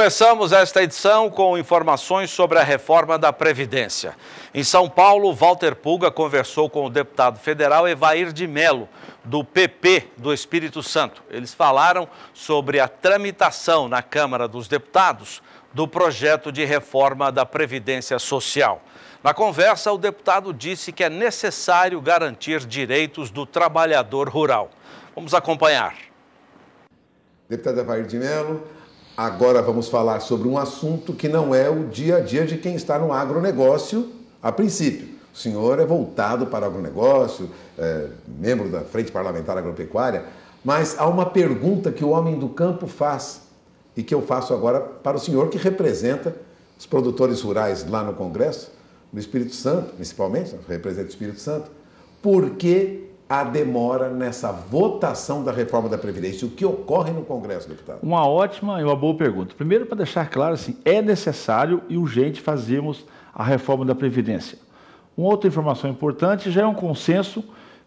Começamos esta edição com informações sobre a reforma da Previdência. Em São Paulo, Walter Pulga conversou com o deputado federal Evair de Melo, do PP do Espírito Santo. Eles falaram sobre a tramitação na Câmara dos Deputados do projeto de reforma da Previdência Social. Na conversa, o deputado disse que é necessário garantir direitos do trabalhador rural. Vamos acompanhar. Deputado Evair de Melo Agora vamos falar sobre um assunto que não é o dia a dia de quem está no agronegócio a princípio. O senhor é voltado para agronegócio, é membro da Frente Parlamentar Agropecuária, mas há uma pergunta que o homem do campo faz e que eu faço agora para o senhor que representa os produtores rurais lá no Congresso, no Espírito Santo, principalmente, representa o Espírito Santo. Por que a demora nessa votação da reforma da Previdência? O que ocorre no Congresso, deputado? Uma ótima e uma boa pergunta. Primeiro, para deixar claro, assim, é necessário e urgente fazermos a reforma da Previdência. Uma outra informação importante, já é um consenso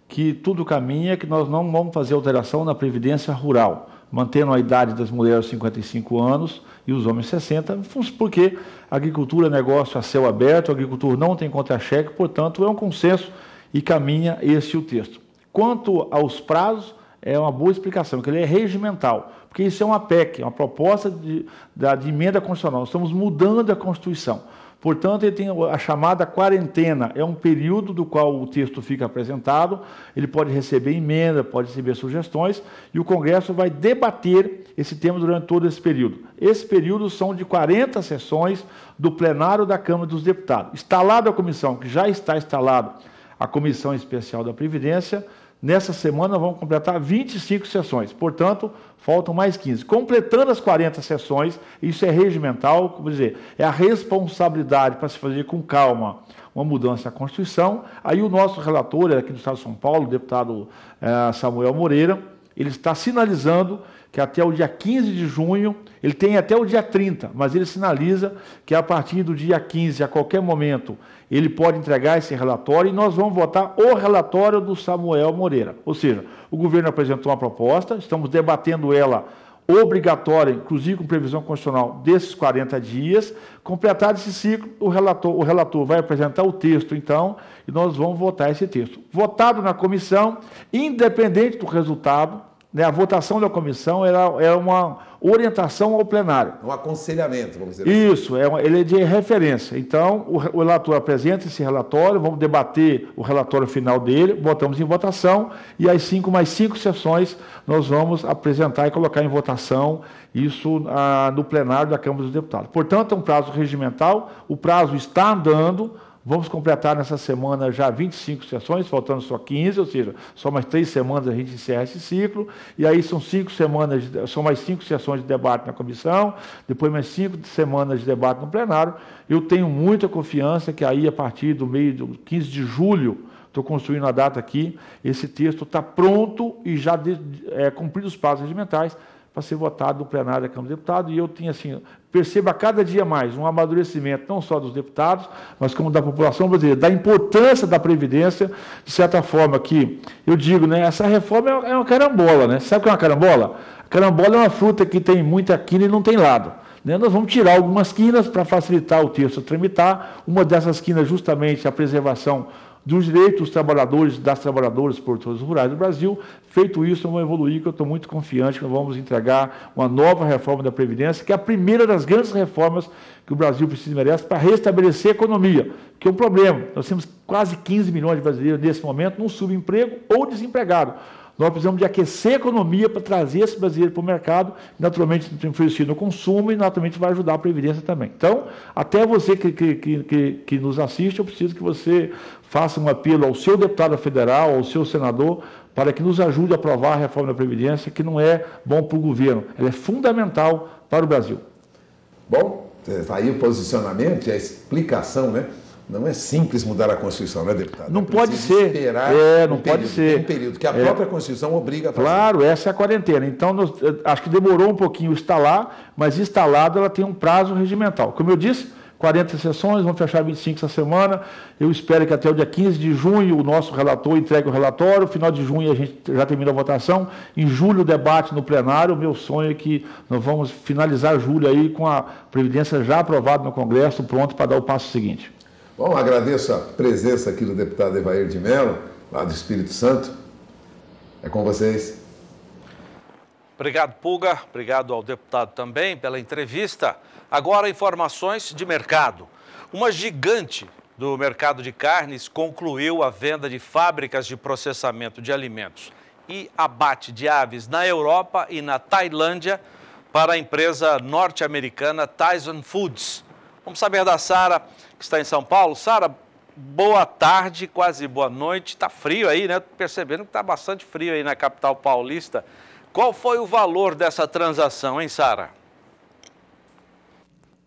que tudo caminha, que nós não vamos fazer alteração na Previdência Rural, mantendo a idade das mulheres aos 55 anos e os homens 60, porque a agricultura é negócio a céu aberto, a agricultura não tem contra-cheque, portanto, é um consenso e caminha esse o texto. Quanto aos prazos, é uma boa explicação, que ele é regimental, porque isso é uma PEC, é uma proposta de, de emenda constitucional. Nós estamos mudando a Constituição. Portanto, ele tem a chamada quarentena, é um período do qual o texto fica apresentado, ele pode receber emenda, pode receber sugestões, e o Congresso vai debater esse tema durante todo esse período. Esse período são de 40 sessões do plenário da Câmara dos Deputados. Instalada a comissão, que já está instalada a Comissão Especial da Previdência, Nessa semana vamos completar 25 sessões, portanto, faltam mais 15. Completando as 40 sessões, isso é regimental, como dizer, é a responsabilidade para se fazer com calma uma mudança à Constituição. Aí o nosso relator, é aqui do Estado de São Paulo, o deputado eh, Samuel Moreira, ele está sinalizando que até o dia 15 de junho, ele tem até o dia 30, mas ele sinaliza que a partir do dia 15, a qualquer momento, ele pode entregar esse relatório e nós vamos votar o relatório do Samuel Moreira. Ou seja, o governo apresentou uma proposta, estamos debatendo ela obrigatória, inclusive com previsão constitucional desses 40 dias. Completado esse ciclo, o relator, o relator vai apresentar o texto, então, e nós vamos votar esse texto. Votado na comissão, independente do resultado, né, a votação da comissão era, era é uma orientação ao plenário. Um aconselhamento, vamos dizer assim. Isso, é ele é de referência. Então, o, o relator apresenta esse relatório, vamos debater o relatório final dele, botamos em votação, e às cinco mais cinco sessões nós vamos apresentar e colocar em votação isso no plenário da Câmara dos Deputados. Portanto, é um prazo regimental, o prazo está andando, Vamos completar nessa semana já 25 sessões, faltando só 15, ou seja, só mais três semanas a gente encerra esse ciclo, e aí são cinco semanas, são mais cinco sessões de debate na comissão, depois mais cinco semanas de debate no plenário. Eu tenho muita confiança que aí, a partir do meio do 15 de julho, estou construindo a data aqui, esse texto está pronto e já de, é, cumprido os passos regimentais para ser votado no plenário da Câmara dos Deputados. E eu tinha, assim, perceba a cada dia mais um amadurecimento, não só dos deputados, mas como da população brasileira, da importância da Previdência, de certa forma, que eu digo, né, essa reforma é, é uma carambola, né? Sabe o que é uma carambola? A carambola é uma fruta que tem muita quina e não tem lado. Né? Nós vamos tirar algumas quinas para facilitar o texto tramitar. Uma dessas quinas, justamente, a preservação dos direitos dos trabalhadores, das trabalhadoras produtores rurais do Brasil. Feito isso, vamos evoluir, que eu estou muito confiante que nós vamos entregar uma nova reforma da Previdência, que é a primeira das grandes reformas que o Brasil precisa e merece para restabelecer a economia, que é um problema. Nós temos quase 15 milhões de brasileiros nesse momento num subemprego ou desempregado. Nós precisamos de aquecer a economia para trazer esse brasileiro para o mercado, naturalmente influencia no consumo e naturalmente vai ajudar a Previdência também. Então, até você que, que, que, que nos assiste, eu preciso que você faça um apelo ao seu deputado federal, ao seu senador, para que nos ajude a aprovar a reforma da Previdência, que não é bom para o governo, ela é fundamental para o Brasil. Bom, está aí o posicionamento, a explicação, né? Não é simples mudar a Constituição, né, deputado? Não é pode ser. é, não um pode período, ser. Um período que a é. própria Constituição obriga a fazer. Claro, essa é a quarentena. Então, nós, eh, acho que demorou um pouquinho instalar, mas instalado ela tem um prazo regimental. Como eu disse, 40 sessões, vamos fechar 25 essa semana. Eu espero que até o dia 15 de junho o nosso relator entregue o relatório. Final de junho a gente já termina a votação. Em julho o debate no plenário. O meu sonho é que nós vamos finalizar julho aí com a Previdência já aprovada no Congresso, pronto para dar o passo seguinte. Bom, agradeço a presença aqui do deputado Evair de Mello, lá do Espírito Santo. É com vocês. Obrigado, Pulga. Obrigado ao deputado também pela entrevista. Agora, informações de mercado. Uma gigante do mercado de carnes concluiu a venda de fábricas de processamento de alimentos e abate de aves na Europa e na Tailândia para a empresa norte-americana Tyson Foods. Vamos saber da Sara que está em São Paulo. Sara, boa tarde, quase boa noite. Está frio aí, né? Percebendo que está bastante frio aí na capital paulista. Qual foi o valor dessa transação, hein, Sara?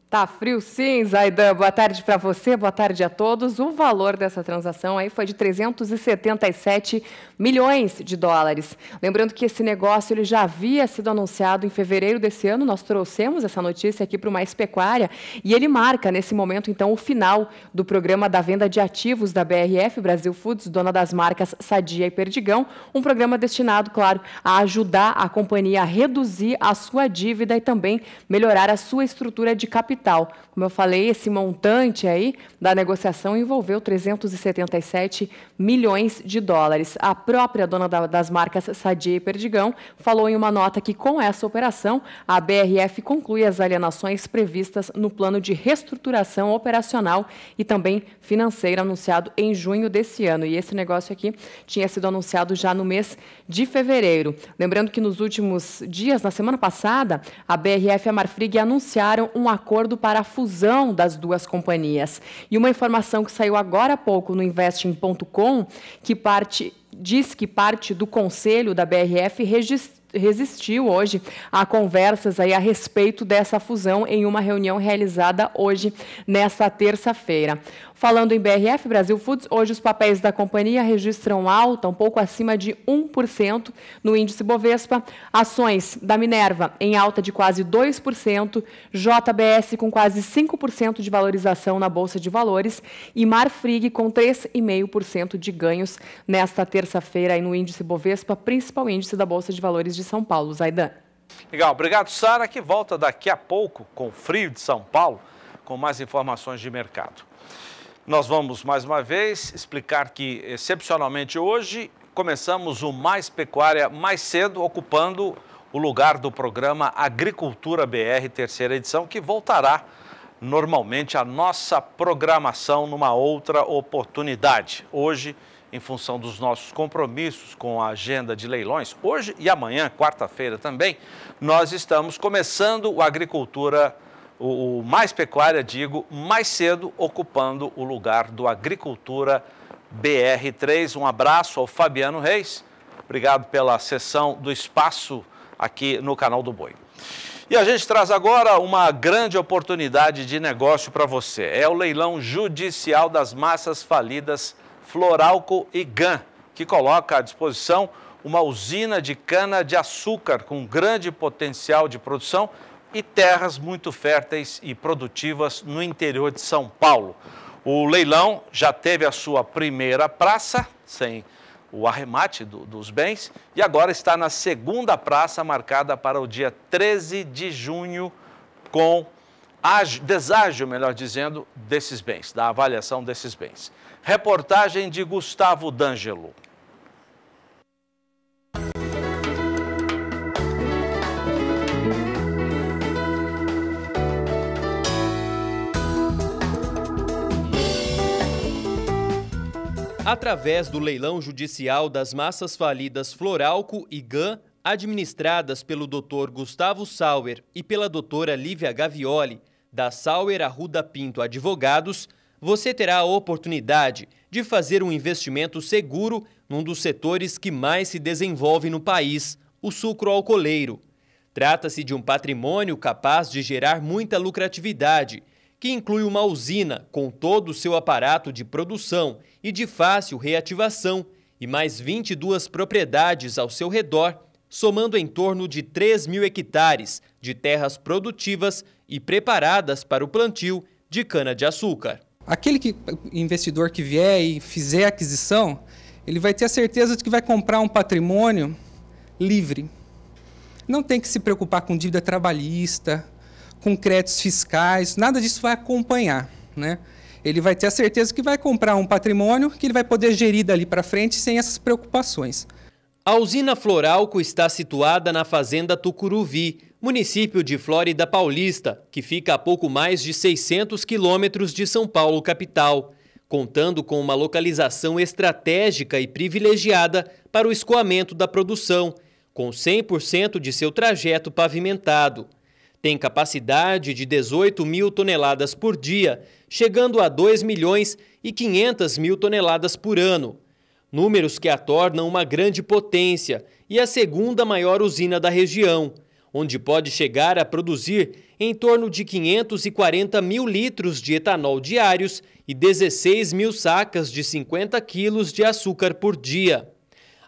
Tá frio sim, Zaidan. Boa tarde para você, boa tarde a todos. O valor dessa transação aí foi de 377 milhões de dólares. Lembrando que esse negócio ele já havia sido anunciado em fevereiro desse ano. Nós trouxemos essa notícia aqui para o Mais Pecuária e ele marca nesse momento então o final do programa da venda de ativos da BRF Brasil Foods, dona das marcas Sadia e Perdigão, um programa destinado, claro, a ajudar a companhia a reduzir a sua dívida e também melhorar a sua estrutura de capital capital. Como eu falei, esse montante aí da negociação envolveu 377 milhões de dólares. A própria dona das marcas Sadia e Perdigão falou em uma nota que com essa operação a BRF conclui as alienações previstas no plano de reestruturação operacional e também financeira anunciado em junho desse ano. E esse negócio aqui tinha sido anunciado já no mês de fevereiro. Lembrando que nos últimos dias, na semana passada, a BRF e a Marfrig anunciaram um acordo acordo para a fusão das duas companhias. E uma informação que saiu agora há pouco no investing.com, que parte diz que parte do conselho da BRF resistiu hoje a conversas aí a respeito dessa fusão em uma reunião realizada hoje nesta terça-feira. Falando em BRF Brasil Foods, hoje os papéis da companhia registram alta, um pouco acima de 1% no índice Bovespa. Ações da Minerva em alta de quase 2%, JBS com quase 5% de valorização na Bolsa de Valores e Marfrig com 3,5% de ganhos nesta terça-feira no índice Bovespa, principal índice da Bolsa de Valores de São Paulo. Zaidan. Legal, obrigado, Sara, que volta daqui a pouco com o Frio de São Paulo, com mais informações de mercado. Nós vamos mais uma vez explicar que, excepcionalmente hoje, começamos o Mais Pecuária mais cedo, ocupando o lugar do programa Agricultura BR, terceira edição, que voltará normalmente à nossa programação numa outra oportunidade. Hoje, em função dos nossos compromissos com a agenda de leilões, hoje e amanhã, quarta-feira também, nós estamos começando o Agricultura BR o, o mais pecuária, digo, mais cedo ocupando o lugar do Agricultura BR3. Um abraço ao Fabiano Reis. Obrigado pela sessão do espaço aqui no canal do Boi. E a gente traz agora uma grande oportunidade de negócio para você. É o leilão judicial das massas falidas Floralco e GAN, que coloca à disposição uma usina de cana de açúcar com grande potencial de produção e terras muito férteis e produtivas no interior de São Paulo. O leilão já teve a sua primeira praça, sem o arremate do, dos bens, e agora está na segunda praça, marcada para o dia 13 de junho, com ágio, deságio, melhor dizendo, desses bens, da avaliação desses bens. Reportagem de Gustavo D'Angelo. Através do leilão judicial das massas falidas Floralco e GAN, administradas pelo Dr. Gustavo Sauer e pela doutora Lívia Gavioli, da Sauer Arruda Pinto Advogados, você terá a oportunidade de fazer um investimento seguro num dos setores que mais se desenvolve no país, o sucro alcooleiro. Trata-se de um patrimônio capaz de gerar muita lucratividade – que inclui uma usina com todo o seu aparato de produção e de fácil reativação e mais 22 propriedades ao seu redor, somando em torno de 3 mil hectares de terras produtivas e preparadas para o plantio de cana-de-açúcar. Aquele que, investidor que vier e fizer aquisição, ele vai ter a certeza de que vai comprar um patrimônio livre. Não tem que se preocupar com dívida trabalhista, com créditos fiscais, nada disso vai acompanhar. Né? Ele vai ter a certeza que vai comprar um patrimônio que ele vai poder gerir dali para frente sem essas preocupações. A usina Floralco está situada na fazenda Tucuruvi, município de Flórida Paulista, que fica a pouco mais de 600 quilômetros de São Paulo, capital, contando com uma localização estratégica e privilegiada para o escoamento da produção, com 100% de seu trajeto pavimentado. Tem capacidade de 18 mil toneladas por dia, chegando a 2 milhões e 500 mil toneladas por ano. Números que a tornam uma grande potência e a segunda maior usina da região, onde pode chegar a produzir em torno de 540 mil litros de etanol diários e 16 mil sacas de 50 quilos de açúcar por dia.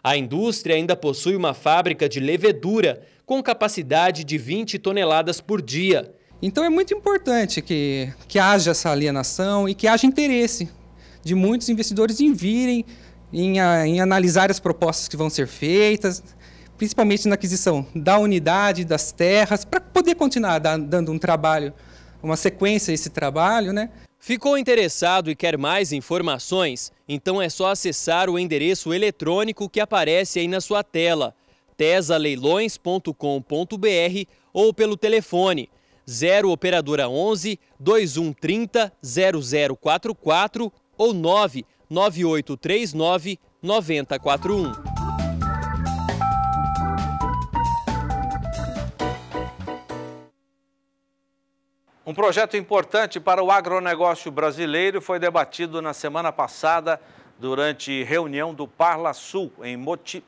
A indústria ainda possui uma fábrica de levedura com capacidade de 20 toneladas por dia. Então é muito importante que, que haja essa alienação e que haja interesse de muitos investidores em virem, em, em analisar as propostas que vão ser feitas, principalmente na aquisição da unidade, das terras, para poder continuar dando um trabalho, uma sequência a esse trabalho, né? Ficou interessado e quer mais informações? Então é só acessar o endereço eletrônico que aparece aí na sua tela, tesaleilões.com.br ou pelo telefone 0 operadora 11 2130 0044 ou 99839 9041. Um projeto importante para o agronegócio brasileiro foi debatido na semana passada durante reunião do Parla Sul, em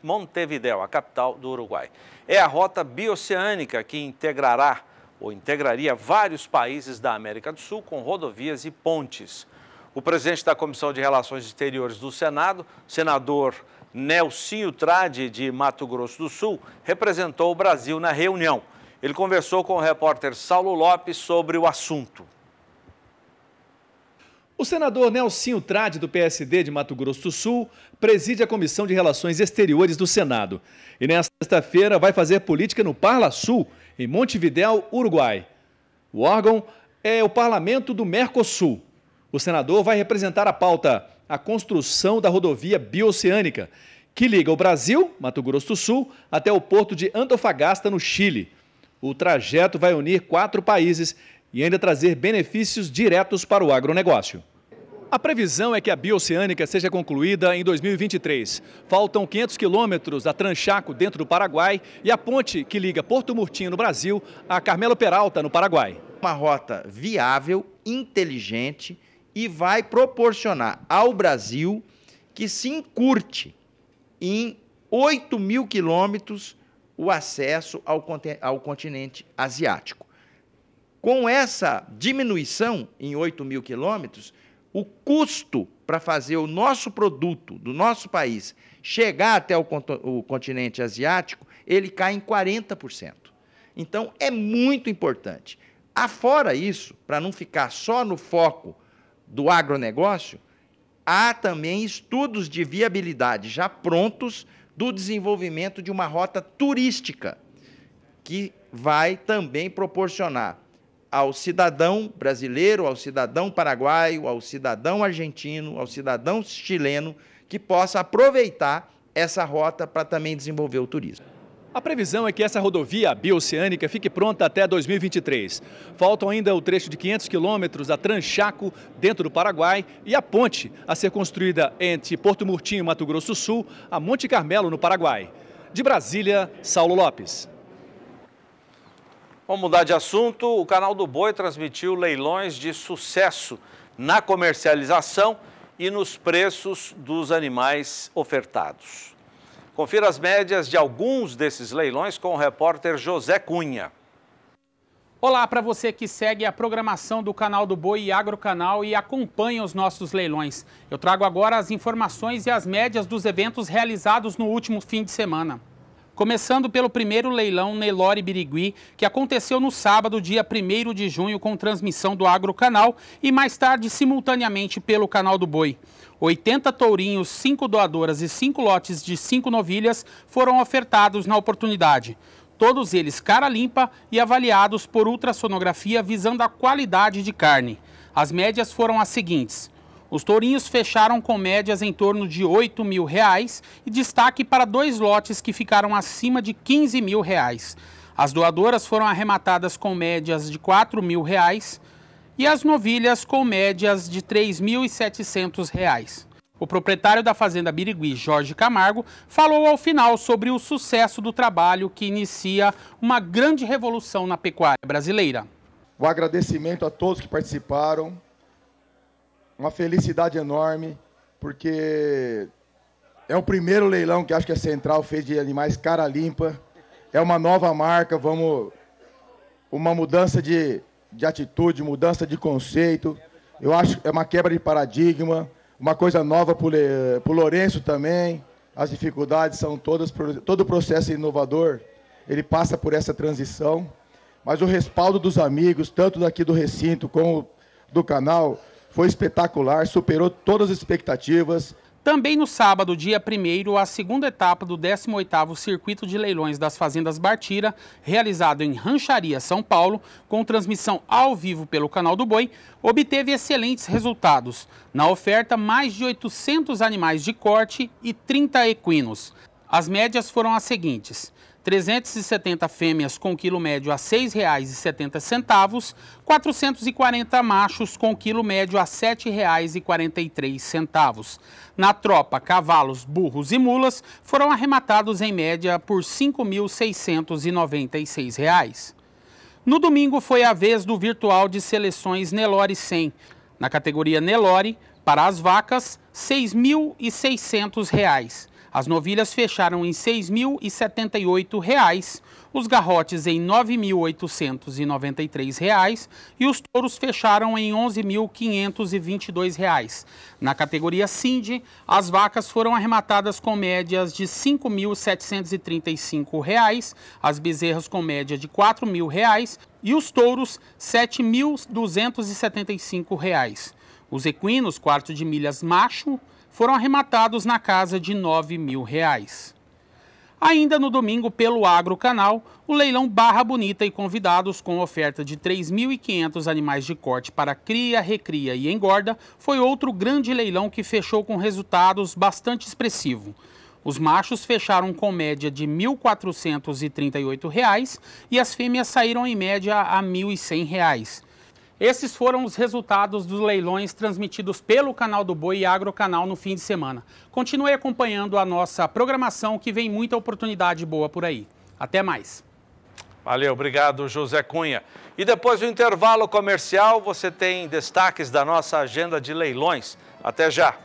Montevideo, a capital do Uruguai. É a rota bioceânica que integrará ou integraria vários países da América do Sul com rodovias e pontes. O presidente da Comissão de Relações Exteriores do Senado, senador Nelsinho Trade, de Mato Grosso do Sul, representou o Brasil na reunião. Ele conversou com o repórter Saulo Lopes sobre o assunto. O senador Nelsinho Trade, do PSD de Mato Grosso do Sul, preside a Comissão de Relações Exteriores do Senado. E nesta sexta-feira vai fazer política no Parla Sul, em Montevidéu, Uruguai. O órgão é o Parlamento do Mercosul. O senador vai representar a pauta a construção da rodovia bioceânica, que liga o Brasil, Mato Grosso do Sul, até o porto de Antofagasta, no Chile o trajeto vai unir quatro países e ainda trazer benefícios diretos para o agronegócio. A previsão é que a Bioceânica seja concluída em 2023. Faltam 500 quilômetros da Tranchaco, dentro do Paraguai, e a ponte que liga Porto Murtinho, no Brasil, a Carmelo Peralta, no Paraguai. Uma rota viável, inteligente e vai proporcionar ao Brasil que se encurte em 8 mil quilômetros o acesso ao, ao continente asiático. Com essa diminuição em 8 mil quilômetros, o custo para fazer o nosso produto do nosso país chegar até o, o, continente asiático, ele cai em 40%. Então, é muito importante. Afora isso, para não ficar só no foco do agronegócio, há também estudos de viabilidade já prontos do desenvolvimento de uma rota turística, que vai também proporcionar ao cidadão brasileiro, ao cidadão paraguaio, ao cidadão argentino, ao cidadão chileno, que possa aproveitar essa rota para também desenvolver o turismo. A previsão é que essa rodovia bioceânica fique pronta até 2023. Faltam ainda o trecho de 500 quilômetros da Transchaco dentro do Paraguai, e a ponte a ser construída entre Porto Murtinho, Mato Grosso do Sul, a Monte Carmelo, no Paraguai. De Brasília, Saulo Lopes. Vamos mudar de assunto. O canal do Boi transmitiu leilões de sucesso na comercialização e nos preços dos animais ofertados. Confira as médias de alguns desses leilões com o repórter José Cunha. Olá para você que segue a programação do canal do Boi e Agrocanal e acompanha os nossos leilões. Eu trago agora as informações e as médias dos eventos realizados no último fim de semana. Começando pelo primeiro leilão Nelore Birigui, que aconteceu no sábado, dia 1 de junho, com transmissão do Agrocanal e mais tarde simultaneamente pelo Canal do Boi. 80 tourinhos, 5 doadoras e 5 lotes de 5 novilhas foram ofertados na oportunidade. Todos eles cara limpa e avaliados por ultrassonografia visando a qualidade de carne. As médias foram as seguintes: os tourinhos fecharam com médias em torno de 8 mil reais e destaque para dois lotes que ficaram acima de 15 mil reais. As doadoras foram arrematadas com médias de 4 mil reais e as novilhas com médias de 3.700 reais. O proprietário da fazenda Birigui, Jorge Camargo, falou ao final sobre o sucesso do trabalho que inicia uma grande revolução na pecuária brasileira. O agradecimento a todos que participaram, uma felicidade enorme, porque é o primeiro leilão que acho que a Central fez de animais cara limpa. É uma nova marca, vamos. Uma mudança de, de atitude, mudança de conceito. Eu acho que é uma quebra de paradigma, uma coisa nova para o Lourenço também. As dificuldades são todas. Todo o processo é inovador ele passa por essa transição. Mas o respaldo dos amigos, tanto daqui do recinto como do canal, foi espetacular, superou todas as expectativas. Também no sábado, dia 1 a segunda etapa do 18º Circuito de Leilões das Fazendas Bartira, realizado em Rancharia, São Paulo, com transmissão ao vivo pelo canal do Boi, obteve excelentes resultados. Na oferta, mais de 800 animais de corte e 30 equinos. As médias foram as seguintes: 370 fêmeas com quilo médio a R$ 6,70, 440 machos com quilo médio a R$ 7,43. Na tropa, cavalos, burros e mulas foram arrematados em média por R$ 5.696. No domingo foi a vez do virtual de seleções Nelore 100. Na categoria Nelore, para as vacas, R$ 6.600. As novilhas fecharam em R$ 6.078, os garrotes em R$ 9.893 e os touros fecharam em R$ 11.522. Na categoria Cindy, as vacas foram arrematadas com médias de R$ 5.735, as bezerras com média de R$ 4.000 e os touros R$ 7.275. Os equinos, quarto de milhas macho, foram arrematados na casa de 9 mil reais. Ainda no domingo, pelo Agro Canal, o leilão Barra Bonita e convidados com oferta de 3.500 animais de corte para cria, recria e engorda foi outro grande leilão que fechou com resultados bastante expressivo. Os machos fecharam com média de R$ 1.438 e as fêmeas saíram em média a R$ 1.100. Esses foram os resultados dos leilões transmitidos pelo Canal do Boi e Agrocanal no fim de semana. Continue acompanhando a nossa programação que vem muita oportunidade boa por aí. Até mais. Valeu, obrigado José Cunha. E depois do intervalo comercial, você tem destaques da nossa agenda de leilões. Até já.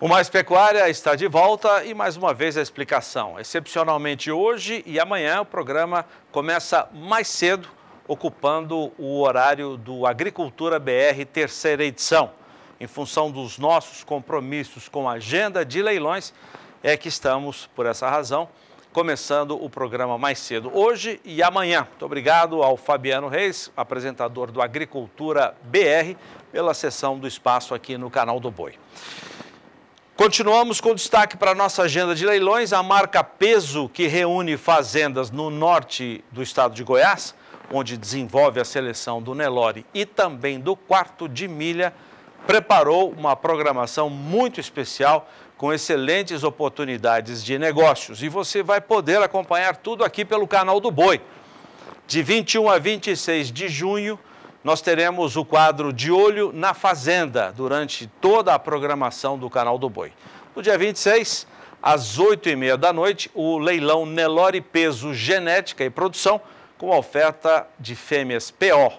O Mais Pecuária está de volta e mais uma vez a explicação. Excepcionalmente hoje e amanhã o programa começa mais cedo ocupando o horário do Agricultura BR terceira edição. Em função dos nossos compromissos com a agenda de leilões, é que estamos, por essa razão, começando o programa mais cedo, hoje e amanhã. Muito obrigado ao Fabiano Reis, apresentador do Agricultura BR, pela sessão do espaço aqui no canal do Boi. Continuamos com destaque para a nossa agenda de leilões. A marca Peso, que reúne fazendas no norte do estado de Goiás, onde desenvolve a seleção do Nelore e também do quarto de milha, preparou uma programação muito especial com excelentes oportunidades de negócios. E você vai poder acompanhar tudo aqui pelo canal do Boi. De 21 a 26 de junho, nós teremos o quadro De Olho na Fazenda durante toda a programação do canal do Boi. No dia 26, às 8h30 da noite, o leilão Nelore Peso Genética e Produção com oferta de fêmeas PO.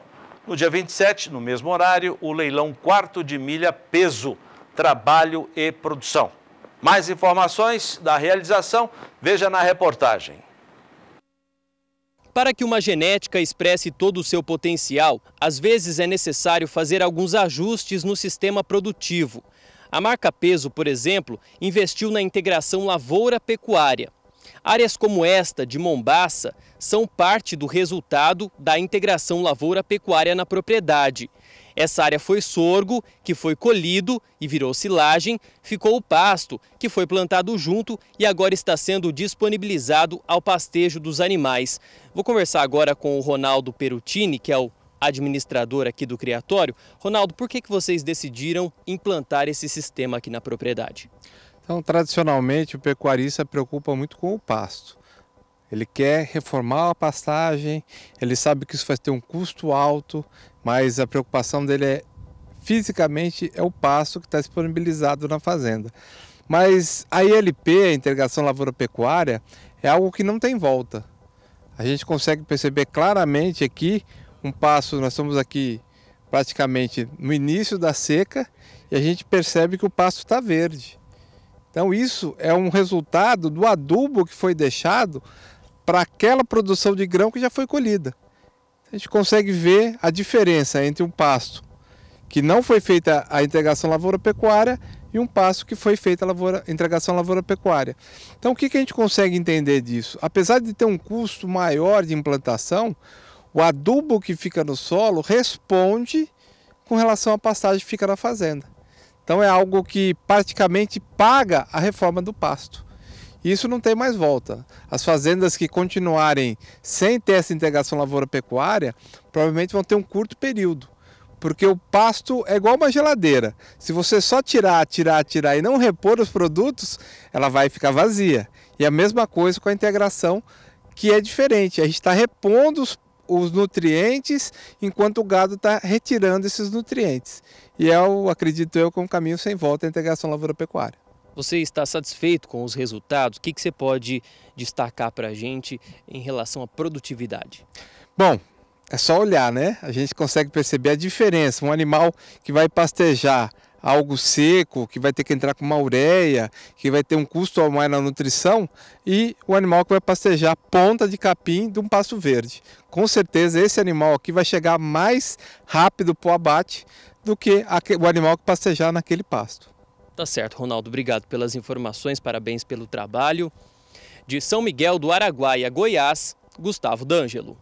No dia 27, no mesmo horário, o leilão quarto de milha peso, trabalho e produção. Mais informações da realização, veja na reportagem. Para que uma genética expresse todo o seu potencial, às vezes é necessário fazer alguns ajustes no sistema produtivo. A marca Peso, por exemplo, investiu na integração lavoura-pecuária. Áreas como esta, de Mombaça, são parte do resultado da integração lavoura-pecuária na propriedade. Essa área foi sorgo, que foi colhido e virou silagem, ficou o pasto, que foi plantado junto e agora está sendo disponibilizado ao pastejo dos animais. Vou conversar agora com o Ronaldo Perutini, que é o administrador aqui do criatório. Ronaldo, por que, que vocês decidiram implantar esse sistema aqui na propriedade? Então, tradicionalmente, o pecuarista preocupa muito com o pasto. Ele quer reformar a pastagem, ele sabe que isso vai ter um custo alto, mas a preocupação dele é fisicamente é o pasto que está disponibilizado na fazenda. Mas a ILP, a Integração Lavoura Pecuária, é algo que não tem volta. A gente consegue perceber claramente aqui um passo, nós estamos aqui praticamente no início da seca e a gente percebe que o pasto está verde. Então isso é um resultado do adubo que foi deixado para aquela produção de grão que já foi colhida. A gente consegue ver a diferença entre um pasto que não foi feita a integração lavoura-pecuária e um pasto que foi feita a lavoura, entregação lavoura-pecuária. Então, o que, que a gente consegue entender disso? Apesar de ter um custo maior de implantação, o adubo que fica no solo responde com relação à pastagem que fica na fazenda. Então é algo que praticamente paga a reforma do pasto. Isso não tem mais volta. As fazendas que continuarem sem ter essa integração lavoura-pecuária provavelmente vão ter um curto período. Porque o pasto é igual uma geladeira. Se você só tirar, tirar, tirar e não repor os produtos, ela vai ficar vazia. E a mesma coisa com a integração, que é diferente. A gente está repondo os, os nutrientes enquanto o gado está retirando esses nutrientes e é, o, acredito eu, com um caminho sem volta a integração lavoura-pecuária. Você está satisfeito com os resultados? O que, que você pode destacar para a gente em relação à produtividade? Bom, é só olhar, né? A gente consegue perceber a diferença. Um animal que vai pastejar algo seco, que vai ter que entrar com uma ureia, que vai ter um custo a mais na nutrição, e o animal que vai pastejar ponta de capim de um pasto verde. Com certeza esse animal aqui vai chegar mais rápido para o abate do que o animal que passejar naquele pasto. Tá certo, Ronaldo. Obrigado pelas informações, parabéns pelo trabalho. De São Miguel do Araguaia, Goiás, Gustavo D'Angelo.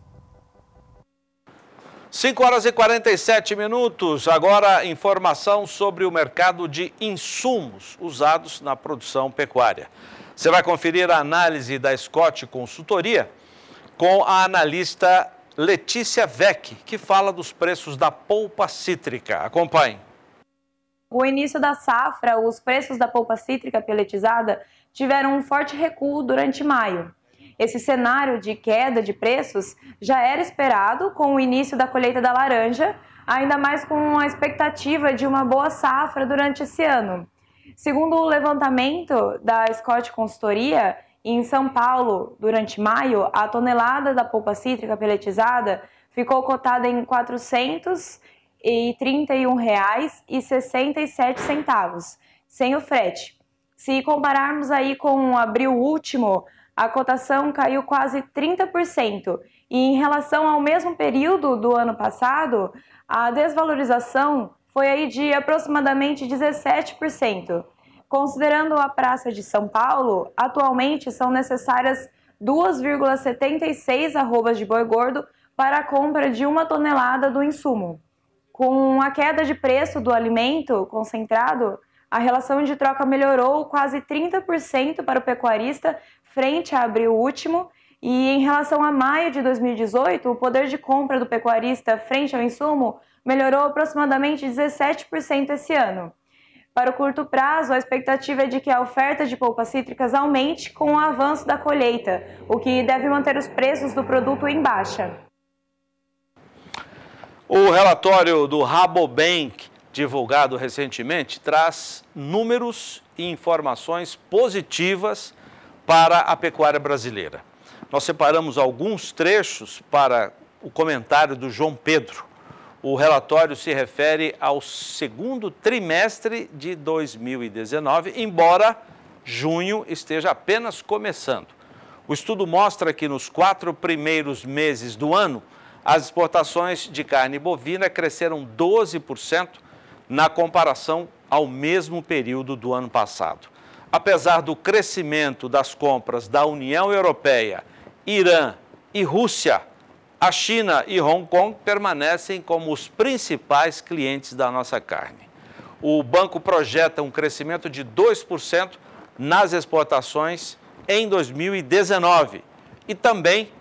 5 horas e 47 minutos. Agora, informação sobre o mercado de insumos usados na produção pecuária. Você vai conferir a análise da Scott Consultoria com a analista Letícia Vec, que fala dos preços da polpa cítrica. Acompanhe. O início da safra, os preços da polpa cítrica peletizada tiveram um forte recuo durante maio. Esse cenário de queda de preços já era esperado com o início da colheita da laranja, ainda mais com a expectativa de uma boa safra durante esse ano. Segundo o levantamento da Scott Consultoria, em São Paulo, durante maio, a tonelada da polpa cítrica peletizada ficou cotada em R$ 431,67, sem o frete. Se compararmos aí com abril último, a cotação caiu quase 30%. E em relação ao mesmo período do ano passado, a desvalorização foi aí de aproximadamente 17%. Considerando a Praça de São Paulo, atualmente são necessárias 2,76 arrobas de boi gordo para a compra de uma tonelada do insumo. Com a queda de preço do alimento concentrado, a relação de troca melhorou quase 30% para o pecuarista frente a abril último. E em relação a maio de 2018, o poder de compra do pecuarista frente ao insumo melhorou aproximadamente 17% esse ano. Para o curto prazo, a expectativa é de que a oferta de polpas cítricas aumente com o avanço da colheita, o que deve manter os preços do produto em baixa. O relatório do Rabobank, divulgado recentemente, traz números e informações positivas para a pecuária brasileira. Nós separamos alguns trechos para o comentário do João Pedro. O relatório se refere ao segundo trimestre de 2019, embora junho esteja apenas começando. O estudo mostra que nos quatro primeiros meses do ano, as exportações de carne bovina cresceram 12% na comparação ao mesmo período do ano passado. Apesar do crescimento das compras da União Europeia, Irã e Rússia, a China e Hong Kong permanecem como os principais clientes da nossa carne. O banco projeta um crescimento de 2% nas exportações em 2019 e também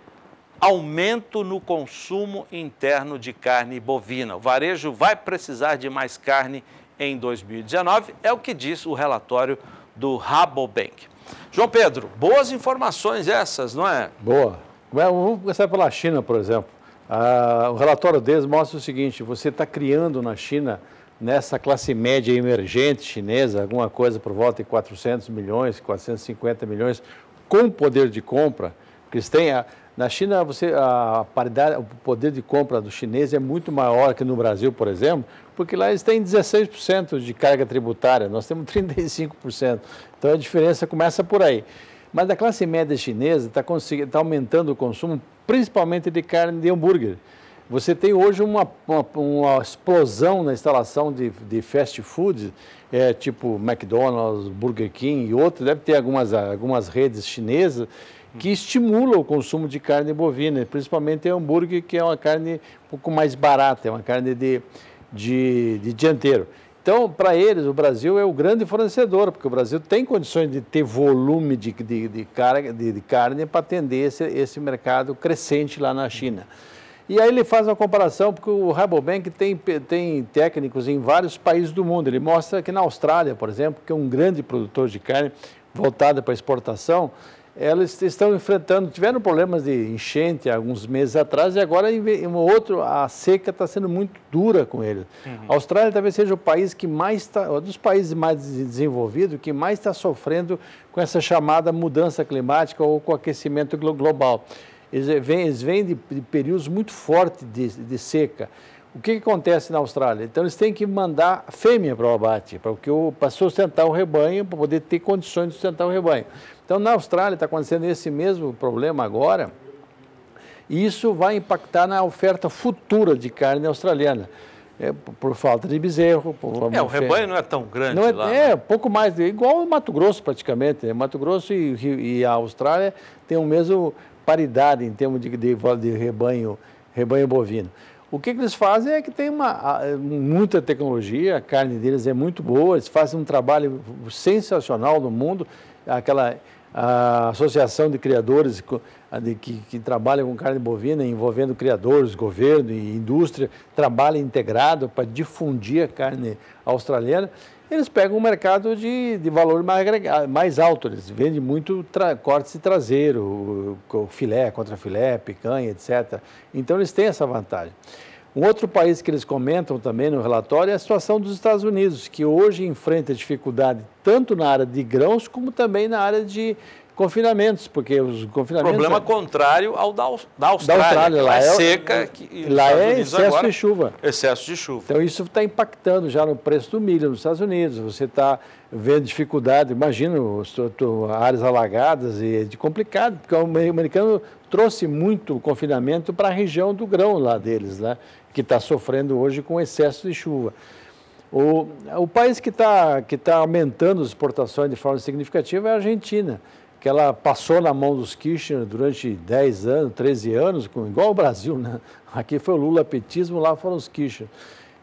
aumento no consumo interno de carne bovina. O varejo vai precisar de mais carne em 2019, é o que diz o relatório do Rabobank. João Pedro, boas informações essas, não é? Boa. Vamos começar pela China, por exemplo. Ah, o relatório deles mostra o seguinte: você está criando na China, nessa classe média emergente chinesa, alguma coisa por volta de 400 milhões, 450 milhões, com poder de compra, que eles têm. A, na China, você, a paridade, o poder de compra do chinês é muito maior que no Brasil, por exemplo, porque lá eles têm 16% de carga tributária, nós temos 35%. Então a diferença começa por aí. Mas a classe média chinesa está tá aumentando o consumo, principalmente de carne de hambúrguer. Você tem hoje uma, uma, uma explosão na instalação de, de fast food, é, tipo McDonald's, Burger King e outros, deve ter algumas, algumas redes chinesas que estimulam o consumo de carne bovina, principalmente hambúrguer, que é uma carne um pouco mais barata, é uma carne de, de, de dianteiro. Então, para eles, o Brasil é o grande fornecedor, porque o Brasil tem condições de ter volume de, de, de, carne, de, de carne para atender esse, esse mercado crescente lá na China. E aí ele faz uma comparação, porque o Rabobank tem, tem técnicos em vários países do mundo. Ele mostra que na Austrália, por exemplo, que é um grande produtor de carne voltada para exportação, elas estão enfrentando, tiveram problemas de enchente alguns meses atrás e agora em um outro a seca está sendo muito dura com eles. Uhum. A Austrália talvez seja o país que mais está, um dos países mais desenvolvidos, que mais está sofrendo com essa chamada mudança climática ou com o aquecimento global. Eles é, vêm, eles vêm de, de, períodos muito fortes de, de seca. O que, que, acontece na Austrália? Então, eles têm que mandar fêmea para o abate, para sustentar o rebanho, para poder ter condições de sustentar o rebanho. Então, na Austrália está acontecendo esse mesmo problema agora. E isso vai impactar na oferta futura de carne australiana. É, por falta de bezerro. Por é, o rebanho não é tão grande não é, lá. É, né? pouco mais, igual o Mato Grosso praticamente. Né? Mato Grosso e, e, a Austrália têm o mesmo paridade em termos de, de, de rebanho, rebanho bovino. O que, que, eles fazem é que tem uma, muita tecnologia, a carne deles é muito boa, eles fazem um trabalho sensacional no mundo, aquela a Associação de Criadores de, que, que trabalha com carne bovina, envolvendo criadores, governo e indústria, trabalha integrado para difundir a carne australiana, eles pegam um mercado de, de valor mais, mais alto, eles vendem muito tra, cortes de traseiro, filé, contra filé, picanha, etc. Então eles têm essa vantagem. Um outro país que eles comentam também no relatório é a situação dos Estados Unidos, que hoje enfrenta dificuldade tanto na área de grãos como também na área de confinamentos, porque os confinamentos... Problema é... contrário ao da, da Austrália, da Austrália é lá é seca. Que, lá é excesso agora, de chuva. Excesso de chuva. Então isso está impactando já no preço do milho nos Estados Unidos. Você está vendo dificuldade, imagino, áreas alagadas e é complicado, porque o americano trouxe muito confinamento para a região do grão lá deles, né? que está sofrendo hoje com excesso de chuva. O, o país que está que tá aumentando as exportações de forma significativa é a Argentina, que ela passou na mão dos Kirchner durante 10 anos, 13 anos, igual o Brasil, né? Aqui foi o Lula petismo, lá foram os Kirchner.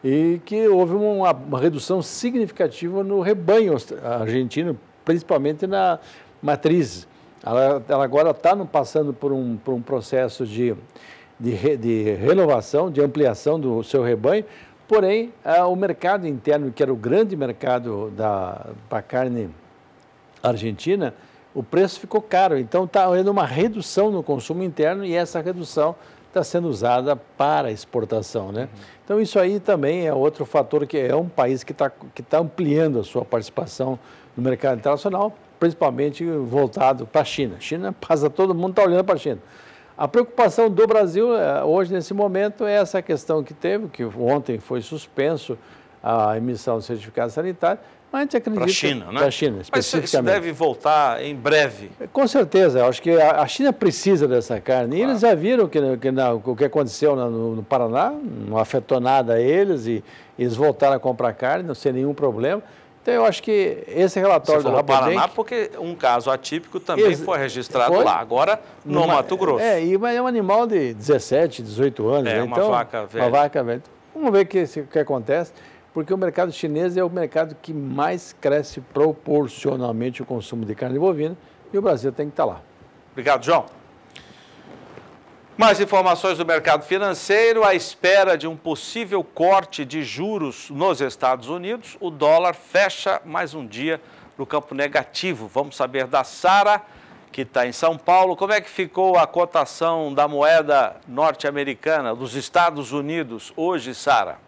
E que houve uma, uma redução significativa no rebanho argentino, principalmente na matriz ela, ela agora está passando por um, por um processo de, de, de renovação, de ampliação do seu rebanho, porém é, o mercado interno, que era o grande mercado para a carne argentina, o preço ficou caro. Então está havendo uma redução no consumo interno e essa redução está sendo usada para exportação. Né? Uhum. Então, isso aí também é outro fator que é um país que está que tá ampliando a sua participação no mercado internacional principalmente voltado para a China. China passa, todo mundo está olhando para a China. A preocupação do Brasil é, hoje, nesse momento, é essa questão que teve, que ontem foi suspenso a emissão de certificado sanitário, mas a gente acredita... Para a China, né? Para a China, especificamente. Mas isso deve voltar em breve. Com certeza, eu acho que a China precisa dessa carne. Claro. E eles ah. já viram que, que na, o que aconteceu no, no, Paraná, não afetou nada a eles, e eles voltaram a comprar carne, não sem nenhum problema. Então, eu acho que esse relatório Você falou do Paraná, porque um caso atípico também foi registrado foi? lá, agora no Numa, Mato Grosso. É, e é um animal de 17, 18 anos. É, né? uma então, vaca velha. Uma vaca velha. Vamos ver o que, que acontece, porque o mercado chinês é o mercado que mais cresce proporcionalmente o consumo de carne bovina e o Brasil tem que estar tá lá. Obrigado, João. Mais informações do mercado financeiro. À espera de um possível corte de juros nos Estados Unidos, o dólar fecha mais um dia no campo negativo. Vamos saber da Sara, que está em São Paulo, como é que ficou a cotação da moeda norte-americana dos Estados Unidos hoje, Sara?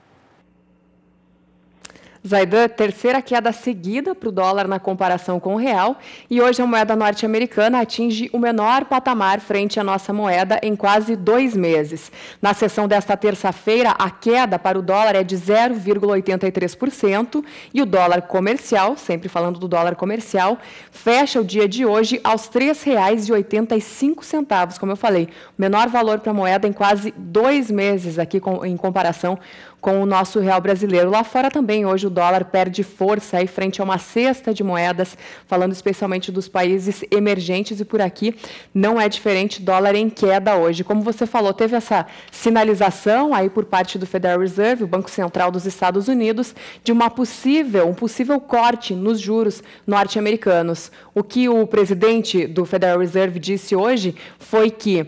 Zaidan, terceira queda seguida para o dólar na comparação com o real. E hoje a moeda norte-americana atinge o menor patamar frente à nossa moeda em quase dois meses. Na sessão desta terça-feira, a queda para o dólar é de 0,83% e o dólar comercial, sempre falando do dólar comercial, fecha o dia de hoje aos R$ 3,85, como eu falei, o menor valor para a moeda em quase dois meses aqui com, em comparação com o nosso real brasileiro. Lá fora também, hoje o dólar perde força aí frente a uma cesta de moedas, falando especialmente dos países emergentes e por aqui não é diferente, dólar em queda hoje. Como você falou, teve essa sinalização aí por parte do Federal Reserve, o Banco Central dos Estados Unidos, de uma possível, um possível corte nos juros norte-americanos. O que o presidente do Federal Reserve disse hoje foi que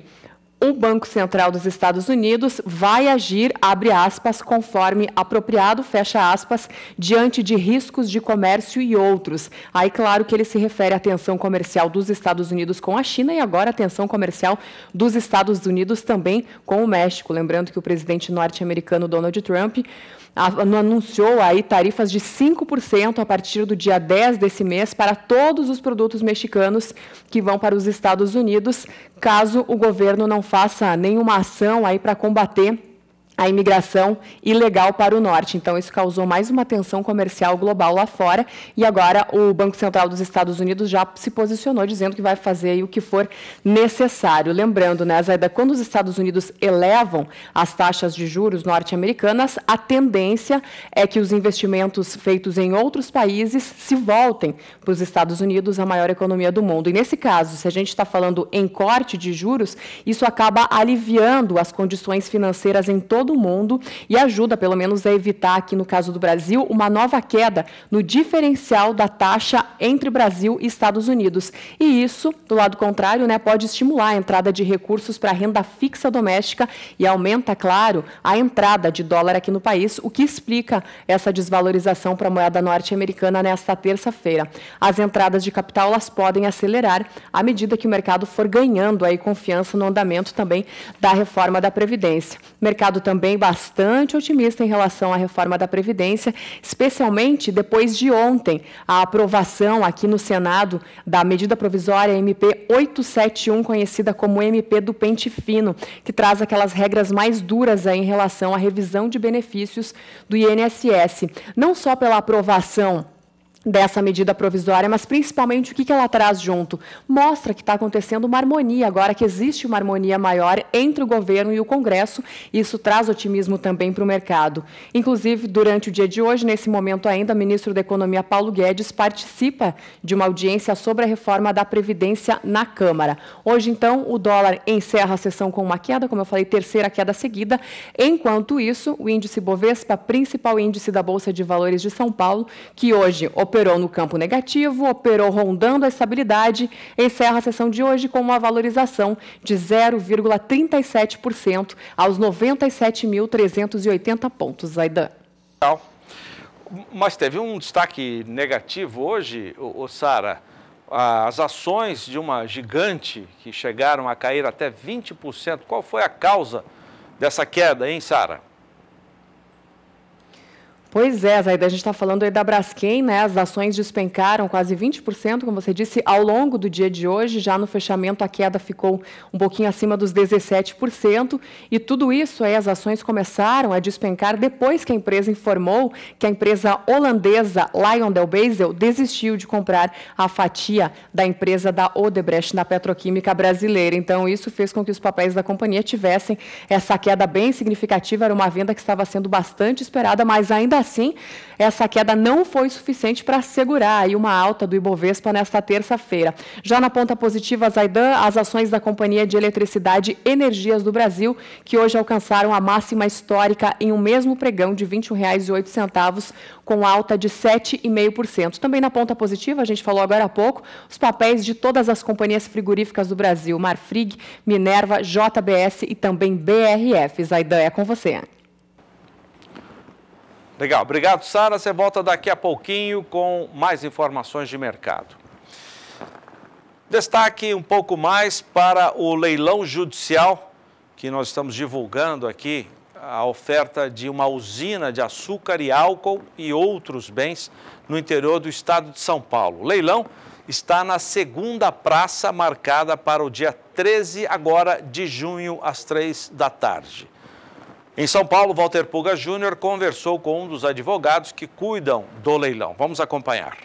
o Banco Central dos Estados Unidos vai agir, abre aspas, conforme apropriado, fecha aspas, diante de riscos de comércio e outros. Aí, claro que ele se refere à tensão comercial dos Estados Unidos com a China e agora à tensão comercial dos Estados Unidos também com o México. Lembrando que o presidente norte-americano Donald Trump anunciou aí tarifas de 5% a partir do dia 10 desse mês para todos os produtos mexicanos que vão para os Estados Unidos, caso o governo não faça nenhuma ação aí para combater a imigração ilegal para o norte. Então, isso causou mais uma tensão comercial global lá fora. E agora, o Banco Central dos Estados Unidos já se posicionou dizendo que vai fazer o que for necessário. Lembrando, né, Zaida, quando os Estados Unidos elevam as taxas de juros norte-americanas, a tendência é que os investimentos feitos em outros países se voltem para os Estados Unidos, a maior economia do mundo. E nesse caso, se a gente está falando em corte de juros, isso acaba aliviando as condições financeiras em todo todo mundo e ajuda, pelo menos, a evitar aqui no caso do Brasil, uma nova queda no diferencial da taxa entre Brasil e Estados Unidos. E isso, do lado contrário, né, pode estimular a entrada de recursos para a renda fixa doméstica e aumenta, claro, a entrada de dólar aqui no país, o que explica essa desvalorização para a moeda norte-americana nesta terça-feira. As entradas de capital elas podem acelerar à medida que o mercado for ganhando aí confiança no andamento também da reforma da Previdência. O mercado também também bastante otimista em relação à reforma da Previdência, especialmente depois de ontem, a aprovação aqui no Senado da medida provisória MP 871, conhecida como MP do Pente Fino, que traz aquelas regras mais duras em relação à revisão de benefícios do INSS. Não só pela aprovação dessa medida provisória, mas principalmente o que, ela traz junto? Mostra que está acontecendo uma harmonia agora, que existe uma harmonia maior entre o governo e o Congresso, e isso traz otimismo também para o mercado. Inclusive, durante o dia de hoje, nesse momento ainda, o ministro da Economia, Paulo Guedes, participa de uma audiência sobre a reforma da Previdência na Câmara. Hoje, então, o dólar encerra a sessão com uma queda, como eu falei, terceira queda seguida. Enquanto isso, o índice Bovespa, principal índice da Bolsa de Valores de São Paulo, que hoje opera operou no campo negativo, operou rondando a estabilidade, encerra a sessão de hoje com uma valorização de 0,37% aos 97.380 pontos. Zaidan. Mas teve um destaque negativo hoje, o Sara. As ações de uma gigante que chegaram a cair até 20%. Qual foi a causa dessa queda, hein, Sara? Pois é, Zaida, a gente está falando aí da Braskem, né? As ações despencaram quase 20%, como você disse, ao longo do dia de hoje. Já no fechamento, a queda ficou um pouquinho acima dos 17%. E tudo isso aí, as ações começaram a despencar depois que a empresa informou que a empresa holandesa Basel desistiu de comprar a fatia da empresa da Odebrecht na petroquímica brasileira. Então, isso fez com que os papéis da companhia tivessem essa queda bem significativa. Era uma venda que estava sendo bastante esperada, mas ainda assim, essa queda não foi suficiente para segurar uma alta do Ibovespa nesta terça-feira. Já na ponta positiva, Zaidan, as ações da Companhia de Eletricidade Energias do Brasil, que hoje alcançaram a máxima histórica em um mesmo pregão de R$ 21,08, com alta de 7,5%. Também na ponta positiva, a gente falou agora há pouco, os papéis de todas as companhias frigoríficas do Brasil, Marfrig, Minerva, JBS e também BRF. Zaidan, é com você. Legal, obrigado Sara. Você volta daqui a pouquinho com mais informações de mercado. Destaque um pouco mais para o leilão judicial que nós estamos divulgando aqui a oferta de uma usina de açúcar e álcool e outros bens no interior do estado de São Paulo. O leilão está na segunda praça marcada para o dia 13 agora de junho às três da tarde. Em São Paulo, Walter Puga Júnior conversou com um dos advogados que cuidam do leilão. Vamos acompanhar.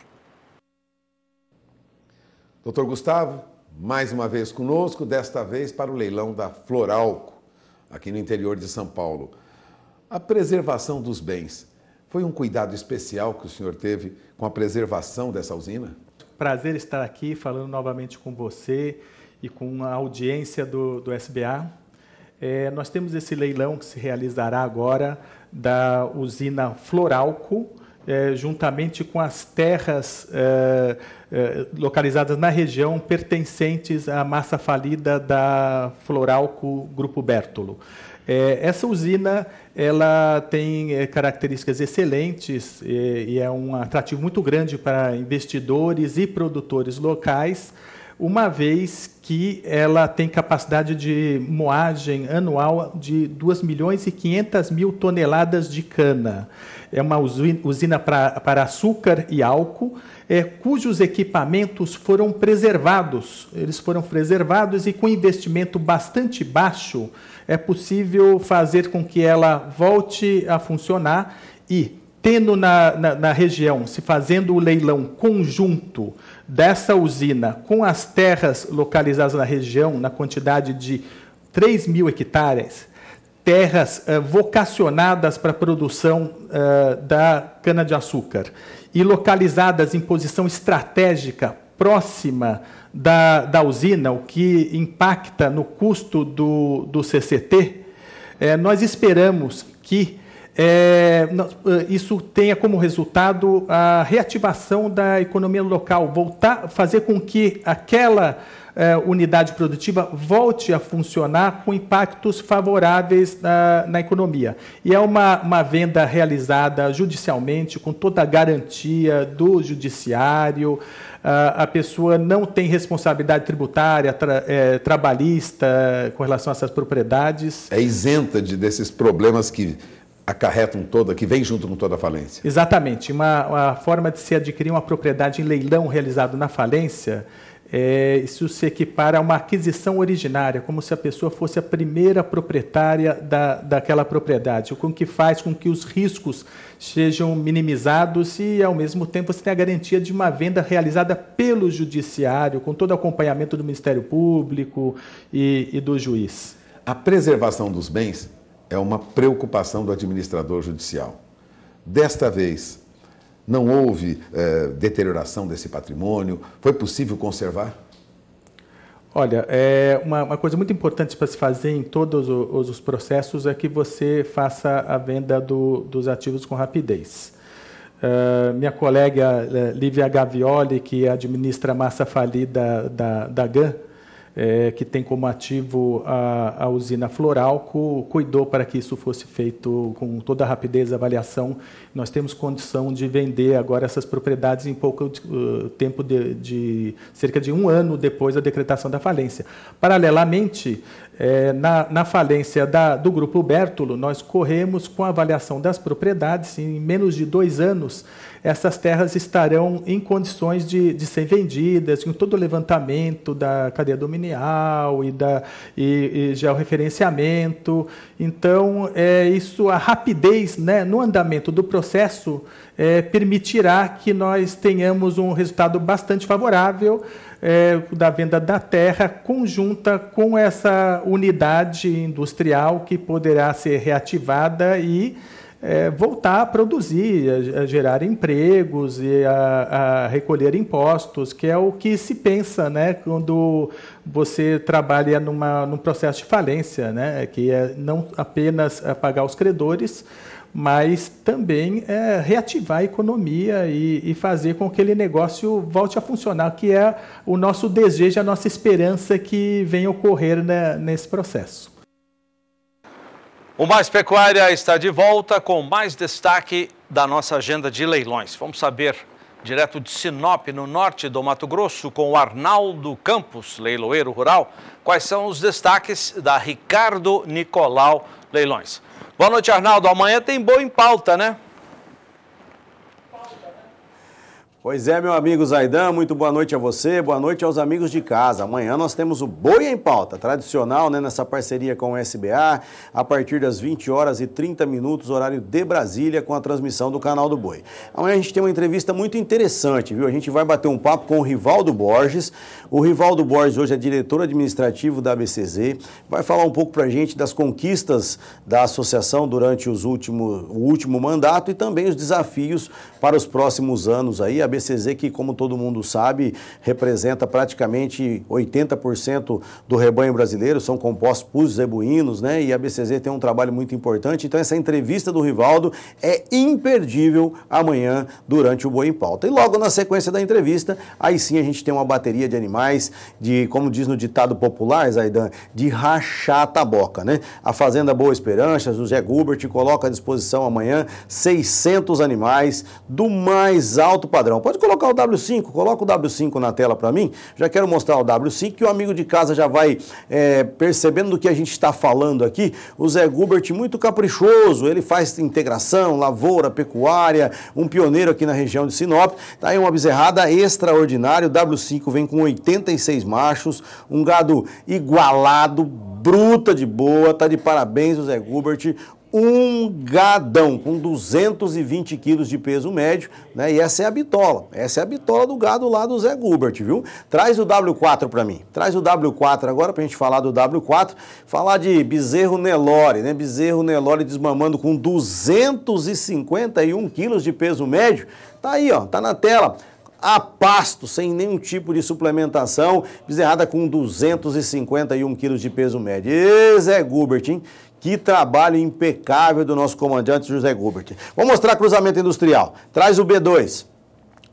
Doutor Gustavo, mais uma vez conosco, desta vez para o leilão da Floralco, aqui no interior de São Paulo. A preservação dos bens foi um cuidado especial que o senhor teve com a preservação dessa usina? Prazer estar aqui falando novamente com você e com a audiência do, do SBA. É, nós temos esse leilão que se realizará agora da usina Floralco, é, juntamente com as terras é, é localizadas na região pertencentes à massa falida da Floralco Grupo Bertolo. É, essa usina ela tem é, características excelentes e é um atrativo muito grande para investidores e produtores locais uma vez que ela tem capacidade de moagem anual de 2 milhões e 500 mil toneladas de cana. É uma usina para açúcar e álcool, é, cujos equipamentos foram preservados. Eles foram preservados e com investimento bastante baixo, é possível fazer com que ela volte a funcionar e, tendo na, na, na região, se fazendo o leilão conjunto dessa usina com as terras localizadas na região, na quantidade de 3 mil hectares, terras eh, vocacionadas para a produção eh, da cana-de-açúcar e localizadas em posição estratégica próxima da, da usina, o que impacta no custo do, do CCT, eh, nós esperamos que é, eh, isso tenha como resultado a reativação da economia local, voltar, fazer com que aquela é, unidade produtiva volte a funcionar com impactos favoráveis na, na economia. E é uma, uma, venda realizada judicialmente, com toda a garantia do judiciário, a, a pessoa não tem responsabilidade tributária, tra, é, trabalhista com relação a essas propriedades. É isenta de, desses problemas que acarretam toda, que vem junto com toda a falência. Exatamente. Uma, uma forma de se adquirir uma propriedade em leilão realizado na falência, é, isso se equipara a uma aquisição originária, como se a pessoa fosse a primeira proprietária da, daquela propriedade, o que faz com que os riscos sejam minimizados e, ao mesmo tempo, você tem a garantia de uma venda realizada pelo judiciário, com todo o acompanhamento do Ministério Público e, e do juiz. A preservação dos bens é uma preocupação do administrador judicial. Desta vez, não houve eh, deterioração desse patrimônio? Foi possível conservar? Olha, é uma, uma, coisa muito importante para se fazer em todos os, os processos é que você faça a venda do, dos ativos com rapidez. Uh, minha colega Lívia Gavioli, que administra a massa falida da, da GAN, é, que tem como ativo a, a, usina Floralco, cuidou para que isso fosse feito com toda a rapidez a avaliação. Nós temos condição de vender agora essas propriedades em pouco uh, tempo de, de, cerca de um ano depois da decretação da falência. Paralelamente, é, na, na, falência da, do Grupo Bertolo, nós corremos com a avaliação das propriedades em menos de dois anos essas terras estarão em condições de, de ser vendidas, com todo o levantamento da cadeia dominial e, da, e, e georreferenciamento. Então, é, isso, a rapidez né, no andamento do processo é, permitirá que nós tenhamos um resultado bastante favorável é, da venda da terra conjunta com essa unidade industrial que poderá ser reativada e é, voltar a produzir, a, a gerar empregos e a, a, recolher impostos, que é o que se pensa né, quando você trabalha numa, num processo de falência, né, que é não apenas pagar os credores, mas também é, reativar a economia e, e, fazer com que aquele negócio volte a funcionar, que é o nosso desejo, a nossa esperança que venha ocorrer né, nesse processo. O Mais Pecuária está de volta com mais destaque da nossa agenda de leilões. Vamos saber direto de Sinop, no norte do Mato Grosso, com o Arnaldo Campos, leiloeiro rural, quais são os destaques da Ricardo Nicolau Leilões. Boa noite, Arnaldo. Amanhã tem boa em pauta, né? Pois é, meu amigo Zaidan, muito boa noite a você, boa noite aos amigos de casa. Amanhã nós temos o Boi em Pauta, tradicional, né, nessa parceria com o SBA, a partir das 20 horas e 30 minutos, horário de Brasília, com a transmissão do canal do Boi. Amanhã a gente tem uma entrevista muito interessante, viu? A gente vai bater um papo com o Rivaldo Borges. O Rivaldo Borges hoje é diretor administrativo da ABCZ, vai falar um pouco pra gente das conquistas da associação durante os últimos, o último mandato e também os desafios para os próximos anos aí. A BCZ, que, como todo mundo sabe, representa praticamente 80% do rebanho brasileiro, são compostos por zebuínos, né? E a BCZ tem um trabalho muito importante. Então, essa entrevista do Rivaldo é imperdível amanhã durante o Boi em Pauta. E logo na sequência da entrevista, aí sim a gente tem uma bateria de animais, de, como diz no ditado popular, Zaidan, de rachar a taboca, né? A Fazenda Boa Esperança, José Gubert, coloca à disposição amanhã 600 animais do mais alto padrão não. Pode colocar o W5, coloca o W5 na tela para mim. Já quero mostrar o W5 que o amigo de casa já vai é, percebendo do que a gente está falando aqui. O Zé Gubert muito caprichoso, ele faz integração, lavoura, pecuária, um pioneiro aqui na região de Sinop. Está aí uma bezerrada extraordinária. O W5 vem com 86 machos, um gado igualado, bruta de boa, tá de parabéns o Zé Gubert, um gadão com 220 quilos de peso médio, né? E essa é a bitola, essa é a bitola do gado lá do Zé Gubert, viu? Traz o W4 para mim, traz o W4 agora para a gente falar do W4, falar de bezerro Nelore, né? Bezerro Nelore desmamando com 251 quilos de peso médio, tá aí, ó, tá na tela a pasto, sem nenhum tipo de suplementação, bezerrada com 251 quilos de peso médio. Ê, Zé Gubert, hein? Que trabalho impecável do nosso comandante José Gubert. Vou mostrar cruzamento industrial. Traz o B2.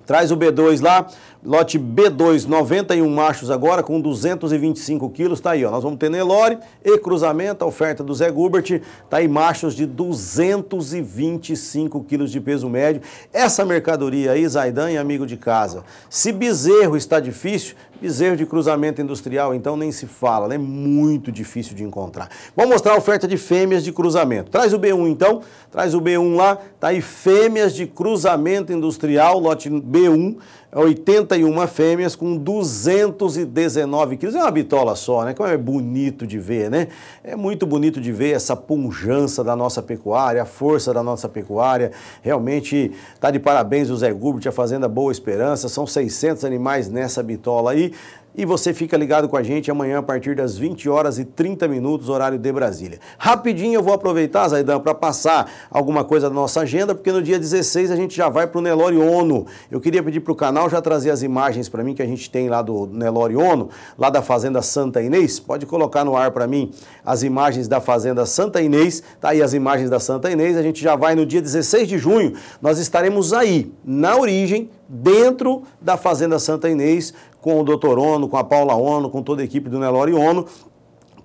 Traz o B2 lá, lote B2, 91 machos agora, com 225 quilos, tá aí, ó. Nós vamos ter Nelore e cruzamento, a oferta do Zé Gubert, tá aí machos de 225 quilos de peso médio. Essa mercadoria aí, Zaidan e é amigo de casa, se bezerro está difícil, Bezerro de cruzamento industrial, então, nem se fala, é né? muito difícil de encontrar. Vamos mostrar a oferta de fêmeas de cruzamento. Traz o B1, então, traz o B1 lá, tá aí fêmeas de cruzamento industrial, lote B1, 81 é fêmeas com 219 quilos. É uma bitola só, né? Como é bonito de ver, né? É muito bonito de ver essa punjança da nossa pecuária, a força da nossa pecuária. Realmente tá de parabéns o Zé Gubert, a Fazenda Boa Esperança. São 600 animais nessa bitola aí. E você fica ligado com a gente amanhã a partir das 20 horas e 30 minutos, horário de Brasília. Rapidinho eu vou aproveitar, Zaidan, para passar alguma coisa da nossa agenda, porque no dia 16 a gente já vai para o Nelore ONU. Eu queria pedir para o canal já trazer as imagens para mim que a gente tem lá do Nelore ONU, lá da Fazenda Santa Inês. Pode colocar no ar para mim as imagens da Fazenda Santa Inês. Tá aí as imagens da Santa Inês. A gente já vai no dia 16 de junho. Nós estaremos aí, na origem, dentro da Fazenda Santa Inês, com o Dr. Ono, com a Paula Ono, com toda a equipe do Nelore Ono,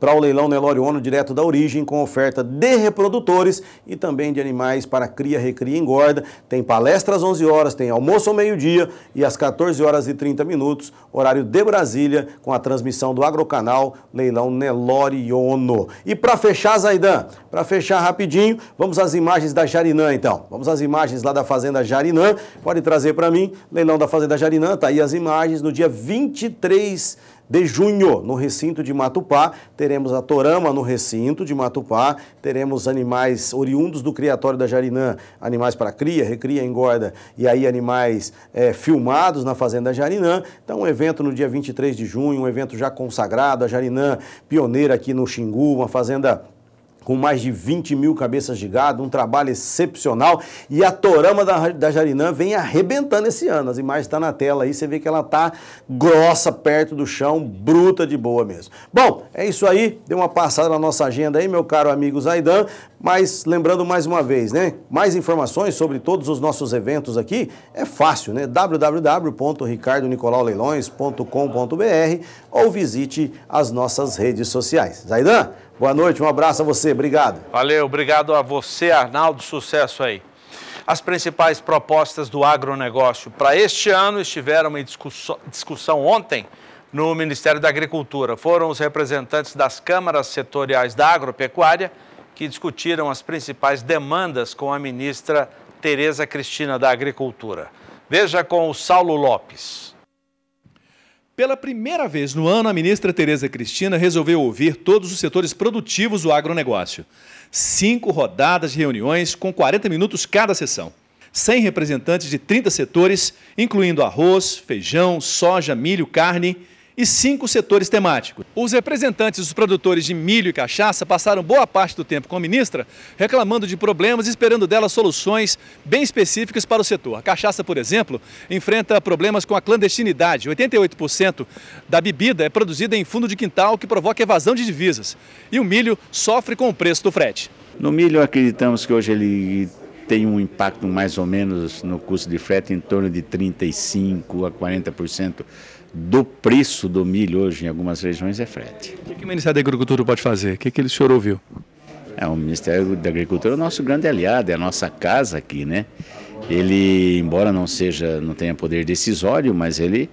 para o leilão Nelório Ono direto da origem, com oferta de reprodutores e também de animais para cria, recria e engorda. Tem palestra às 11 horas, tem almoço ao meio-dia e às 14 horas e 30 minutos, horário de Brasília, com a transmissão do Agrocanal, leilão Ono. E para fechar, Zaidan, para fechar rapidinho, vamos às imagens da Jarinã então. Vamos às imagens lá da Fazenda Jarinã. Pode trazer para mim, leilão da Fazenda Jarinã, tá aí as imagens no dia 23 de de junho, no recinto de Matupá, teremos a Torama no recinto de Matupá, teremos animais oriundos do criatório da Jarinã, animais para cria, recria, engorda, e aí animais é, filmados na Fazenda da Jarinã. Então, um evento no dia 23 de junho, um evento já consagrado, a Jarinã, pioneira aqui no Xingu, uma fazenda com mais de 20 mil cabeças de gado, um trabalho excepcional. E a Torama da, da Jarinã vem arrebentando esse ano. As imagens estão tá na tela aí, você vê que ela está grossa, perto do chão, bruta de boa mesmo. Bom, é isso aí. Deu uma passada na nossa agenda aí, meu caro amigo Zaidan. Mas lembrando mais uma vez, né? Mais informações sobre todos os nossos eventos aqui é fácil, né? www.ricardonicolauleilões.com.br ou visite as nossas redes sociais. Zaidan, Boa noite, um abraço a você, obrigado. Valeu, obrigado a você, Arnaldo, sucesso aí. As principais propostas do agronegócio para este ano estiveram em discussão, discussão ontem no Ministério da Agricultura. Foram os representantes das câmaras setoriais da agropecuária que discutiram as principais demandas com a ministra Tereza Cristina da Agricultura. Veja com o Saulo Lopes. Pela primeira vez no ano, a ministra Tereza Cristina resolveu ouvir todos os setores produtivos do agronegócio. Cinco rodadas de reuniões com 40 minutos cada sessão. 100 representantes de 30 setores, incluindo arroz, feijão, soja, milho, carne e cinco setores temáticos. Os representantes dos produtores de milho e cachaça passaram boa parte do tempo com a ministra reclamando de problemas e esperando dela soluções bem específicas para o setor. A cachaça, por exemplo, enfrenta problemas com a clandestinidade. 88% da bebida é produzida em fundo de quintal, que provoca evasão de divisas. E o milho sofre com o preço do frete. No milho, acreditamos que hoje ele tem um impacto mais ou menos no custo de frete em torno de 35% a 40% do preço do milho hoje em algumas regiões é frete. O que o Ministério da Agricultura pode fazer? O que, que ele senhor ouviu? É, o Ministério da Agricultura é o nosso grande aliado, é a nossa casa aqui, né? Ele, embora não seja, não tenha poder decisório, mas ele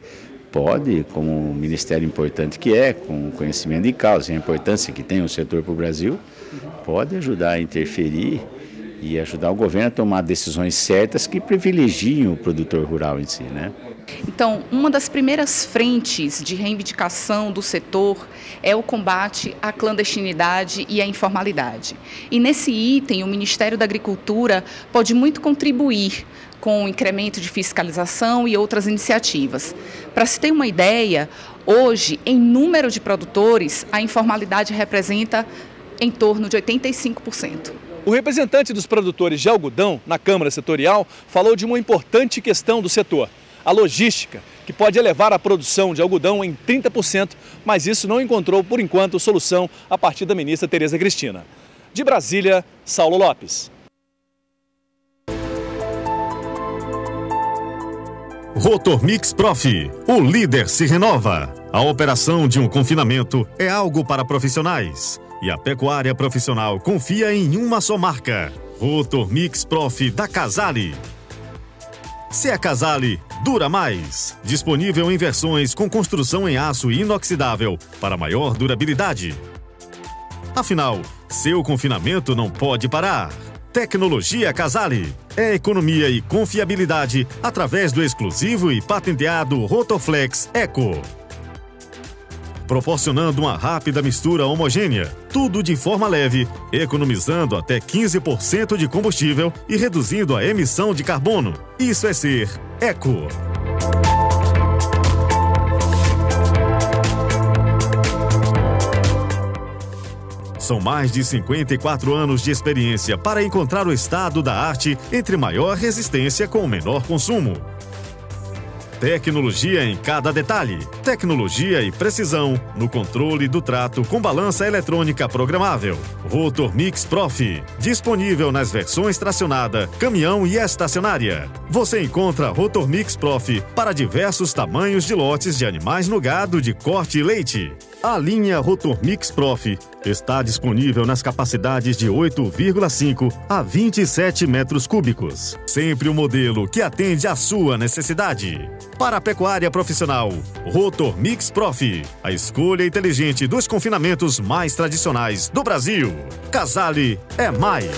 pode, como um ministério importante que é, com conhecimento de causa e a importância que tem o setor para o Brasil, pode ajudar a interferir e ajudar o governo a tomar decisões certas que privilegiem o produtor rural em si, né? Então, uma das primeiras frentes de reivindicação do setor é o combate à clandestinidade e à informalidade. E nesse item, o Ministério da Agricultura pode muito contribuir com o incremento de fiscalização e outras iniciativas. Para se ter uma ideia, hoje, em número de produtores, a informalidade representa em torno de 85%. O representante dos produtores de algodão na Câmara Setorial falou de uma importante questão do setor, a logística, que pode elevar a produção de algodão em 30%, mas isso não encontrou, por enquanto, solução a partir da ministra Tereza Cristina. De Brasília, Saulo Lopes. Rotormix Prof. O líder se renova. A operação de um confinamento é algo para profissionais. E a pecuária profissional confia em uma só marca. Rotormix Prof. da Casale. Se Casale, dura mais. Disponível em versões com construção em aço inoxidável para maior durabilidade. Afinal, seu confinamento não pode parar. Tecnologia Casale é economia e confiabilidade através do exclusivo e patenteado Rotoflex Eco proporcionando uma rápida mistura homogênea, tudo de forma leve, economizando até 15% de combustível e reduzindo a emissão de carbono. Isso é ser eco. São mais de 54 anos de experiência para encontrar o estado da arte entre maior resistência com menor consumo. Tecnologia em cada detalhe. Tecnologia e precisão no controle do trato com balança eletrônica programável. Rotor Mix Prof. Disponível nas versões tracionada, caminhão e estacionária. Você encontra Rotor Mix Prof para diversos tamanhos de lotes de animais no gado de corte e leite. A linha Rotormix Prof está disponível nas capacidades de 8,5 a 27 metros cúbicos. Sempre o um modelo que atende à sua necessidade. Para a pecuária profissional, Rotormix Prof, a escolha inteligente dos confinamentos mais tradicionais do Brasil. Casale é mais.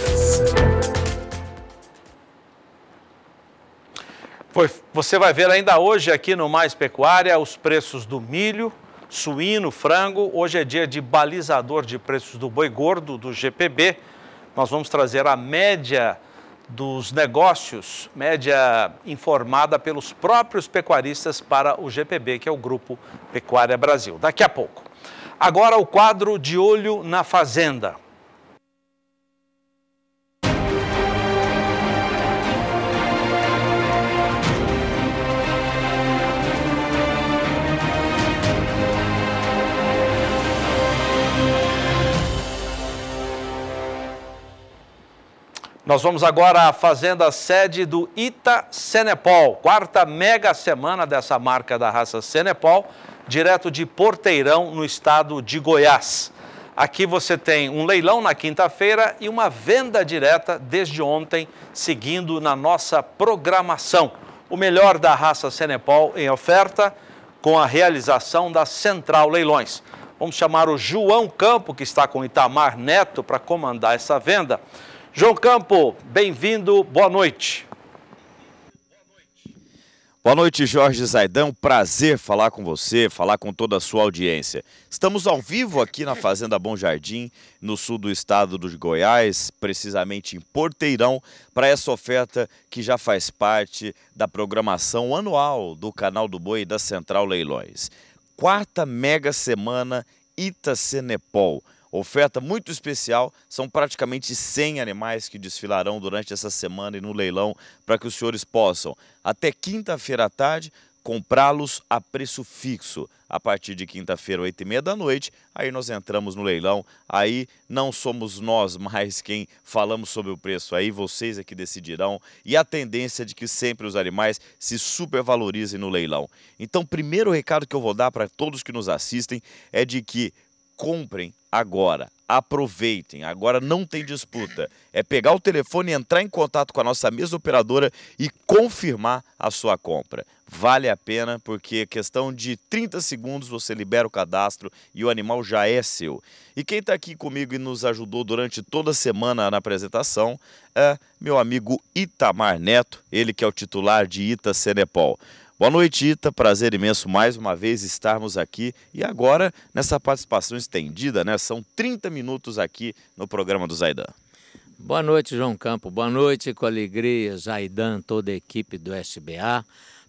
Você vai ver ainda hoje aqui no Mais Pecuária os preços do milho, suíno, frango. Hoje é dia de balizador de preços do boi gordo, do GPB. Nós vamos trazer a média dos negócios, média informada pelos próprios pecuaristas para o GPB, que é o Grupo Pecuária Brasil. Daqui a pouco. Agora o quadro de olho na fazenda. Nós vamos agora à fazenda sede do Ita Senepol, quarta mega semana dessa marca da raça Senepol, direto de Porteirão, no estado de Goiás. Aqui você tem um leilão na quinta-feira e uma venda direta desde ontem, seguindo na nossa programação. O melhor da raça Senepol em oferta com a realização da Central Leilões. Vamos chamar o João Campo, que está com Itamar Neto, para comandar essa venda. João Campo, bem-vindo, boa noite. Boa noite, Jorge Zaidão. Prazer falar com você, falar com toda a sua audiência. Estamos ao vivo aqui na Fazenda Bom Jardim, no sul do estado de Goiás, precisamente em Porteirão, para essa oferta que já faz parte da programação anual do Canal do Boi e da Central Leilões. Quarta mega semana Itacenepol Oferta muito especial, são praticamente 100 animais que desfilarão durante essa semana e no leilão para que os senhores possam, até quinta-feira à tarde, comprá-los a preço fixo. A partir de quinta-feira, oito e meia da noite, aí nós entramos no leilão. Aí não somos nós mais quem falamos sobre o preço, aí vocês é que decidirão. E a tendência é de que sempre os animais se supervalorizem no leilão. Então, primeiro recado que eu vou dar para todos que nos assistem é de que comprem agora. Aproveitem, agora não tem disputa. É pegar o telefone, entrar em contato com a nossa mesa operadora e confirmar a sua compra. Vale a pena porque é questão de 30 segundos você libera o cadastro e o animal já é seu. E quem está aqui comigo e nos ajudou durante toda a semana na apresentação é meu amigo Itamar Neto, ele que é o titular de Ita Senepol. Boa noite, Ita. Prazer imenso mais uma vez estarmos aqui e agora nessa participação estendida, né? São 30 minutos aqui no programa do Zaidan. Boa noite, João Campo. Boa noite, com alegria, Zaidan, toda a equipe do SBA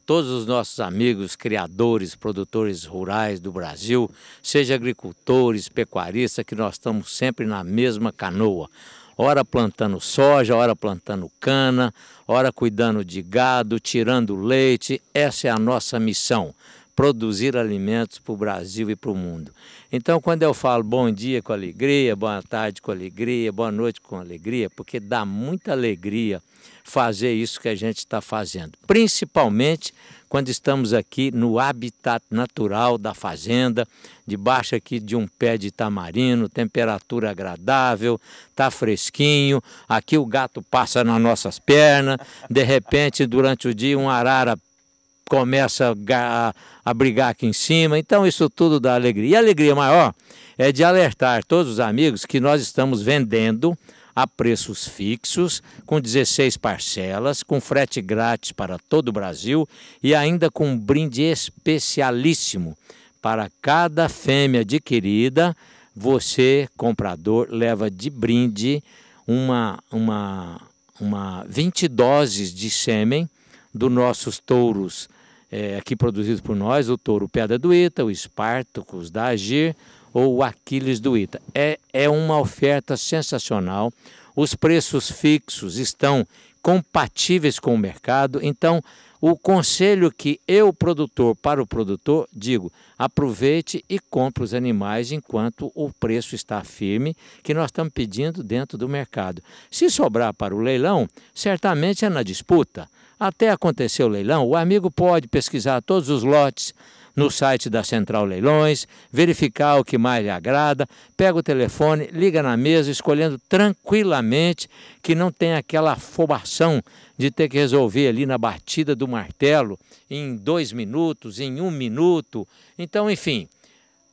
todos os nossos amigos criadores, produtores rurais do Brasil, seja agricultores, pecuaristas, que nós estamos sempre na mesma canoa hora plantando soja, hora plantando cana, hora cuidando de gado, tirando leite. Essa é a nossa missão, produzir alimentos para o Brasil e para o mundo. Então, quando eu falo bom dia com alegria, boa tarde com alegria, boa noite com alegria, porque dá muita alegria fazer isso que a gente está fazendo, principalmente quando estamos aqui no habitat natural da fazenda, debaixo aqui de um pé de tamarino, temperatura agradável, está fresquinho, aqui o gato passa nas nossas pernas, de repente durante o dia um arara começa a, a, brigar aqui em cima. Então, isso tudo dá alegria. E a alegria maior é de alertar todos os amigos que nós estamos vendendo a preços fixos, com 16 parcelas, com frete grátis para todo o Brasil e ainda com um brinde especialíssimo. Para cada fêmea adquirida, você, comprador, leva de brinde uma, uma, uma 20 doses de sêmen dos nossos touros é, aqui produzidos por nós, o touro Pedra do Ita, o Espartacus da Agir, ou o Aquiles do Ita. É, é uma oferta sensacional. Os preços fixos estão compatíveis com o mercado. Então, o conselho que eu, produtor, para o produtor, digo: aproveite e compre os animais enquanto o preço está firme, que nós estamos pedindo dentro do mercado. Se sobrar para o leilão, certamente é na disputa. Até acontecer o leilão, o amigo pode pesquisar todos os lotes no site da Central Leilões, verificar o que mais lhe agrada, pega o telefone, liga na mesa, escolhendo tranquilamente que não tem aquela afobação de ter que resolver ali na batida do martelo em dois minutos, em um minuto. Então, enfim,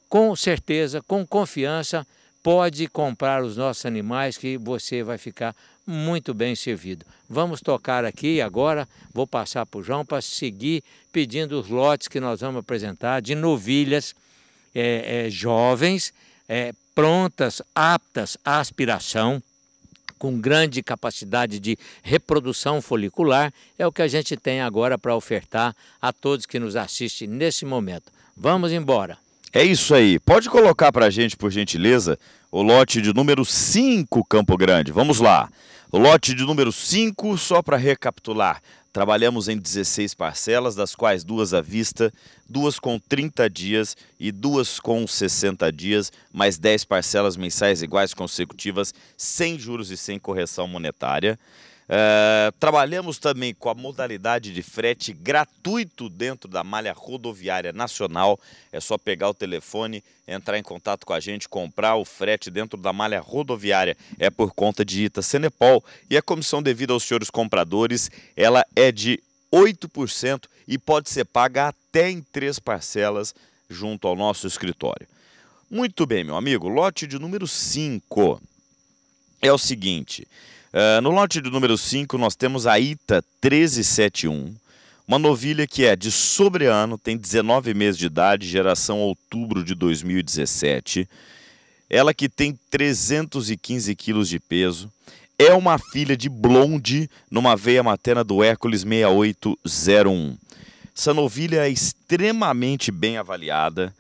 com certeza, com confiança, pode comprar os nossos animais que você vai ficar muito bem servido. Vamos tocar aqui agora, vou passar para o João para seguir pedindo os lotes que nós vamos apresentar de novilhas é, é, jovens, é, prontas, aptas à aspiração, com grande capacidade de reprodução folicular, é o que a gente tem agora para ofertar a todos que nos assistem nesse momento. Vamos embora! É isso aí. Pode colocar para a gente, por gentileza, o lote de número 5, Campo Grande. Vamos lá. Lote de número 5, só para recapitular, trabalhamos em 16 parcelas, das quais duas à vista, duas com 30 dias e duas com 60 dias, mais 10 parcelas mensais iguais consecutivas, sem juros e sem correção monetária. É, trabalhamos também com a modalidade de frete gratuito dentro da malha rodoviária nacional. É só pegar o telefone, entrar em contato com a gente, comprar o frete dentro da malha rodoviária. É por conta de Ita Senepol e a comissão devida aos senhores compradores, ela é de 8% e pode ser paga até em três parcelas junto ao nosso escritório. Muito bem, meu amigo, lote de número 5 é o seguinte: é, no lote de número 5, nós temos a ITA 1371, uma novilha que é de sobreano, tem 19 meses de idade, geração outubro de 2017. Ela que tem 315 quilos de peso, é uma filha de blonde numa veia materna do Hércules 6801. Essa novilha é extremamente bem avaliada,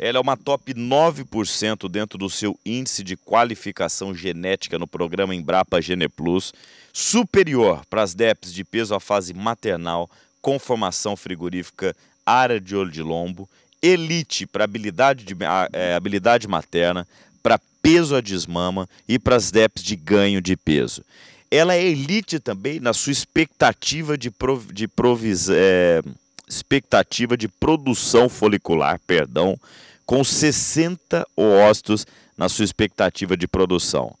ela é uma top 9% dentro do seu índice de qualificação genética no programa Embrapa Geneplus, superior para as DEPs de peso à fase maternal, conformação frigorífica, área de olho de lombo, elite para habilidade, de, ah, é, habilidade materna, para peso à desmama e para as DEPs de ganho de peso ela é elite também na sua expectativa de, prov, de provis, é, expectativa de produção folicular, perdão, com 60 oócitos na sua expectativa de produção.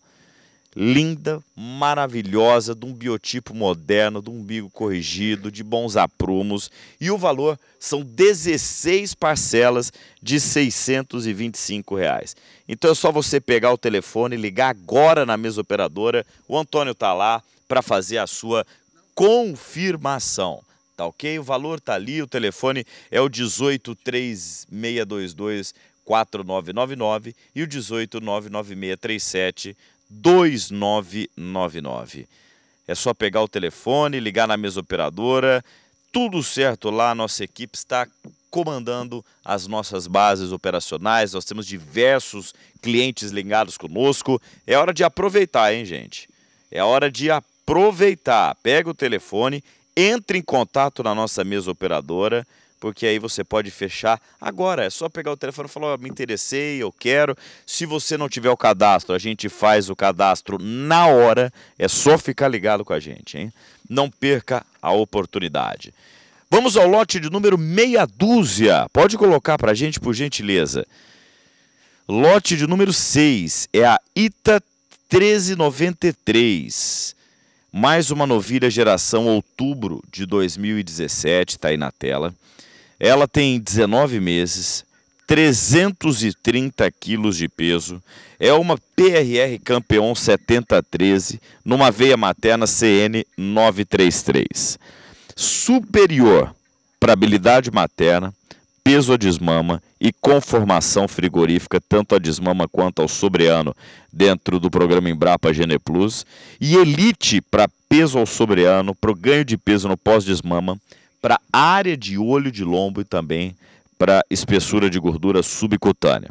Linda, maravilhosa, de um biotipo moderno, de um umbigo corrigido, de bons aprumos. E o valor são 16 parcelas de R$ 625. Reais. Então é só você pegar o telefone, ligar agora na mesa operadora. O Antônio está lá para fazer a sua confirmação. Tá ok? O valor tá ali, o telefone é o 183622 4999 e o 1899637 2999. É só pegar o telefone, ligar na mesa operadora, tudo certo lá, a nossa equipe está comandando as nossas bases operacionais. Nós temos diversos clientes ligados conosco. É hora de aproveitar, hein, gente? É hora de aproveitar. Pega o telefone entre em contato na nossa mesa operadora, porque aí você pode fechar agora. É só pegar o telefone e falar: oh, me interessei, eu quero. Se você não tiver o cadastro, a gente faz o cadastro na hora. É só ficar ligado com a gente, hein? Não perca a oportunidade. Vamos ao lote de número meia dúzia. Pode colocar para a gente, por gentileza. Lote de número 6 é a ITA 1393 mais uma novilha geração outubro de 2017, está aí na tela. Ela tem 19 meses, 330 quilos de peso, é uma PRR campeão 7013, numa veia materna CN 933. Superior para habilidade materna, peso à desmama e conformação frigorífica tanto a desmama quanto ao sobreano dentro do programa Embrapa Gene Plus e elite para peso ao sobreano, para o ganho de peso no pós-desmama, para área de olho de lombo e também para espessura de gordura subcutânea.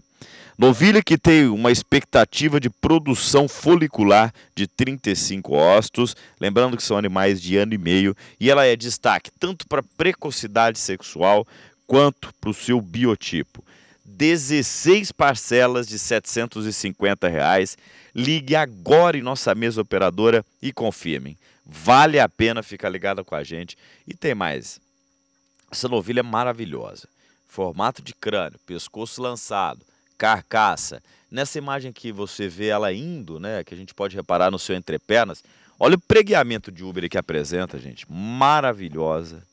Novilha que tem uma expectativa de produção folicular de 35 ostos, lembrando que são animais de ano e meio, e ela é destaque tanto para precocidade sexual quanto para o seu biotipo. 16 parcelas de R$ 750. Reais. Ligue agora em nossa mesa operadora e confirmem. Vale a pena ficar ligada com a gente. E tem mais. Essa novilha é maravilhosa. Formato de crânio, pescoço lançado, carcaça. Nessa imagem que você vê ela indo, né, que a gente pode reparar no seu entrepernas, olha o pregueamento de Uber que apresenta, gente. Maravilhosa,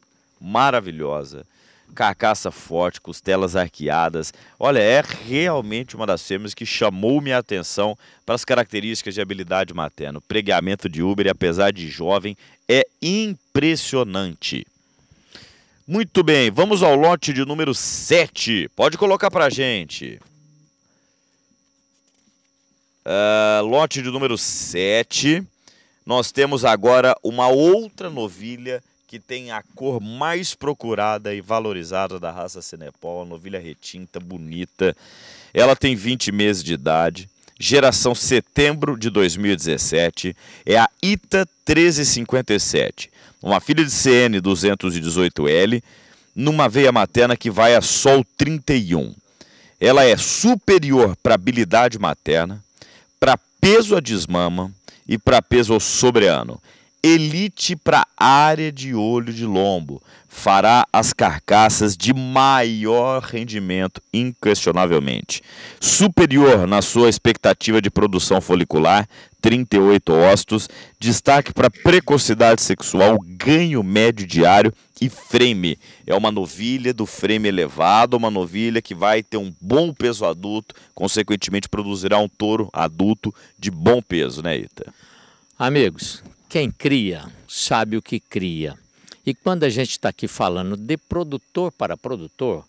maravilhosa carcaça forte, costelas arqueadas. Olha, é realmente uma das fêmeas que chamou minha atenção para as características de habilidade materna. O pregamento de Uber, apesar de jovem, é impressionante. Muito bem, vamos ao lote de número 7. Pode colocar para gente. Uh, lote de número 7. Nós temos agora uma outra novilha que tem a cor mais procurada e valorizada da raça Cenepol, a novilha retinta, bonita. Ela tem 20 meses de idade, geração setembro de 2017, é a Ita 1357, uma filha de CN 218L, numa veia materna que vai a Sol 31. Ela é superior para habilidade materna, para peso a desmama e para peso ao sobreano elite para área de olho de lombo. Fará as carcaças de maior rendimento, inquestionavelmente. Superior na sua expectativa de produção folicular, 38 ostos. destaque para precocidade sexual, ganho médio diário e frame. É uma novilha do frame elevado, uma novilha que vai ter um bom peso adulto, consequentemente produzirá um touro adulto de bom peso, né, Ita? Amigos, quem cria sabe o que cria. E quando a gente está aqui falando de produtor para produtor,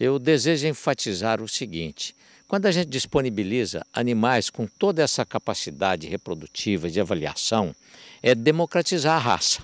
eu desejo enfatizar o seguinte: quando a gente disponibiliza animais com toda essa capacidade reprodutiva de avaliação, é democratizar a raça.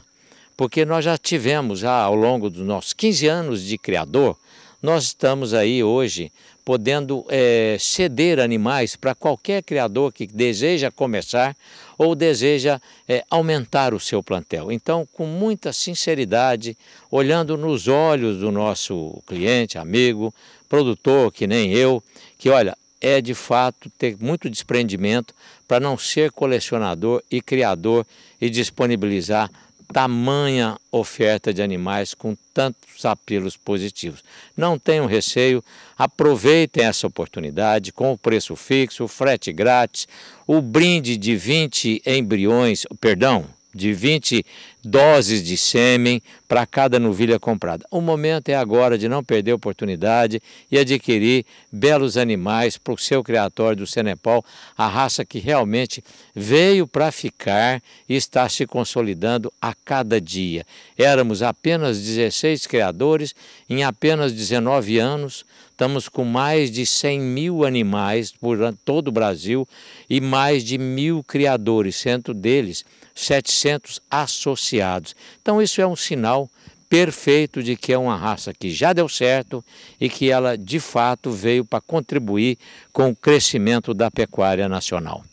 Porque nós já tivemos, ao longo dos nossos 15 anos de criador, nós estamos aí hoje podendo é, ceder animais para qualquer criador que deseja começar ou deseja é, aumentar o seu plantel. Então, com muita sinceridade, olhando nos olhos do nosso cliente, amigo, produtor, que nem eu, que olha, é de fato ter muito desprendimento para não ser colecionador e criador e disponibilizar tamanha oferta de animais com tantos apelos positivos. Não tenham receio, aproveitem essa oportunidade com o preço fixo, o frete grátis, o brinde de 20 embriões, perdão, de 20 doses de sêmen para cada novilha comprada. O momento é agora de não perder a oportunidade e adquirir belos animais para o seu criatório do Senepal, a raça que realmente veio para ficar e está se consolidando a cada dia. Éramos apenas 16 criadores em apenas 19 anos, estamos com mais de 100 mil animais por todo o Brasil e mais de mil criadores, sendo deles 700 associados. Então, isso é um sinal perfeito de que é uma raça que já deu certo e que ela de fato veio para contribuir com o crescimento da pecuária nacional.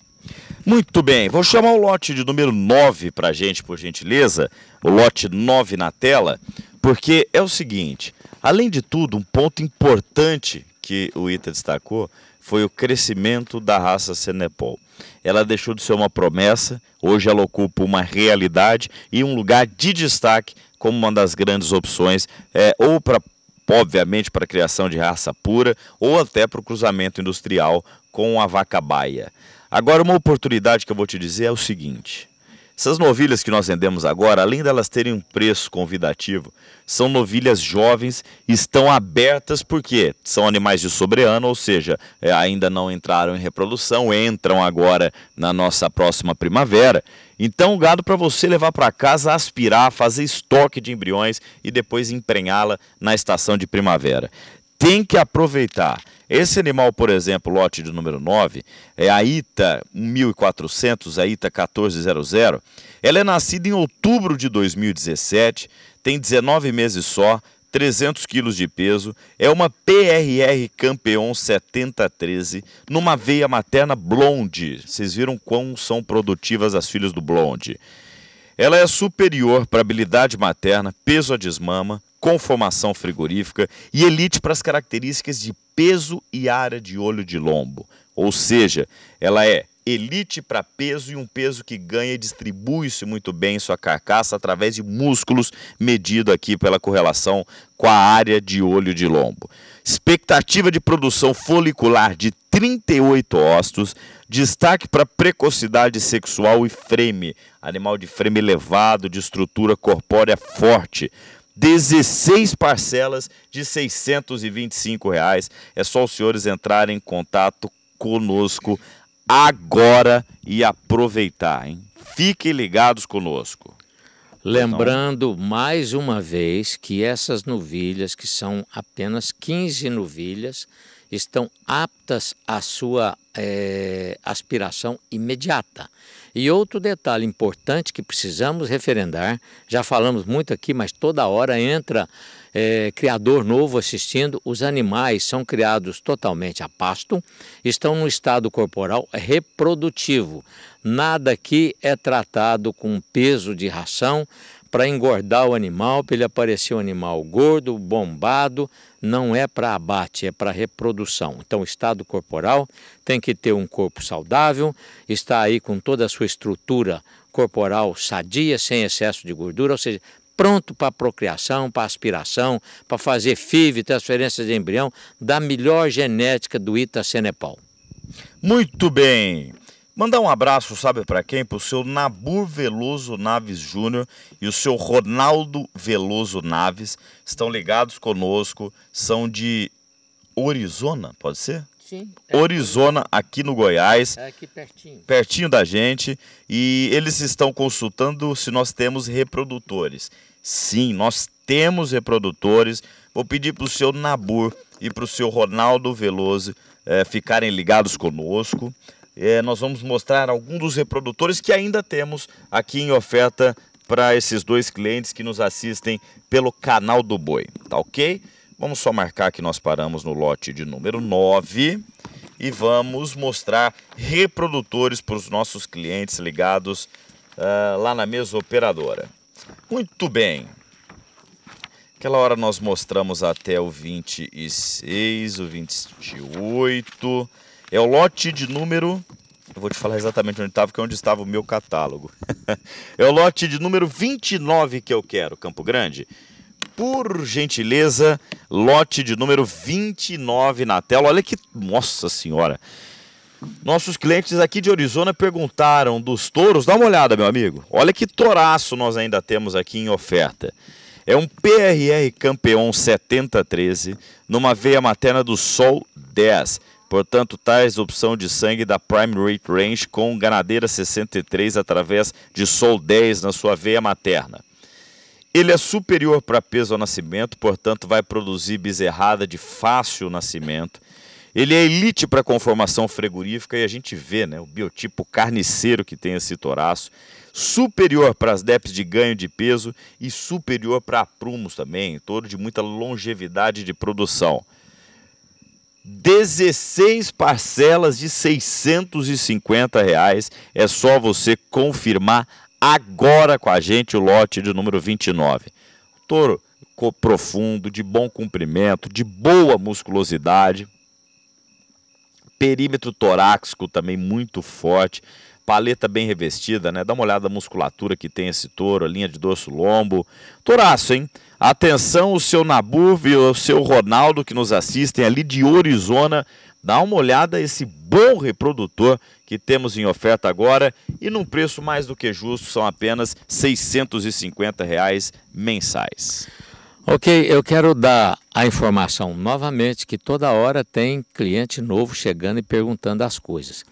Muito bem, vou chamar o lote de número 9 para a gente, por gentileza. O lote 9 na tela, porque é o seguinte: além de tudo, um ponto importante que o Ita destacou foi o crescimento da raça Senepol. Ela deixou de ser uma promessa, hoje ela ocupa uma realidade e um lugar de destaque como uma das grandes opções, é, ou para obviamente para a criação de raça pura ou até para o cruzamento industrial com a vaca baia. Agora, uma oportunidade que eu vou te dizer é o seguinte: essas novilhas que nós vendemos agora, além delas terem um preço convidativo, são novilhas jovens, estão abertas porque são animais de sobreano, ou seja, é, ainda não entraram em reprodução, entram agora na nossa próxima primavera. Então, gado para você levar para casa, aspirar, fazer estoque de embriões e depois emprenhá-la na estação de primavera. Tem que aproveitar. Esse animal, por exemplo, lote de número 9, é a ITA 1400, a ITA 1400, ela é nascida em outubro de 2017, tem 19 meses só, 300 quilos de peso, é uma PRR Campeon 7013, numa veia materna blonde. Vocês viram quão são produtivas as filhas do blonde. Ela é superior para habilidade materna, peso a desmama, conformação frigorífica e elite para as características de peso e área de olho de lombo. Ou seja, ela é elite para peso e um peso que ganha e distribui-se muito bem em sua carcaça através de músculos, medido aqui pela correlação com a área de olho de lombo. Expectativa de produção folicular de 38 ostos, destaque para precocidade sexual e frame, animal de frame elevado, de estrutura corpórea forte. 16 parcelas de R$ 625. Reais. É só os senhores entrarem em contato conosco agora e aproveitar, hein? Fiquem ligados conosco. Lembrando mais uma vez que essas novilhas, que são apenas 15 novilhas, estão aptas à sua é, aspiração imediata. E outro detalhe importante que precisamos referendar, já falamos muito aqui, mas toda hora entra é, criador novo assistindo, os animais são criados totalmente a pasto, estão no estado corporal reprodutivo. Nada aqui é tratado com peso de ração para engordar o animal, para ele aparecer um animal gordo, bombado, não é para abate, é para reprodução. Então, o estado corporal tem que ter um corpo saudável, está aí com toda a sua estrutura corporal sadia, sem excesso de gordura, ou seja, pronto para procriação, para aspiração, para fazer FIV, transferência de embrião, da melhor genética do Itacenepal. Muito bem. Mandar um abraço, sabe para quem? Para o seu Nabur Veloso Naves Júnior e o seu Ronaldo Veloso Naves. Estão ligados conosco, são de Orizona, pode ser? Sim. É. Orizona, aqui no Goiás. É aqui pertinho. Pertinho da gente. E eles estão consultando se nós temos reprodutores. Sim, nós temos reprodutores. Vou pedir para o seu Nabur e para o seu Ronaldo Veloso é, ficarem ligados conosco é, nós vamos mostrar alguns dos reprodutores que ainda temos aqui em oferta para esses dois clientes que nos assistem pelo canal do Boi, tá ok? Vamos só marcar que nós paramos no lote de número 9 e vamos mostrar reprodutores para os nossos clientes ligados uh, lá na mesa operadora. Muito bem. Aquela hora nós mostramos até o 26, o 28, é o lote de número. Eu vou te falar exatamente onde estava, que é onde estava o meu catálogo. é o lote de número 29 que eu quero, Campo Grande. Por gentileza, lote de número 29 na tela. Olha que. Nossa Senhora! Nossos clientes aqui de Arizona perguntaram dos touros. Dá uma olhada, meu amigo. Olha que toraço nós ainda temos aqui em oferta. É um PRR Campeon 7013 numa veia materna do Sol 10. Portanto, tais opção de sangue da Prime Rate Range com ganadeira 63 através de Sol 10 na sua veia materna. Ele é superior para peso ao nascimento, portanto, vai produzir bezerrada de fácil nascimento. Ele é elite para conformação frigorífica e a gente vê né, o biotipo carniceiro que tem esse toraço. Superior para as DEPs de ganho de peso e superior para aprumos também, todo de muita longevidade de produção. 16 parcelas de 650 reais. É só você confirmar agora com a gente o lote de número 29. Touro profundo, de bom comprimento, de boa musculosidade, perímetro torácico também muito forte, paleta bem revestida, né? Dá uma olhada na musculatura que tem esse touro, a linha de dorso lombo. Toraço, hein? Atenção, o seu Nabu e o seu Ronaldo que nos assistem ali de Orizona. Dá uma olhada esse bom reprodutor que temos em oferta agora e num preço mais do que justo, são apenas R$ reais mensais. Ok, eu quero dar a informação novamente que toda hora tem cliente novo chegando e perguntando as coisas.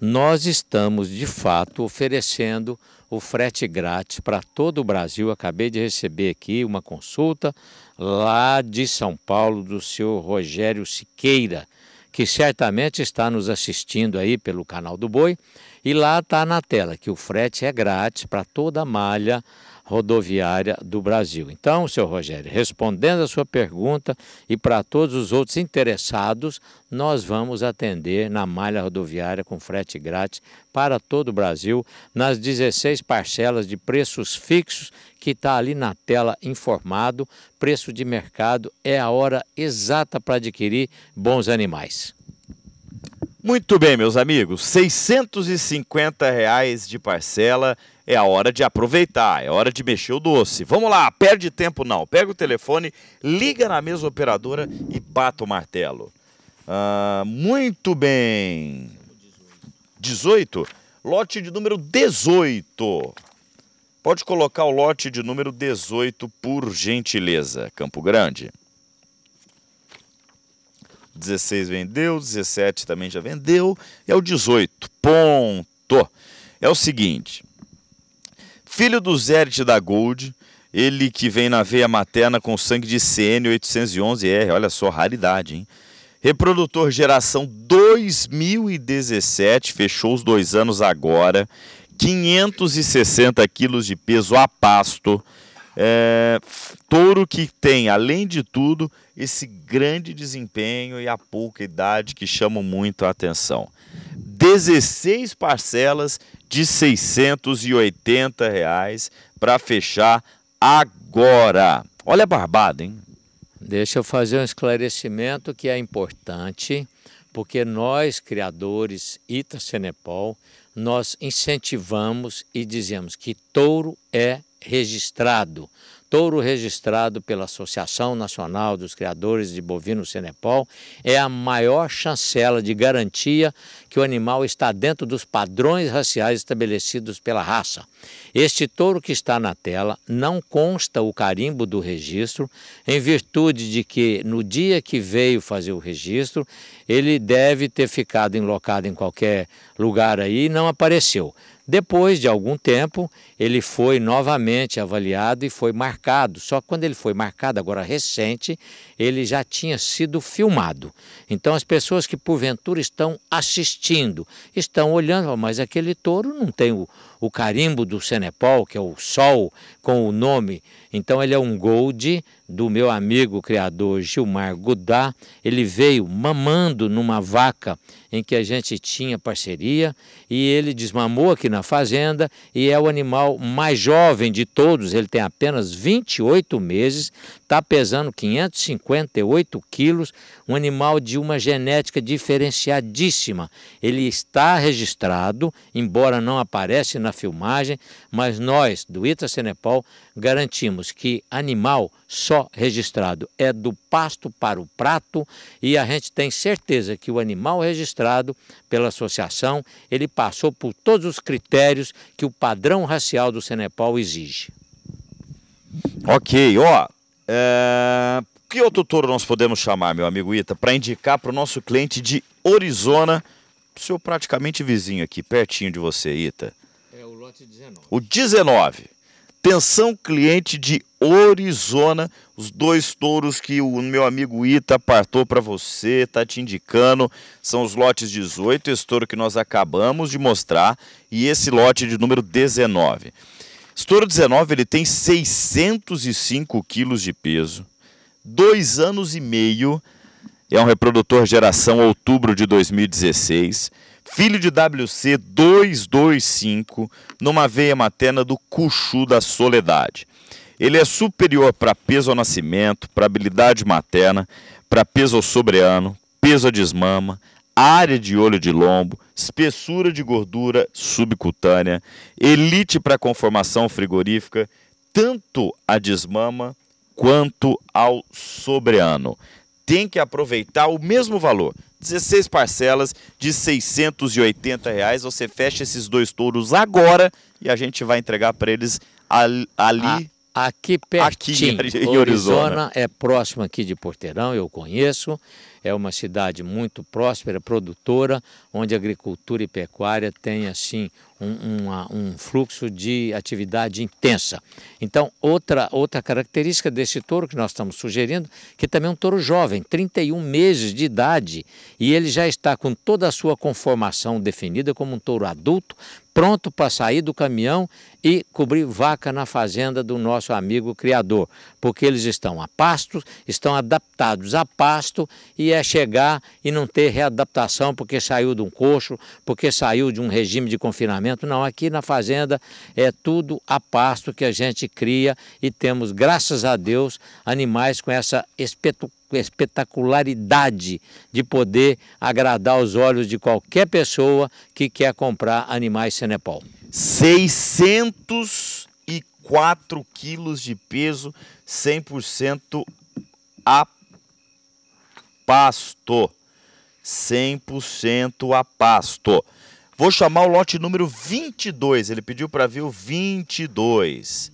Nós estamos de fato oferecendo o frete grátis para todo o Brasil. Acabei de receber aqui uma consulta lá de São Paulo do senhor Rogério Siqueira, que certamente está nos assistindo aí pelo canal do Boi. E lá está na tela que o frete é grátis para toda a malha rodoviária do Brasil. Então, senhor Rogério, respondendo a sua pergunta e para todos os outros interessados, nós vamos atender na malha rodoviária com frete grátis para todo o Brasil, nas 16 parcelas de preços fixos que está ali na tela informado. Preço de mercado é a hora exata para adquirir bons animais. Muito bem, meus amigos, 650 reais de parcela é a hora de aproveitar, é hora de mexer o doce. Vamos lá, perde tempo não. Pega o telefone, liga na mesa operadora e bata o martelo. Ah, muito bem. 18? Lote de número 18. Pode colocar o lote de número 18, por gentileza, Campo Grande. 16 vendeu, 17 também já vendeu, é o 18. Ponto. É o seguinte: filho do Zerit da Gold, ele que vem na veia materna com sangue de CN811R, olha só, raridade, hein? Reprodutor geração 2017, fechou os dois anos agora, 560 quilos de peso a pasto é, touro que tem, além de tudo, esse grande desempenho e a pouca idade que chamam muito a atenção. 16 parcelas de 680 reais para fechar agora. Olha a barbada, hein? Deixa eu fazer um esclarecimento que é importante, porque nós, criadores Ita Senepol, nós incentivamos e dizemos que touro é registrado, touro registrado pela Associação Nacional dos Criadores de Bovino Senepol, é a maior chancela de garantia que o animal está dentro dos padrões raciais estabelecidos pela raça. Este touro que está na tela não consta o carimbo do registro, em virtude de que no dia que veio fazer o registro, ele deve ter ficado enlocado em qualquer lugar aí e não apareceu. Depois de algum tempo, ele foi novamente avaliado e foi marcado. Só quando ele foi marcado, agora recente, ele já tinha sido filmado. Então, as pessoas que porventura estão assistindo, estão olhando, mas aquele touro não tem o, o carimbo do Senepol, que é o sol com o nome então ele é um Gold do meu amigo criador Gilmar Godá. Ele veio mamando numa vaca em que a gente tinha parceria e ele desmamou aqui na fazenda e é o animal mais jovem de todos. Ele tem apenas 28 meses, está pesando 558 quilos, um animal de uma genética diferenciadíssima. Ele está registrado, embora não aparece na filmagem, mas nós do Ita Senepal garantimos que animal só registrado é do pasto para o prato e a gente tem certeza que o animal registrado pela associação, ele passou por todos os critérios que o padrão racial do Senepal exige. Ok, ó, é... que outro touro nós podemos chamar, meu amigo Ita, para indicar para o nosso cliente de Orizona, seu praticamente vizinho aqui, pertinho de você, Ita? É o lote 19. O 19. Tensão cliente de Orizona, os dois touros que o meu amigo Ita apartou para você, tá te indicando, são os lotes 18, esse touro que nós acabamos de mostrar, e esse lote de número 19. Estouro 19, ele tem 605 quilos de peso, dois anos e meio, é um reprodutor geração outubro de 2016, filho de WC 225, numa veia materna do Cuxu da Soledade. Ele é superior para peso ao nascimento, para habilidade materna, para peso ao sobreano, peso à desmama, área de olho de lombo, espessura de gordura subcutânea, elite para conformação frigorífica, tanto a desmama quanto ao sobreano tem que aproveitar o mesmo valor. 16 parcelas de 680 reais. Você fecha esses dois touros agora e a gente vai entregar para eles ali. a, aqui pertinho. Aqui em, em Orizona. Orizona é próximo aqui de Porteirão, eu conheço. É uma cidade muito próspera, produtora, onde agricultura e pecuária tem assim um, um fluxo de atividade intensa. Então, outra, outra característica desse touro que nós estamos sugerindo, que também é um touro jovem, 31 meses de idade, e ele já está com toda a sua conformação definida como um touro adulto, pronto para sair do caminhão e cobrir vaca na fazenda do nosso amigo criador, porque eles estão a pasto, estão adaptados a pasto e é chegar e não ter readaptação porque saiu de um coxo, porque saiu de um regime de confinamento. Não, aqui na fazenda é tudo a pasto que a gente cria e temos, graças a Deus, animais com essa espetucalidade espetacularidade de poder agradar os olhos de qualquer pessoa que quer comprar animais Senepal. 604 quilos de peso, 100% a pasto. 100% a pasto. Vou chamar o lote número 22. Ele pediu para ver o 22.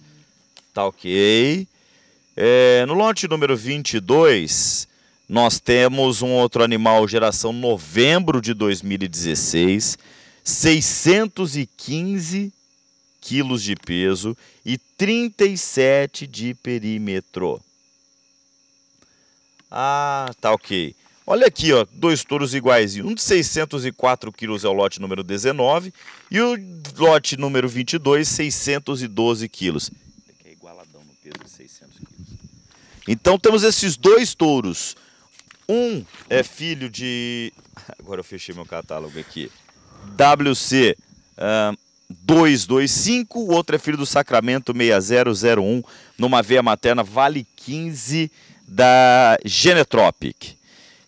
Tá ok. É, no lote número 22, nós temos um outro animal, geração novembro de 2016, 615 quilos de peso e 37 de perímetro. Ah, tá ok. Olha aqui, ó, dois touros iguais. Um de 604 quilos é o lote número 19 e o lote número 22, 612 quilos. Então temos esses dois touros. Um é filho de. Agora eu fechei meu catálogo aqui. WC uh, 225. O outro é filho do Sacramento 6001. Numa veia materna Vale 15 da Genetropic.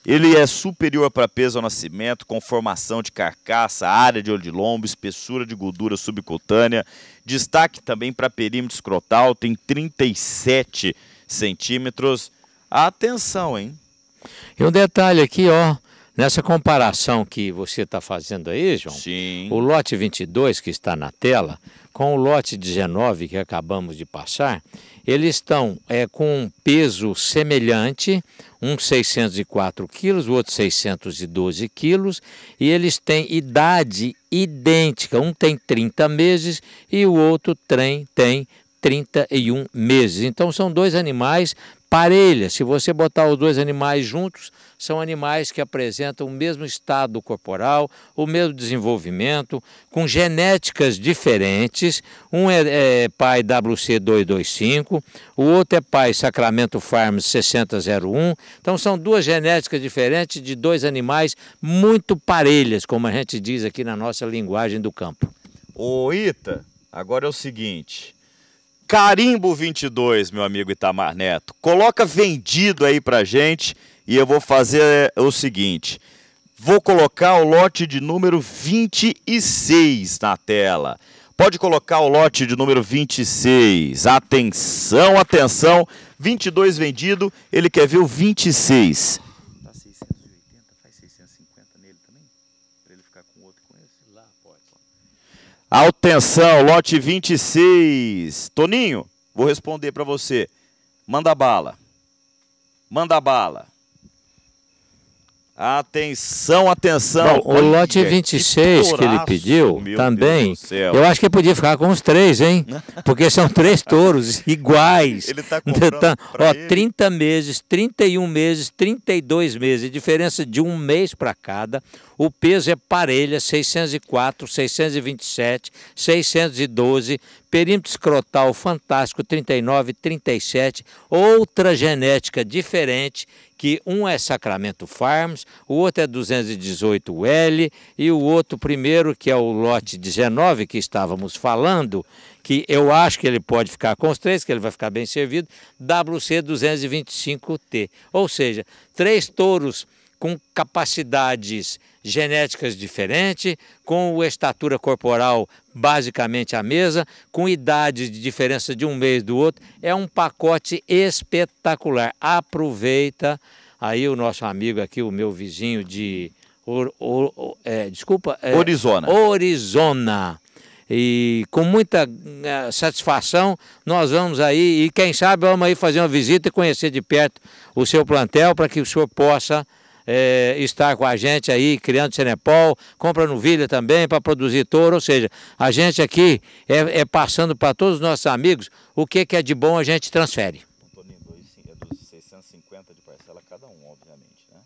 Ele é superior para peso ao nascimento, com formação de carcaça, área de olho de lombo, espessura de gordura subcutânea. Destaque também para perímetro escrotal, tem 37 centímetros. Atenção, hein? E um detalhe aqui, ó. Nessa comparação que você está fazendo aí, João, Sim. o lote 22 que está na tela com o lote 19 que acabamos de passar, eles estão é, com um peso semelhante, um 604 quilos, o outro 612 quilos, e eles têm idade idêntica, um tem 30 meses e o outro trem tem 31 meses. Então são dois animais parelhas. Se você botar os dois animais juntos, são animais que apresentam o mesmo estado corporal, o mesmo desenvolvimento, com genéticas diferentes. Um é, é pai WC225, o outro é pai Sacramento Farms 6001. Então são duas genéticas diferentes de dois animais muito parelhas, como a gente diz aqui na nossa linguagem do campo. O Ita, agora é o seguinte, Carimbo 22, meu amigo Itamar Neto. Coloca vendido aí pra gente e eu vou fazer é, o seguinte. Vou colocar o lote de número 26 na tela. Pode colocar o lote de número 26. Atenção, atenção. 22 vendido, ele quer ver o 26. Atenção, lote 26. Toninho, vou responder para você. Manda bala. Manda bala. Atenção, atenção. Bom, o lote 26 que, que ele pediu Meu também, eu acho que podia ficar com os três, hein? Porque são três touros iguais. Ele está então, comprando ó, ele. 30 meses, 31 meses, 32 meses, diferença de um mês para cada. O peso é parelha 604, 627, 612, perímetro escrotal fantástico 39, 37, outra genética diferente que um é Sacramento Farms, o outro é 218L e o outro primeiro que é o lote 19 que estávamos falando, que eu acho que ele pode ficar com os três, que ele vai ficar bem servido, WC 225T. Ou seja, três touros com capacidades genéticas diferentes, com estatura corporal basicamente a mesma, com idade de diferença de um mês do outro. É um pacote espetacular. Aproveita. Aí o nosso amigo aqui, o meu vizinho de. é, desculpa. É, Orizona. Orizona. E com muita é, satisfação, nós vamos aí, e quem sabe vamos aí fazer uma visita e conhecer de perto o seu plantel para que o senhor possa é, está com a gente aí, criando Senepol, compra novilha também para produzir touro, ou seja, a gente aqui é, é passando para todos os nossos amigos o que, que é de bom a gente transfere. Antônio, é dos 650 de parcela cada um, obviamente, né?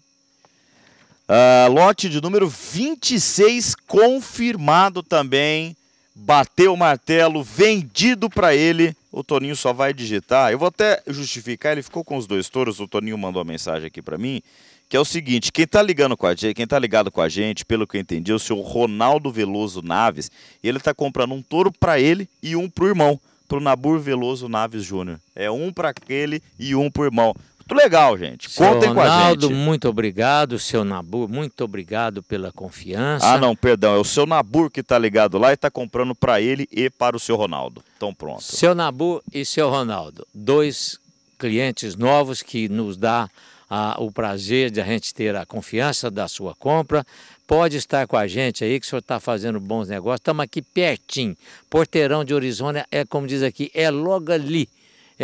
Ah, lote de número 26 confirmado também bateu o martelo, vendido para ele. O Toninho só vai digitar. Eu vou até justificar, ele ficou com os dois touros. O Toninho mandou uma mensagem aqui para mim que é o seguinte, quem está ligando com a gente, quem tá ligado com a gente, pelo que eu entendi, é o senhor Ronaldo Veloso Naves, ele está comprando um touro para ele e um pro irmão, pro Nabur Veloso Naves Júnior. É um para aquele e um pro irmão. Muito legal, gente. Seu Contem Ronaldo, com a gente. Ronaldo, muito obrigado. Seu Nabur, muito obrigado pela confiança. Ah, não, perdão. É o seu Nabur que está ligado lá e está comprando para ele e para o seu Ronaldo. Então pronto. Seu Nabur e seu Ronaldo, dois clientes novos que nos dá a, o prazer de a gente ter a confiança da sua compra. Pode estar com a gente aí, que o senhor está fazendo bons negócios. Estamos aqui pertinho. Porteirão de Orizona é, como diz aqui, é logo ali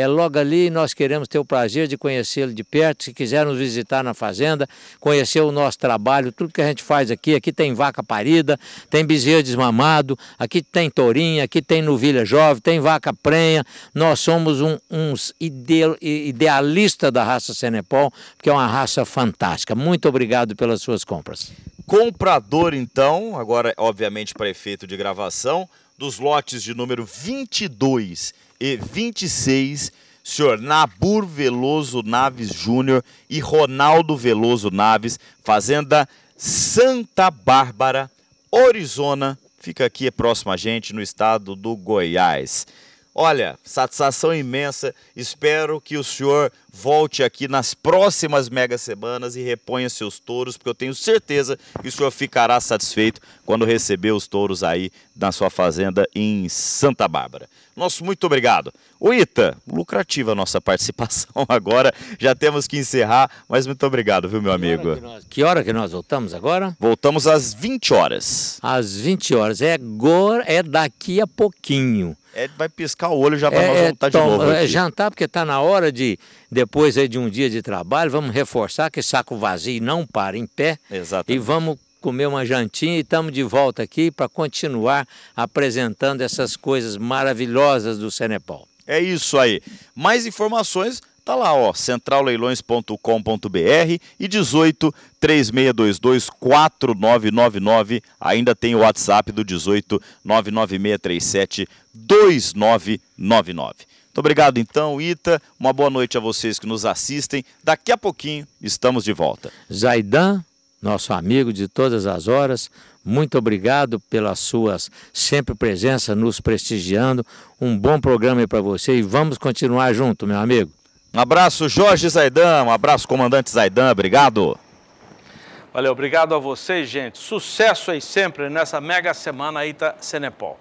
é logo ali nós queremos ter o prazer de conhecê-lo de perto. Se quiser nos visitar na fazenda, conhecer o nosso trabalho, tudo que a gente faz aqui. Aqui tem vaca parida, tem bezerro desmamado, aqui tem tourinha, aqui tem novilha jovem, tem vaca prenha. Nós somos um, uns idealistas da raça Senepol, que é uma raça fantástica. Muito obrigado pelas suas compras. Comprador, então, agora, obviamente, para efeito de gravação, dos lotes de número 22 e 26, senhor Nabur Veloso Naves Júnior e Ronaldo Veloso Naves, Fazenda Santa Bárbara, Orizona, fica aqui próximo a gente, no estado do Goiás. Olha, satisfação imensa. Espero que o senhor volte aqui nas próximas mega semanas e reponha seus touros, porque eu tenho certeza que o senhor ficará satisfeito quando receber os touros aí na sua fazenda em Santa Bárbara. Nosso muito obrigado. O Ita, lucrativa a nossa participação agora. Já temos que encerrar, mas muito obrigado, viu, meu que amigo? Hora que, nós, que, hora que nós voltamos agora? Voltamos às 20 horas. Às 20 horas. É agora, é daqui a pouquinho. É, vai piscar o olho já para é, nós é, voltar é, de novo. Aqui. É jantar, porque está na hora de, depois aí de um dia de trabalho, vamos reforçar que saco vazio não para em pé. Exatamente. E vamos comer uma jantinha e estamos de volta aqui para continuar apresentando essas coisas maravilhosas do Senepal. É isso aí. Mais informações tá lá, ó, centralleilões.com.br e 18 3622 4999. Ainda tem o WhatsApp do 18 99637 2999. Muito obrigado então, Ita. Uma boa noite a vocês que nos assistem. Daqui a pouquinho estamos de volta. Zaidan nosso amigo de todas as horas. Muito obrigado pela sua sempre presença nos prestigiando. Um bom programa aí para você e vamos continuar junto, meu amigo. Um abraço, Jorge Zaidan. Um abraço, comandante Zaidan. Obrigado. Valeu, obrigado a vocês, gente. Sucesso aí sempre nessa mega semana aí da Cenepol.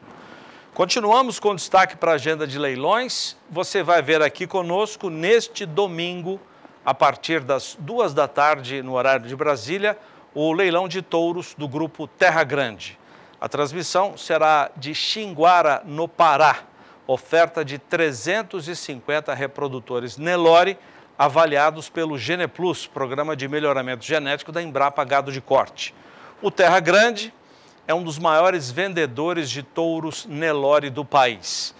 Continuamos com destaque para a agenda de leilões. Você vai ver aqui conosco neste domingo, a partir das duas da tarde, no horário de Brasília, o leilão de touros do grupo Terra Grande. A transmissão será de Xinguara, no Pará. Oferta de 350 reprodutores Nelore, avaliados pelo Geneplus, Programa de Melhoramento Genético da Embrapa Gado de Corte. O Terra Grande é um dos maiores vendedores de touros Nelore do país.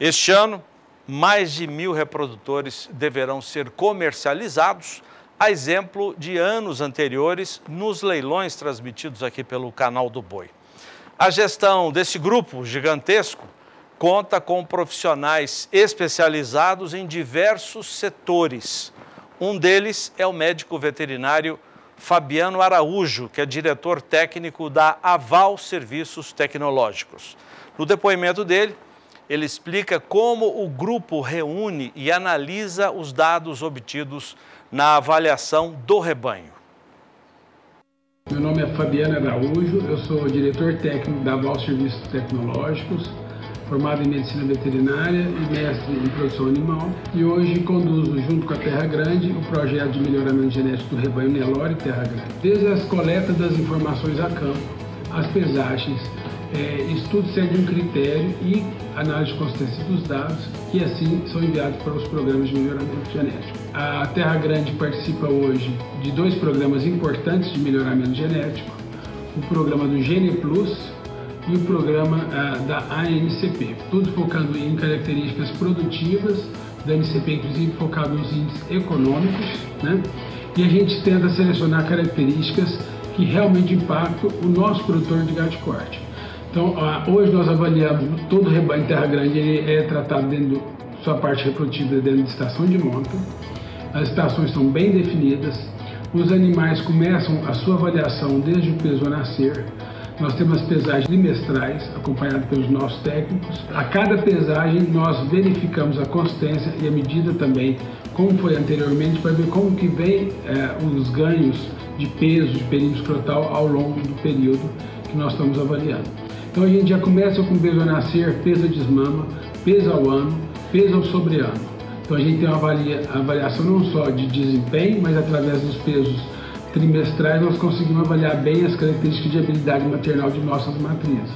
Este ano, mais de mil reprodutores deverão ser comercializados a exemplo de anos anteriores nos leilões transmitidos aqui pelo canal do Boi. A gestão desse grupo gigantesco conta com profissionais especializados em diversos setores. Um deles é o médico veterinário Fabiano Araújo, que é diretor técnico da Aval Serviços Tecnológicos. No depoimento dele, ele explica como o grupo reúne e analisa os dados obtidos na avaliação do rebanho. Meu nome é Fabiana Araújo, eu sou diretor técnico da Val Serviços Tecnológicos, formado em Medicina Veterinária e mestre em Produção Animal, e hoje conduzo, junto com a Terra Grande, o projeto de melhoramento genético do rebanho Nelore Terra Grande. Desde as coletas das informações a campo, as pesagens, é, isso segue um critério e análise consistência dos dados, que assim são enviados para os programas de melhoramento genético. A Terra Grande participa hoje de dois programas importantes de melhoramento genético, o programa do Gene Plus e o programa uh, da ANCP, tudo focado em características produtivas da ANCP, inclusive focado nos índices econômicos, né? E a gente tenta selecionar características que realmente impactam o nosso produtor de gado de corte. Então, uh, hoje nós avaliamos todo o rebanho Terra Grande, ele é tratado dentro do, sua parte reprodutiva dentro de estação de monta as estações são bem definidas, os animais começam a sua avaliação desde o peso a nascer, nós temos as pesagens trimestrais, acompanhadas pelos nossos técnicos. A cada pesagem, nós verificamos a consistência e a medida também, como foi anteriormente, para ver como que vem eh, os ganhos de peso, de período escrotal ao longo do período que nós estamos avaliando. Então a gente já começa com peso a nascer, peso a desmama, peso ao ano, peso ao sobreano. Então a gente tem uma avaliação não só de desempenho, mas através dos pesos trimestrais nós conseguimos avaliar bem as características de habilidade maternal de nossas matrizes.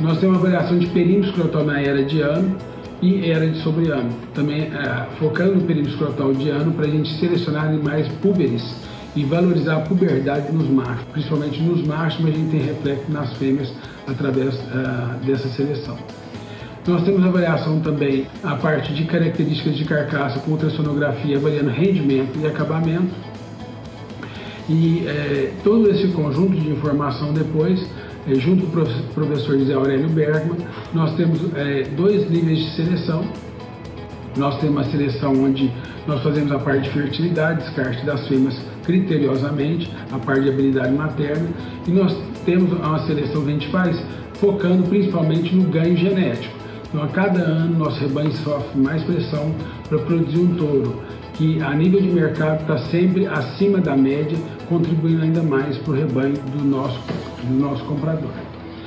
Nós temos uma avaliação de perímetro escrotal na era de ano e era de sobre ano, também é, focando no perímetro escrotal de ano para a gente selecionar animais púberes e valorizar a puberdade nos machos, principalmente nos machos, mas a gente tem reflexo nas fêmeas através uh, dessa seleção. Então, nós temos avaliação também a parte de características de carcaça com ultrassonografia avaliando rendimento e acabamento. E é, todo esse conjunto de informação depois, é, junto com o professor José Aurélio Bergman, nós temos é, dois níveis de seleção. Nós temos uma seleção onde nós fazemos a parte de fertilidade, descarte das fêmeas criteriosamente, a parte de habilidade materna, e nós temos uma seleção que a gente faz focando principalmente no ganho genético. Então, a cada ano, nosso rebanho sofre mais pressão para produzir um touro que, a nível de mercado, está sempre acima da média, contribuindo ainda mais para o rebanho do nosso, do nosso comprador.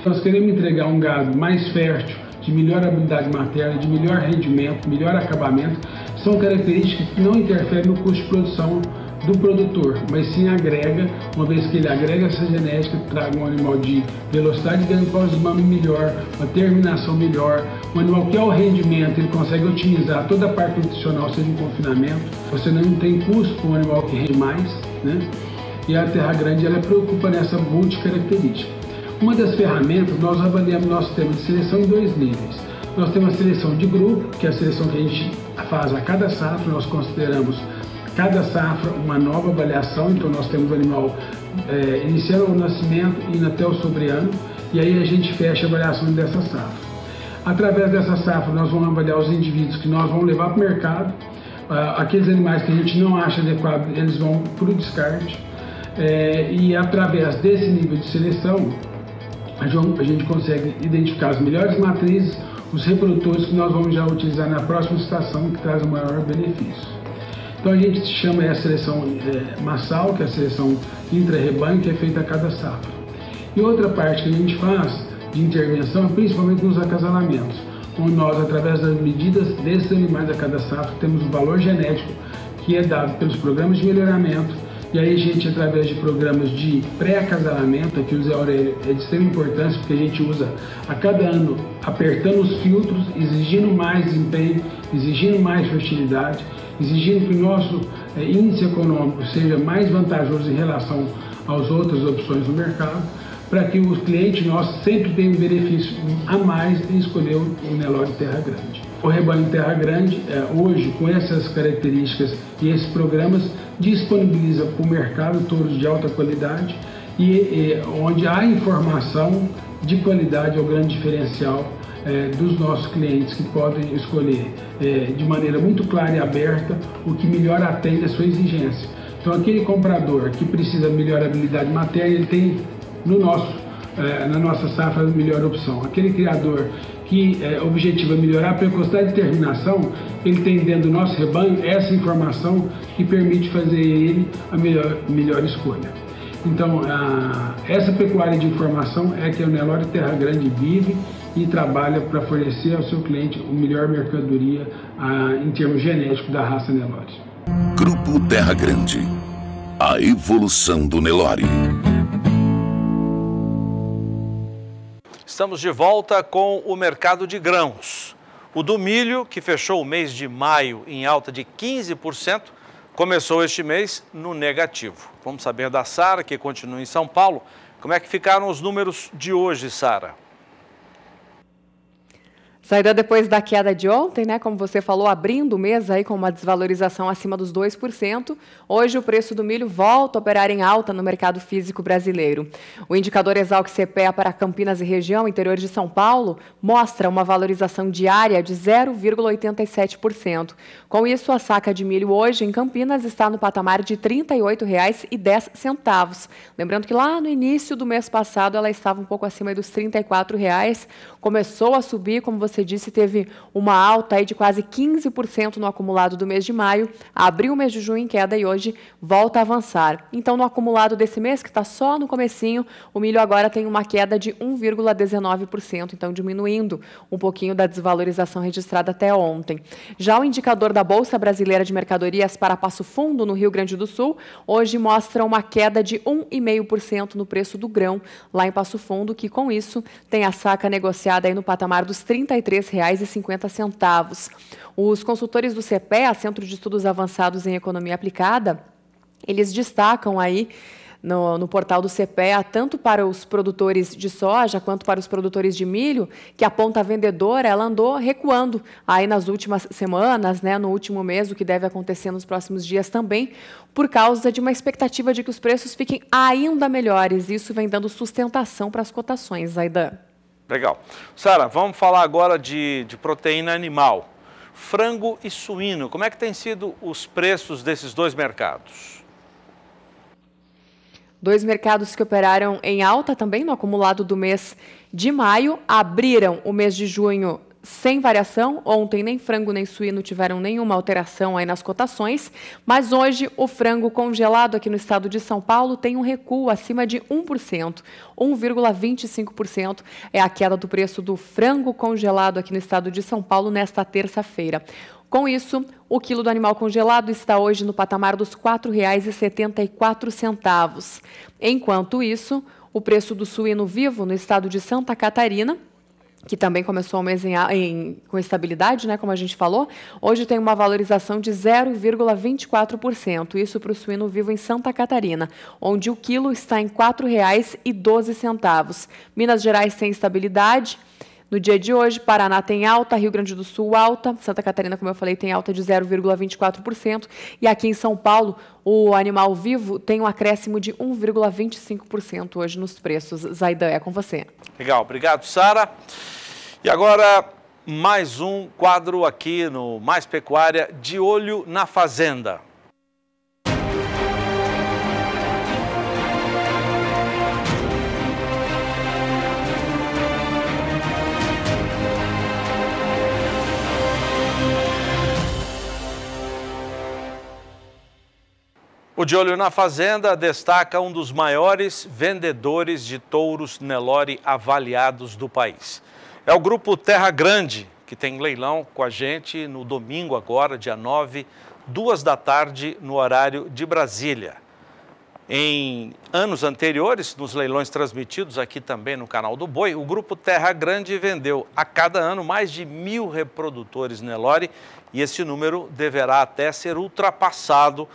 Nós queremos entregar um gado mais fértil, de melhor habilidade materna, de melhor rendimento, melhor acabamento, são características que não interferem no custo de produção do produtor, mas sim agrega, uma vez que ele agrega essa genética, traga um animal de velocidade de glicose do melhor, uma terminação melhor, um animal que ao é rendimento ele consegue otimizar toda a parte nutricional, seja em confinamento, você não tem custo para um animal que rende mais, né? E a terra grande ela preocupa nessa multicaracterística. Uma das ferramentas, nós avaliamos nosso tema de seleção em dois níveis. Nós temos a seleção de grupo, que é a seleção que a gente faz a cada safra, nós consideramos cada safra uma nova avaliação, então nós temos o animal é, iniciando é o nascimento e até o sobreano, e aí a gente fecha a avaliação dessa safra. Através dessa safra, nós vamos avaliar os indivíduos que nós vamos levar para o mercado, ah, aqueles animais que a gente não acha adequado, eles vão para o descarte, é, e através desse nível de seleção, a gente consegue identificar as melhores matrizes, os reprodutores que nós vamos já utilizar na próxima estação, que traz o maior benefício. Então a gente chama a seleção é, massal, que é a seleção intra-rebanho, que é feita a cada safra. E outra parte que a gente faz de intervenção, é principalmente nos acasalamentos, onde nós, através das medidas desses animais a cada safra, temos o valor genético que é dado pelos programas de melhoramento, e aí a gente, através de programas de pré-acasalamento, aqui o Zé Aurélio é de extrema importância, porque a gente usa a cada ano apertando os filtros, exigindo mais desempenho, exigindo mais fertilidade, exigindo que o nosso eh, índice econômico seja mais vantajoso em relação às outras opções do mercado, para que o cliente nosso sempre tenha um benefício a mais em escolher o Nelore Terra Grande. O rebanho Terra Grande, eh, hoje, com essas características e esses programas, disponibiliza para o mercado touros de alta qualidade e, e eh, onde a informação de qualidade é o grande diferencial é, dos nossos clientes que podem escolher é, de maneira muito clara e aberta o que melhor atende a sua exigência. Então, aquele comprador que precisa melhor habilidade matéria, ele tem no nosso, é, na nossa safra a melhor opção. Aquele criador que é, objetiva melhorar a precocidade de terminação, ele tem dentro do nosso rebanho essa informação que permite fazer ele a melhor, melhor escolha. Então, a, essa pecuária de informação é que a é Nelore Terra Grande vive e trabalha para fornecer ao seu cliente a melhor mercadoria a, ah, em termos genéticos da raça Nelore. Grupo Terra Grande. A evolução do Nelore. Estamos de volta com o mercado de grãos. O do milho, que fechou o mês de maio em alta de 15%, começou este mês no negativo. Vamos saber da Sara, que continua em São Paulo. Como é que ficaram os números de hoje, Sara? Saída depois da queda de ontem, né? Como você falou, abrindo o mês aí com uma desvalorização acima dos 2%. Hoje o preço do milho volta a operar em alta no mercado físico brasileiro. O indicador Exalc CPEA para Campinas e região, interior de São Paulo, mostra uma valorização diária de 0,87%. Com isso, a saca de milho hoje em Campinas está no patamar de R$ 38,10. Lembrando que lá no início do mês passado ela estava um pouco acima dos R$ 34,00 começou a subir, como você disse, teve uma alta aí de quase 15% no acumulado do mês de maio, abriu o mês de junho em queda e hoje volta a avançar. Então, no acumulado desse mês, que está só no comecinho, o milho agora tem uma queda de 1,19%, então diminuindo um pouquinho da desvalorização registrada até ontem. Já o indicador da Bolsa Brasileira de Mercadorias para Passo Fundo, no Rio Grande do Sul, hoje mostra uma queda de 1,5% no preço do grão lá em Passo Fundo, que com isso tem a saca negociada aí no patamar dos R$ 33,50. Os consultores do CPEA, Centro de Estudos Avançados em Economia Aplicada, eles destacam aí no, no, portal do CPEA, tanto para os produtores de soja quanto para os produtores de milho, que a ponta vendedora ela andou recuando aí nas últimas semanas, né, no último mês, o que deve acontecer nos próximos dias também, por causa de uma expectativa de que os preços fiquem ainda melhores. Isso vem dando sustentação para as cotações, Zaidan. Legal. Sara, vamos falar agora de, de proteína animal. Frango e suíno, como é que têm sido os preços desses dois mercados? Dois mercados que operaram em alta também no acumulado do mês de maio abriram o mês de junho sem variação. Ontem nem frango nem suíno tiveram nenhuma alteração aí nas cotações, mas hoje o frango congelado aqui no estado de São Paulo tem um recuo acima de 1%, 1,25% é a queda do preço do frango congelado aqui no estado de São Paulo nesta terça-feira. Com isso, o quilo do animal congelado está hoje no patamar dos R$ 4,74. Enquanto isso, o preço do suíno vivo no estado de Santa Catarina que também começou o mês em, em, com estabilidade, né, como a gente falou, hoje tem uma valorização de 0,24%, isso para o suíno vivo em Santa Catarina, onde o quilo está em R$ 4,12. Minas Gerais tem estabilidade, no dia de hoje, Paraná tem alta, Rio Grande do Sul alta, Santa Catarina, como eu falei, tem alta de 0,24%, e aqui em São Paulo, o animal vivo tem um acréscimo de 1,25% hoje nos preços. Zaidan, é com você. Legal, obrigado, Sara. E agora, mais um quadro aqui no Mais Pecuária, de olho na fazenda. O De Olho na Fazenda destaca um dos maiores vendedores de touros Nelore avaliados do país. É o grupo Terra Grande, que tem leilão com a gente no domingo agora, dia 9, duas da tarde, no horário de Brasília. Em anos anteriores, nos leilões transmitidos aqui também no canal do Boi, o grupo Terra Grande vendeu a cada ano mais de mil reprodutores Nelore e esse número deverá até ser ultrapassado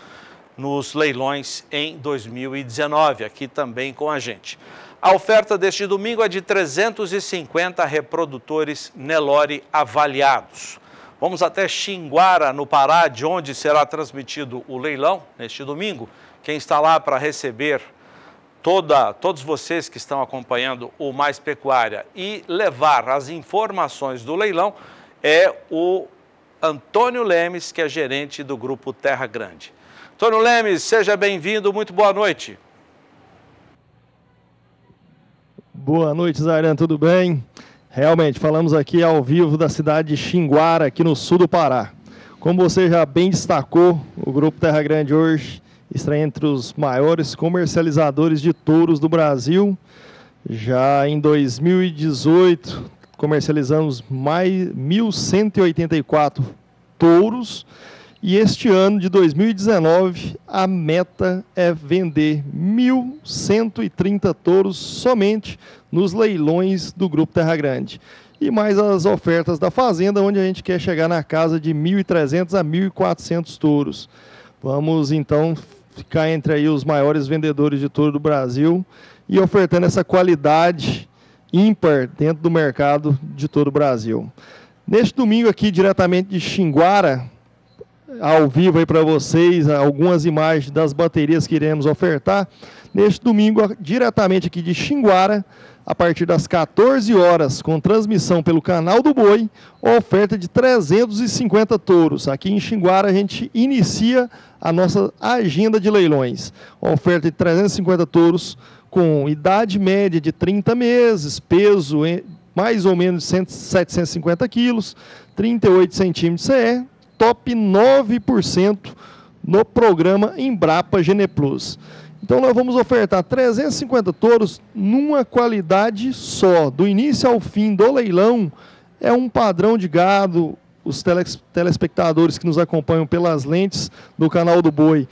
nos leilões em 2019, aqui também com a gente. A oferta deste domingo é de 350 reprodutores Nelore avaliados. Vamos até Xinguara, no Pará, de onde será transmitido o leilão neste domingo. Quem está lá para receber toda, todos vocês que estão acompanhando o Mais Pecuária e levar as informações do leilão é o Antônio Lemes, que é gerente do Grupo Terra Grande. Antônio Lemes, seja bem-vindo, muito boa noite. Boa noite, Zairan, tudo bem? Realmente, falamos aqui ao vivo da cidade de Xinguara, aqui no sul do Pará. Como você já bem destacou, o Grupo Terra Grande hoje está entre os maiores comercializadores de touros do Brasil. Já em 2018, comercializamos mais 1.184 touros e este ano de 2019, a meta é vender 1.130 touros somente nos leilões do Grupo Terra Grande. E mais as ofertas da Fazenda, onde a gente quer chegar na casa de 1.300 a 1.400 touros. Vamos então ficar entre aí os maiores vendedores de touro do Brasil e ofertando essa qualidade ímpar dentro do mercado de todo o Brasil. Neste domingo aqui, diretamente de Xinguara, ao vivo aí para vocês algumas imagens das baterias que iremos ofertar neste domingo, diretamente aqui de Xinguara, a partir das 14 horas, com transmissão pelo canal do Boi, oferta de 350 touros. Aqui em Xinguara a gente inicia a nossa agenda de leilões. Oferta de 350 touros com idade média de 30 meses, peso mais ou menos de 750 quilos, 38 centímetros CE, top 9% no programa Embrapa Geneplus. Então nós vamos ofertar 350 touros numa qualidade só, do início ao fim do leilão, é um padrão de gado, os telespectadores que nos acompanham pelas lentes do canal do Boi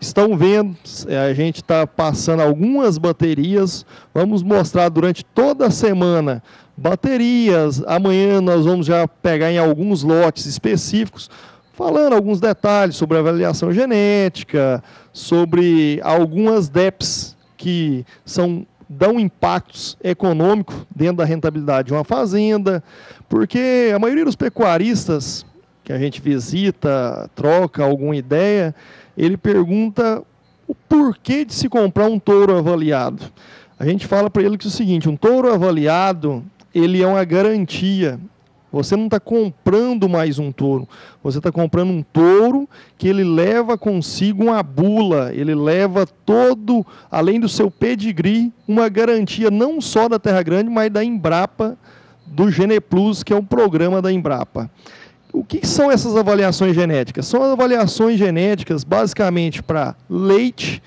estão vendo, é, a gente está passando algumas baterias, vamos mostrar durante toda a semana baterias, amanhã nós vamos já pegar em alguns lotes específicos, falando alguns detalhes sobre avaliação genética, sobre algumas DEPs que são dão impactos econômicos dentro da rentabilidade de uma fazenda, porque a maioria dos pecuaristas que a gente visita, troca alguma ideia, ele pergunta o porquê de se comprar um touro avaliado. A gente fala para ele que é o seguinte: um touro avaliado ele é uma garantia. Você não está comprando mais um touro, você está comprando um touro que ele leva consigo uma bula, ele leva todo, além do seu pedigree, uma garantia não só da Terra Grande, mas da Embrapa, do Geneplus, que é um programa da Embrapa o que são essas avaliações genéticas? São avaliações genéticas basicamente para leite,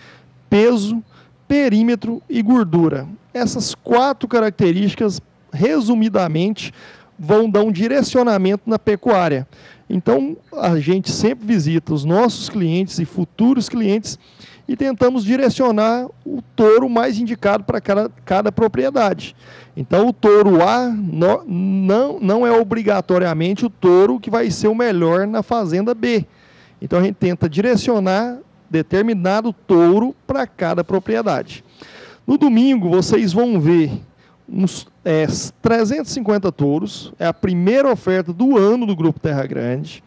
peso, perímetro e gordura. Essas quatro características, resumidamente, vão dar um direcionamento na pecuária. Então, a gente sempre visita os nossos clientes e futuros clientes e tentamos direcionar o touro mais indicado para cada, cada propriedade. Então, o touro A no, não, não é obrigatoriamente o touro que vai ser o melhor na fazenda B. Então, a gente tenta direcionar determinado touro para cada propriedade. No domingo, vocês vão ver uns é, 350 touros, é a primeira oferta do ano do Grupo Terra Grande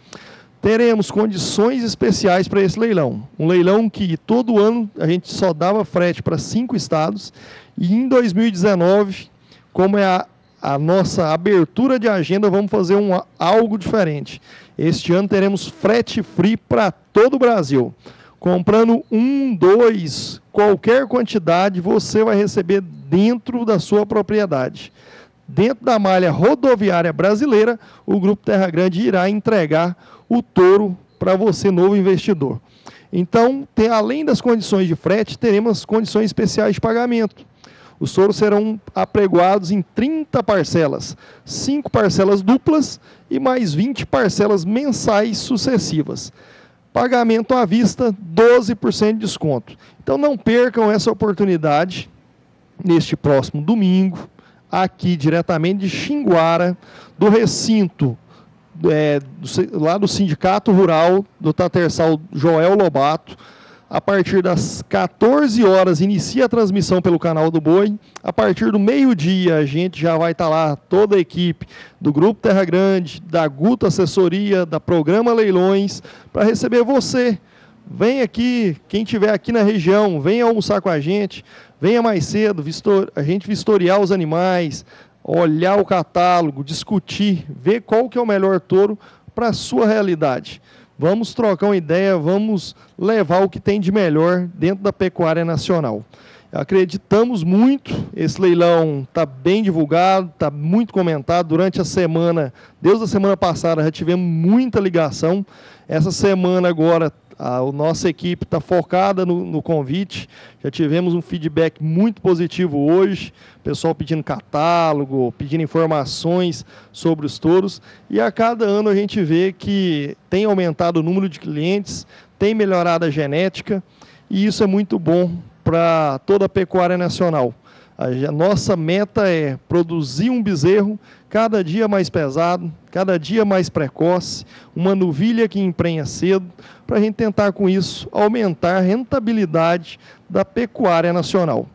teremos condições especiais para esse leilão. Um leilão que todo ano a gente só dava frete para cinco estados e em 2019, como é a, a nossa abertura de agenda, vamos fazer um, algo diferente. Este ano teremos frete free para todo o Brasil. Comprando um, dois, qualquer quantidade, você vai receber dentro da sua propriedade. Dentro da malha rodoviária brasileira, o Grupo Terra Grande irá entregar o touro para você, novo investidor. Então, tem, além das condições de frete, teremos condições especiais de pagamento. Os touros serão apregoados em 30 parcelas, 5 parcelas duplas e mais 20 parcelas mensais sucessivas. Pagamento à vista, 12% de desconto. Então não percam essa oportunidade neste próximo domingo, aqui diretamente de Xinguara, do recinto é, lá do Sindicato Rural do Tatersal Joel Lobato. A partir das 14 horas inicia a transmissão pelo canal do Boi. A partir do meio-dia a gente já vai estar tá lá toda a equipe do Grupo Terra Grande, da Guta Assessoria, da Programa Leilões para receber você. Vem aqui, quem tiver aqui na região, venha almoçar com a gente, venha mais cedo, vistor, a gente vistoriar os animais, olhar o catálogo, discutir, ver qual que é o melhor touro para a sua realidade. Vamos trocar uma ideia, vamos levar o que tem de melhor dentro da pecuária nacional. Acreditamos muito, esse leilão está bem divulgado, está muito comentado. Durante a semana, desde a semana passada, já tivemos muita ligação. Essa semana agora a, nossa equipe está focada no, no, convite. Já tivemos um feedback muito positivo hoje. Pessoal pedindo catálogo, pedindo informações sobre os touros. E a cada ano a gente vê que tem aumentado o número de clientes, tem melhorado a genética. E isso é muito bom para toda a pecuária nacional. A nossa meta é produzir um bezerro cada dia mais pesado, cada dia mais precoce, uma novilha que emprenha cedo, para a gente tentar com isso aumentar a rentabilidade da pecuária nacional.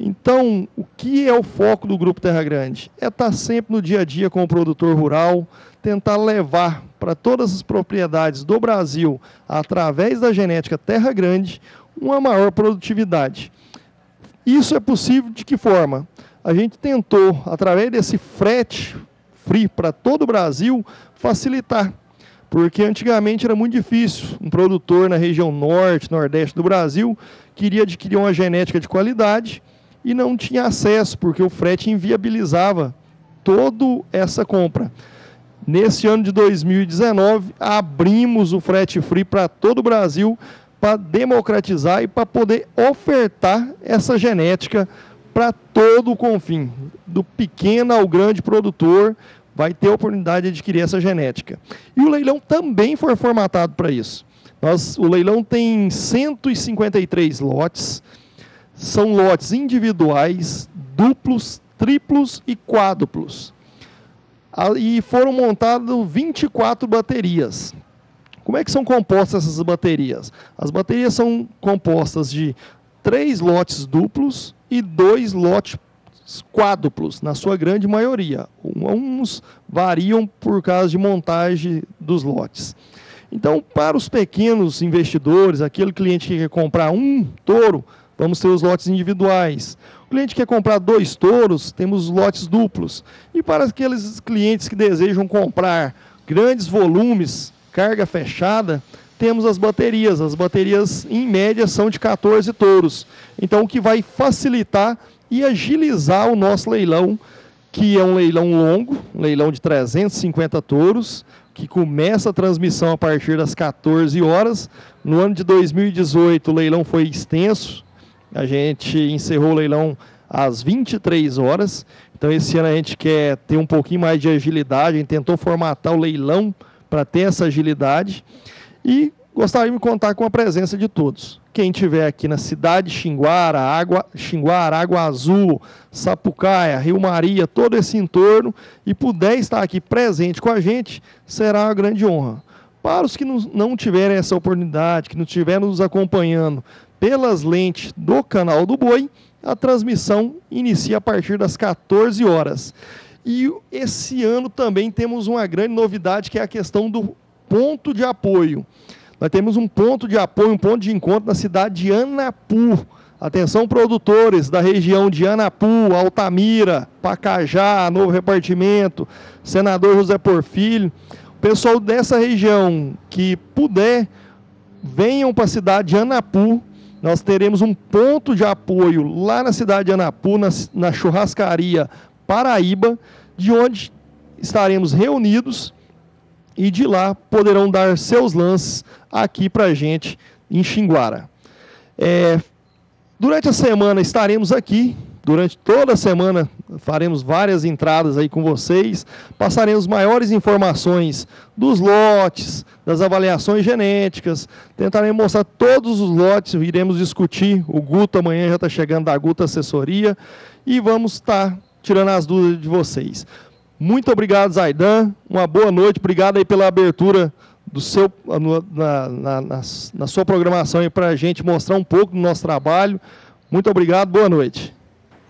Então, o que é o foco do Grupo Terra Grande? É estar tá sempre no dia a dia com o produtor rural, tentar levar para todas as propriedades do Brasil, através da genética Terra Grande, uma maior produtividade. Isso é possível de que forma? A gente tentou, através desse frete free para todo o Brasil, facilitar. Porque antigamente era muito difícil. Um produtor na região norte, nordeste do Brasil, queria adquirir uma genética de qualidade e não tinha acesso, porque o frete inviabilizava toda essa compra. Nesse ano de 2019, abrimos o frete free para todo o Brasil para democratizar e para poder ofertar essa genética para todo o confim, do pequeno ao grande produtor, vai ter a oportunidade de adquirir essa genética. E o leilão também foi formatado para isso. Nós, o leilão tem 153 lotes, são lotes individuais, duplos, triplos e quádruplos. E foram montadas 24 baterias. Como é que são compostas essas baterias? As baterias são compostas de três lotes duplos e dois lotes quádruplos, na sua grande maioria. Uns variam por causa de montagem dos lotes. Então, para os pequenos investidores, aquele cliente que quer comprar um touro, vamos ter os lotes individuais. O cliente que quer comprar dois touros, temos lotes duplos. E para aqueles clientes que desejam comprar grandes volumes, carga fechada, temos as baterias. As baterias, em média, são de 14 touros. Então, o que vai facilitar e agilizar o nosso leilão, que é um leilão longo, um leilão de 350 touros, que começa a transmissão a partir das 14 horas. No ano de 2018, o leilão foi extenso. A gente encerrou o leilão às 23 horas. Então, esse ano a gente quer ter um pouquinho mais de agilidade. A gente tentou formatar o leilão para ter essa agilidade. E gostaria de contar com a presença de todos. Quem estiver aqui na cidade, Xinguara, Água, Xinguara, Água Azul, Sapucaia, Rio Maria, todo esse entorno, e puder estar aqui presente com a gente, será uma grande honra. Para os que não tiverem essa oportunidade, que não estiverem nos acompanhando pelas lentes do canal do Boi, a transmissão inicia a partir das 14 horas. E esse ano também temos uma grande novidade, que é a questão do ponto de apoio. Nós temos um ponto de apoio, um ponto de encontro na cidade de Anapu. Atenção, produtores da região de Anapu, Altamira, Pacajá, Novo Repartimento, Senador José Porfírio. O pessoal dessa região que puder, venham para a cidade de Anapu. Nós teremos um ponto de apoio lá na cidade de Anapu, na, na churrascaria Paraíba, de onde estaremos reunidos e de lá poderão dar seus lances aqui para a gente em Xinguara. É, durante a semana estaremos aqui, durante toda a semana faremos várias entradas aí com vocês, passaremos maiores informações dos lotes, das avaliações genéticas, tentaremos mostrar todos os lotes, iremos discutir, o Guto amanhã já está chegando da Guta Assessoria, e vamos estar tá tirando as dúvidas de vocês. Muito obrigado, Zaidan. Uma boa noite. Obrigado aí pela abertura do seu, na, na, na, na sua programação para a gente mostrar um pouco do nosso trabalho. Muito obrigado. Boa noite.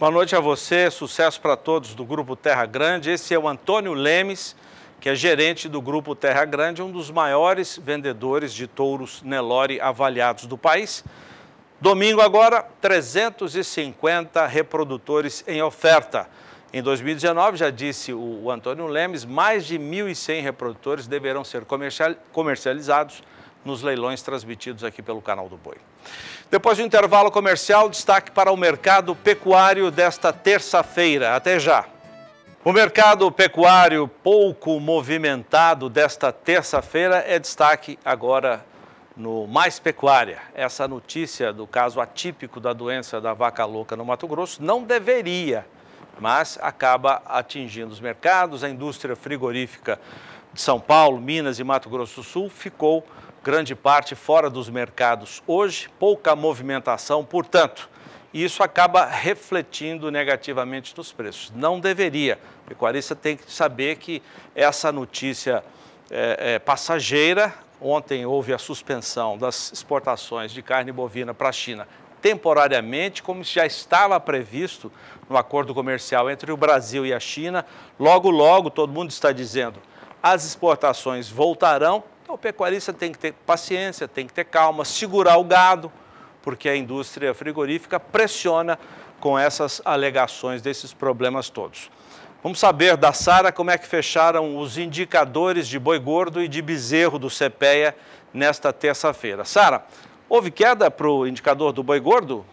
Boa noite a você. Sucesso para todos do Grupo Terra Grande. Esse é o Antônio Lemes, que é gerente do Grupo Terra Grande, um dos maiores vendedores de touros Nelore avaliados do país. Domingo agora, 350 reprodutores em oferta. Em 2019, já disse o, Antônio Lemes, mais de 1.100 reprodutores deverão ser comercializados nos leilões transmitidos aqui pelo canal do Boi. Depois do intervalo comercial, destaque para o mercado pecuário desta terça-feira. Até já! O mercado pecuário pouco movimentado desta terça-feira é destaque agora no Mais Pecuária. Essa notícia do caso atípico da doença da vaca louca no Mato Grosso não deveria mas acaba atingindo os mercados. A indústria frigorífica de São Paulo, Minas e Mato Grosso do Sul ficou grande parte fora dos mercados hoje, pouca movimentação, portanto, isso acaba refletindo negativamente nos preços. Não deveria. O pecuarista tem que saber que essa notícia é, é, passageira. Ontem houve a suspensão das exportações de carne bovina para a China temporariamente, como já estava previsto no acordo comercial entre o Brasil e a China. Logo, logo, todo mundo está dizendo, as exportações voltarão. Então, o pecuarista tem que ter paciência, tem que ter calma, segurar o gado, porque a indústria frigorífica pressiona com essas alegações desses problemas todos. Vamos saber da Sara como é que fecharam os indicadores de boi gordo e de bezerro do CPEA nesta terça-feira. Sara, Houve queda para o indicador do boi gordo?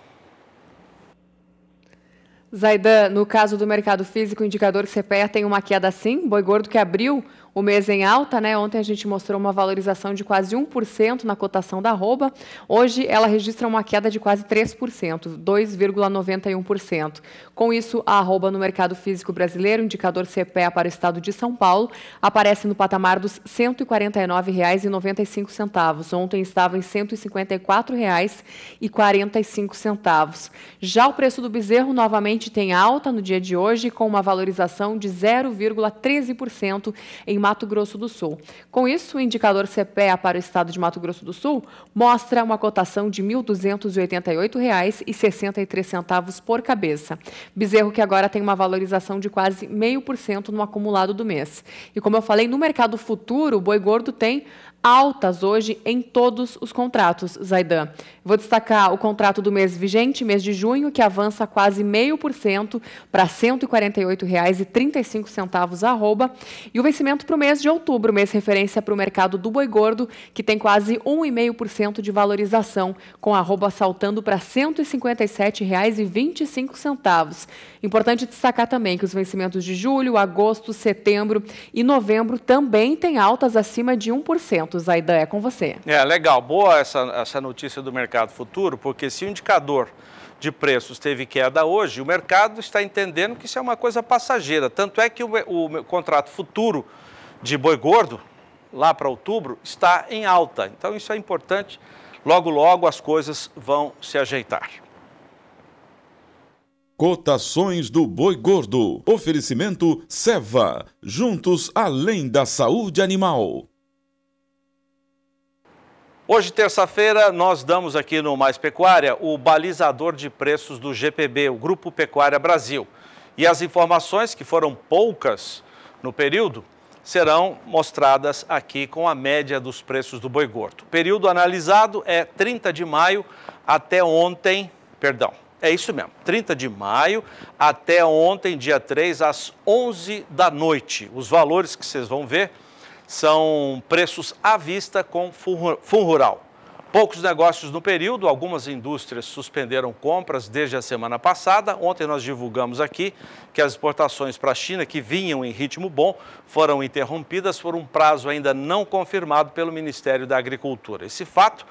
Zaidan, no caso do mercado físico, o indicador CPEA tem uma queda sim. Boi gordo que abriu o mês em alta, né? Ontem a gente mostrou uma valorização de quase 1% na cotação da arroba. Hoje ela registra uma queda de quase 3%, 2,91%. Com isso, a arroba no mercado físico brasileiro, indicador CPEA para o estado de São Paulo, aparece no patamar dos R$ 149,95. Ontem estava em R$ 154,45. Já o preço do bezerro novamente tem alta no dia de hoje, com uma valorização de 0,13% em Mato Grosso do Sul. Com isso, o indicador CPEA para o estado de Mato Grosso do Sul mostra uma cotação de R$ 1.288,63 por cabeça. Bezerro que agora tem uma valorização de quase 0,5% no acumulado do mês. E como eu falei, no mercado futuro, o boi gordo tem altas hoje em todos os contratos, Zaidan. Vou destacar o contrato do mês vigente, mês de junho, que avança quase 0,5% para R$ 148,35 arroba, e o vencimento para o mês de outubro, mês referência para o mercado do boi gordo, que tem quase 1,5% de valorização, com arroba saltando para R$ 157,25. Importante destacar também que os vencimentos de julho, agosto, setembro e novembro também têm altas acima de 1%. Zaidan, é com você. É, legal. Boa essa, essa notícia do mercado futuro, porque se o indicador de preços teve queda hoje, o mercado está entendendo que isso é uma coisa passageira. Tanto é que o, o, o contrato futuro de boi gordo, lá para outubro, está em alta. Então, isso é importante. Logo, logo as coisas vão se ajeitar. Cotações do Boi Gordo. Oferecimento Seva. Juntos além da saúde animal. Hoje, terça-feira, nós damos aqui no Mais Pecuária o balizador de preços do GPB, o Grupo Pecuária Brasil. E as informações, que foram poucas no período, serão mostradas aqui com a média dos preços do boi gordo. O período analisado é 30 de maio até ontem, perdão, é isso mesmo, 30 de maio até ontem, dia 3, às 11 da noite. Os valores que vocês vão ver são preços à vista com fundo rural. Poucos negócios no período, algumas indústrias suspenderam compras desde a semana passada. Ontem nós divulgamos aqui que as exportações para a China, que vinham em ritmo bom, foram interrompidas por um prazo ainda não confirmado pelo Ministério da Agricultura. Esse fato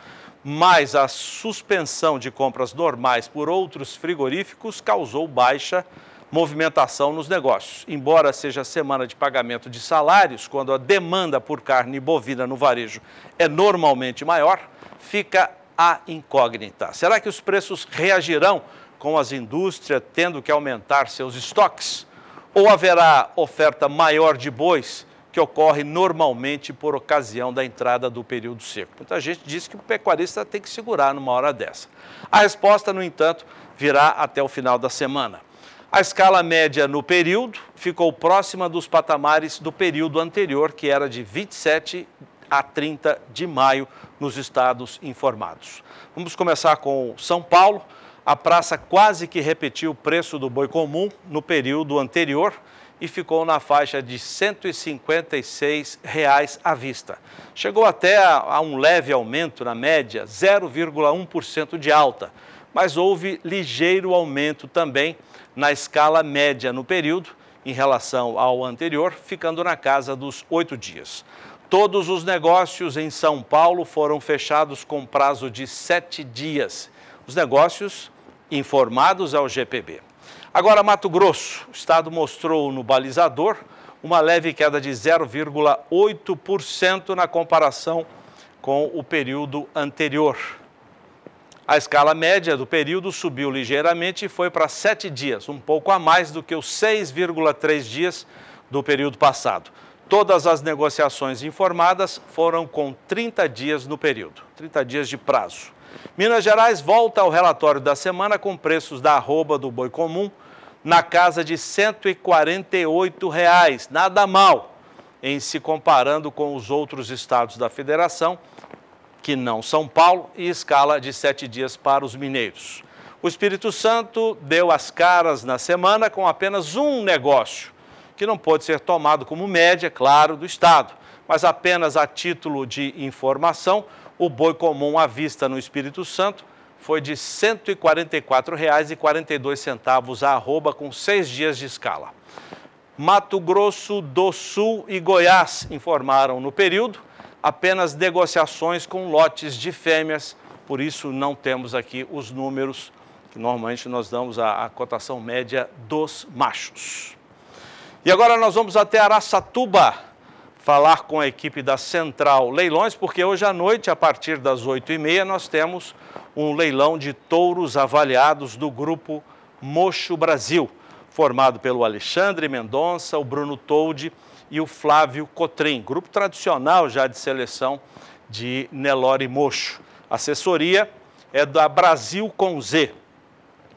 mas a suspensão de compras normais por outros frigoríficos causou baixa movimentação nos negócios. Embora seja semana de pagamento de salários, quando a demanda por carne bovina no varejo é normalmente maior, fica a incógnita. Será que os preços reagirão com as indústrias tendo que aumentar seus estoques? Ou haverá oferta maior de bois? que ocorre normalmente por ocasião da entrada do período seco. Muita gente diz que o pecuarista tem que segurar numa hora dessa. A resposta, no entanto, virá até o final da semana. A escala média no período ficou próxima dos patamares do período anterior, que era de 27 a 30 de maio nos estados informados. Vamos começar com São Paulo. A praça quase que repetiu o preço do boi comum no período anterior, e ficou na faixa de R$ 156 à vista. Chegou até a, um leve aumento na média, 0,1% de alta, mas houve ligeiro aumento também na escala média no período em relação ao anterior, ficando na casa dos oito dias. Todos os negócios em São Paulo foram fechados com prazo de sete dias. Os negócios informados ao GPB. Agora, Mato Grosso. O estado mostrou no balizador uma leve queda de 0,8% na comparação com o período anterior. A escala média do período subiu ligeiramente e foi para sete dias, um pouco a mais do que os 6,3 dias do período passado. Todas as negociações informadas foram com 30 dias no período, 30 dias de prazo. Minas Gerais volta ao relatório da semana com preços da arroba do boi comum na casa de R$ 148,00. reais, nada mal, em se comparando com os outros estados da federação, que não São Paulo, e escala de sete dias para os mineiros. O Espírito Santo deu as caras na semana com apenas um negócio, que não pode ser tomado como média, claro, do Estado, mas apenas a título de informação, o boi comum à vista no Espírito Santo foi de R$ 144,42 a arroba com seis dias de escala. Mato Grosso do Sul e Goiás informaram no período apenas negociações com lotes de fêmeas, por isso não temos aqui os números que normalmente nós damos a, a cotação média dos machos. E agora nós vamos até Araçatuba, falar com a equipe da Central Leilões, porque hoje à noite, a partir das 8h30, nós temos um leilão de touros avaliados do grupo Mocho Brasil, formado pelo Alexandre Mendonça, o Bruno Toldi e o Flávio Cotrim, grupo tradicional já de seleção de Nelore Mocho. A assessoria é da Brasil com Z,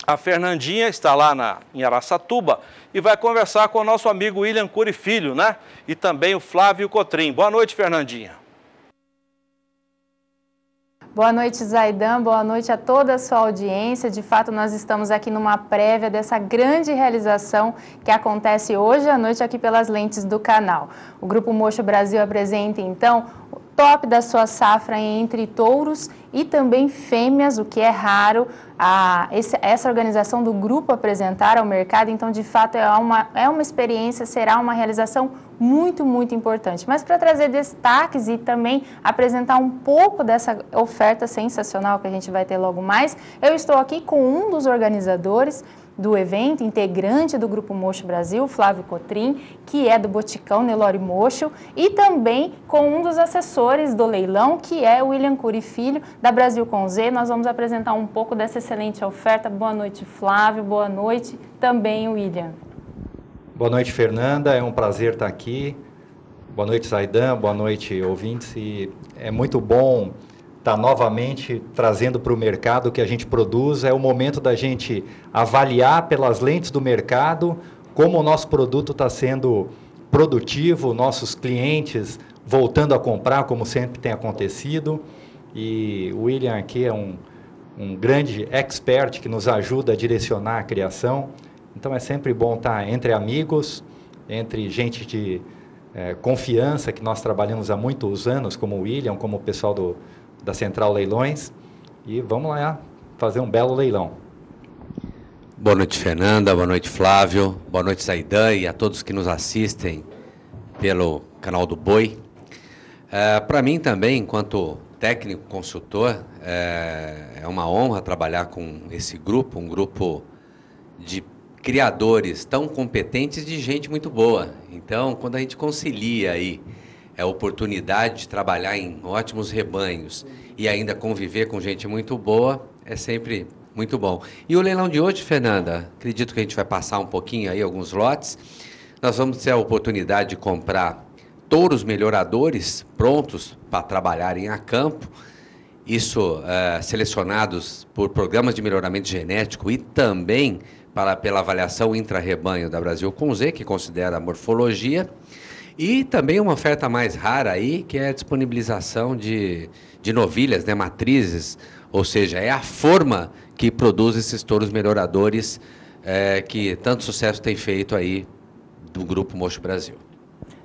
a Fernandinha está lá na, em Araçatuba e vai conversar com o nosso amigo William Cury Filho, né? E também o Flávio Cotrim. Boa noite, Fernandinha. Boa noite, Zaidan. Boa noite a toda a sua audiência. De fato, nós estamos aqui numa prévia dessa grande realização que acontece hoje à noite aqui pelas lentes do canal. O Grupo Mocho Brasil apresenta, então, top da sua safra entre touros e também fêmeas, o que é raro. A, esse, essa organização do grupo apresentar ao mercado, então de fato é uma, é uma experiência, será uma realização muito, muito importante. Mas para trazer destaques e também apresentar um pouco dessa oferta sensacional que a gente vai ter logo mais, eu estou aqui com um dos organizadores, do evento, integrante do Grupo Mocho Brasil, Flávio Cotrim, que é do Boticão Nelore Mocho, e também com um dos assessores do leilão, que é o William Curi Filho, da Brasil com Z. Nós vamos apresentar um pouco dessa excelente oferta. Boa noite, Flávio. Boa noite também, William. Boa noite, Fernanda. É um prazer estar aqui. Boa noite, Zaidan. Boa noite, ouvintes. E é muito bom está novamente trazendo para o mercado o que a gente produz. É o momento da gente avaliar pelas lentes do mercado como o nosso produto está sendo produtivo, nossos clientes voltando a comprar, como sempre tem acontecido. E o William aqui é um, um grande expert que nos ajuda a direcionar a criação. Então é sempre bom estar tá entre amigos, entre gente de é, confiança, que nós trabalhamos há muitos anos, como o William, como o pessoal do, da Central Leilões e vamos lá fazer um belo leilão. Boa noite, Fernanda. Boa noite, Flávio. Boa noite, Zaidan e a todos que nos assistem pelo canal do Boi. É, Para mim também, enquanto técnico consultor, é, é uma honra trabalhar com esse grupo, um grupo de criadores tão competentes de gente muito boa. Então, quando a gente concilia aí é a oportunidade de trabalhar em ótimos rebanhos e ainda conviver com gente muito boa é sempre muito bom. E o leilão de hoje, Fernanda, acredito que a gente vai passar um pouquinho aí alguns lotes. Nós vamos ter a oportunidade de comprar touros melhoradores prontos para trabalharem a campo, isso é, selecionados por programas de melhoramento genético e também para, pela avaliação intra-rebanho da Brasil com Z, que considera a morfologia. E também uma oferta mais rara aí, que é a disponibilização de, de novilhas, né, matrizes, ou seja, é a forma que produz esses touros melhoradores é, que tanto sucesso tem feito aí do Grupo Mocho Brasil.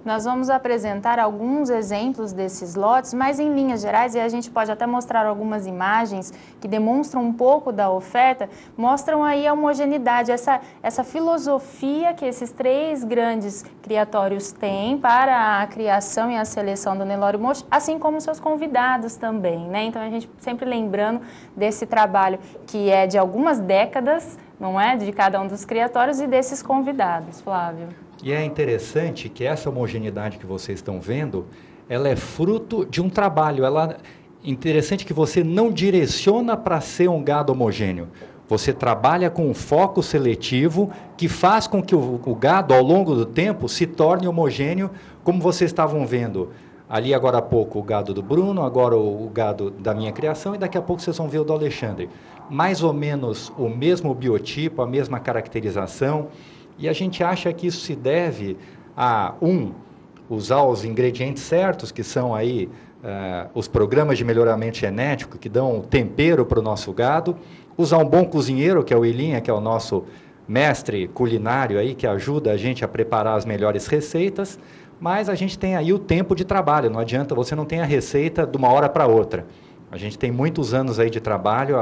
Nós vamos apresentar alguns exemplos desses lotes, mas em linhas gerais, e a gente pode até mostrar algumas imagens que demonstram um pouco da oferta, mostram aí a homogeneidade, essa, essa filosofia que esses três grandes criatórios têm para a criação e a seleção do Nelório Mocho, assim como seus convidados também, né? Então a gente sempre lembrando desse trabalho que é de algumas décadas, não é? De cada um dos criatórios e desses convidados, Flávio. E é interessante que essa homogeneidade que vocês estão vendo, ela é fruto de um trabalho. Ela interessante que você não direciona para ser um gado homogêneo. Você trabalha com um foco seletivo que faz com que o, o gado, ao longo do tempo, se torne homogêneo, como vocês estavam vendo ali agora há pouco o gado do Bruno, agora o, o, gado da minha criação e daqui a pouco vocês vão ver o do Alexandre. Mais ou menos o mesmo biotipo, a mesma caracterização, e a gente acha que isso se deve a, um, usar os ingredientes certos, que são aí uh, os programas de melhoramento genético, que dão tempero para o nosso gado, usar um bom cozinheiro, que é o Ilinha, que é o nosso mestre culinário aí, que ajuda a gente a preparar as melhores receitas, mas a gente tem aí o tempo de trabalho, não adianta, você não tem a receita de uma hora para outra. A gente tem muitos anos aí de trabalho,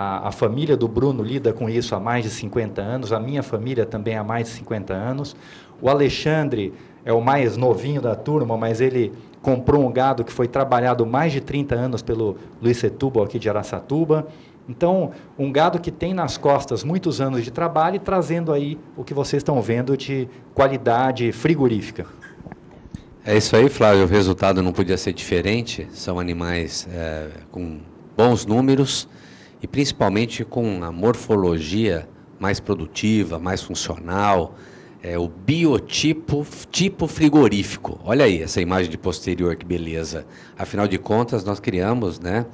a, a, família do Bruno lida com isso há mais de 50 anos, a minha família também há mais de 50 anos. O Alexandre é o mais novinho da turma, mas ele comprou um gado que foi trabalhado mais de 30 anos pelo Luiz Setúbal aqui de Araçatuba. Então, um gado que tem nas costas muitos anos de trabalho e trazendo aí o que vocês estão vendo de qualidade frigorífica. É isso aí, Flávio. O resultado não podia ser diferente. São animais é, com bons números e principalmente com uma morfologia mais produtiva, mais funcional, é o biotipo tipo frigorífico. Olha aí essa imagem de posterior, que beleza. Afinal de contas, nós criamos né,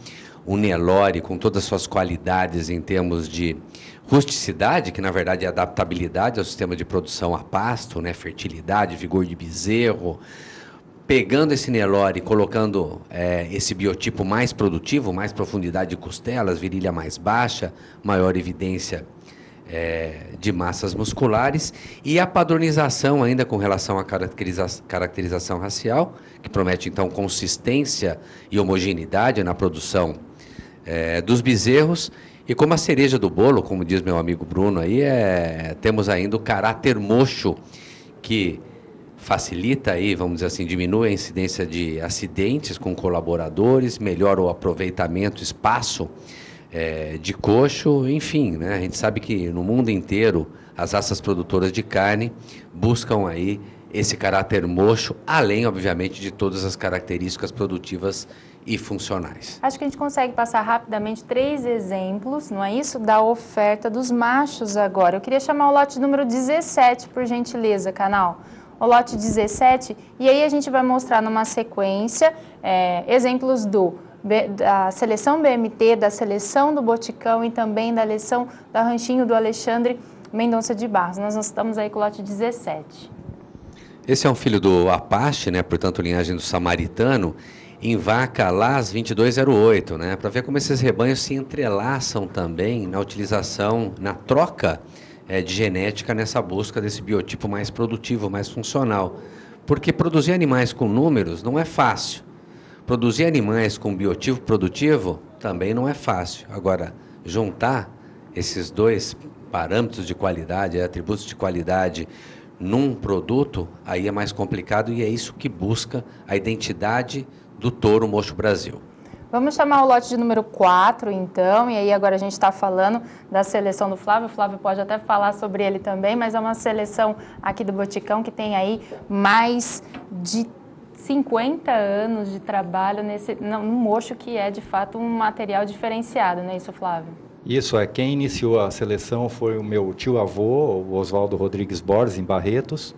o Nelore com todas as suas qualidades em termos de rusticidade, que na verdade é adaptabilidade ao sistema de produção a pasto, né, fertilidade, vigor de bezerro, pegando esse Nelore e colocando é, esse biotipo mais produtivo, mais profundidade de costelas, virilha mais baixa, maior evidência é, de massas musculares e a padronização ainda com relação à caracteriza caracterização racial, que promete então consistência e homogeneidade na produção é, dos bezerros. E como a cereja do bolo, como diz meu amigo Bruno aí, é, temos ainda o caráter mocho que facilita aí, vamos dizer assim, diminui a incidência de acidentes com colaboradores, melhora o aproveitamento, espaço é, de coxo, enfim, né? A gente sabe que no mundo inteiro as raças produtoras de carne buscam aí esse caráter mocho, além, obviamente, de todas as características produtivas e funcionais. Acho que a gente consegue passar rapidamente três exemplos, não é isso? Da oferta dos machos agora. Eu queria chamar o lote número 17, por gentileza, canal o lote 17, e aí a gente vai mostrar numa sequência é, exemplos do da seleção BMT, da seleção do Boticão e também da seleção da Ranchinho do Alexandre Mendonça de Barros. Nós estamos aí com o lote 17. Esse é um filho do Apache, né? portanto, linhagem do Samaritano, em vaca Las 2208, né? para ver como esses rebanhos se entrelaçam também na utilização, na troca é, de genética nessa busca desse biotipo mais produtivo, mais funcional. Porque produzir animais com números não é fácil. Produzir animais com biotipo produtivo também não é fácil. Agora, juntar esses dois parâmetros de qualidade, atributos de qualidade num produto, aí é mais complicado e é isso que busca a identidade do touro mocho Brasil. Vamos chamar o lote de número 4, então, e aí agora a gente está falando da seleção do Flávio. O Flávio pode até falar sobre ele também, mas é uma seleção aqui do Boticão que tem aí mais de 50 anos de trabalho nesse, num mocho que é de fato um material diferenciado, não é isso, Flávio? Isso é, quem iniciou a seleção foi o meu tio-avô, o Oswaldo Rodrigues Borges, em Barretos.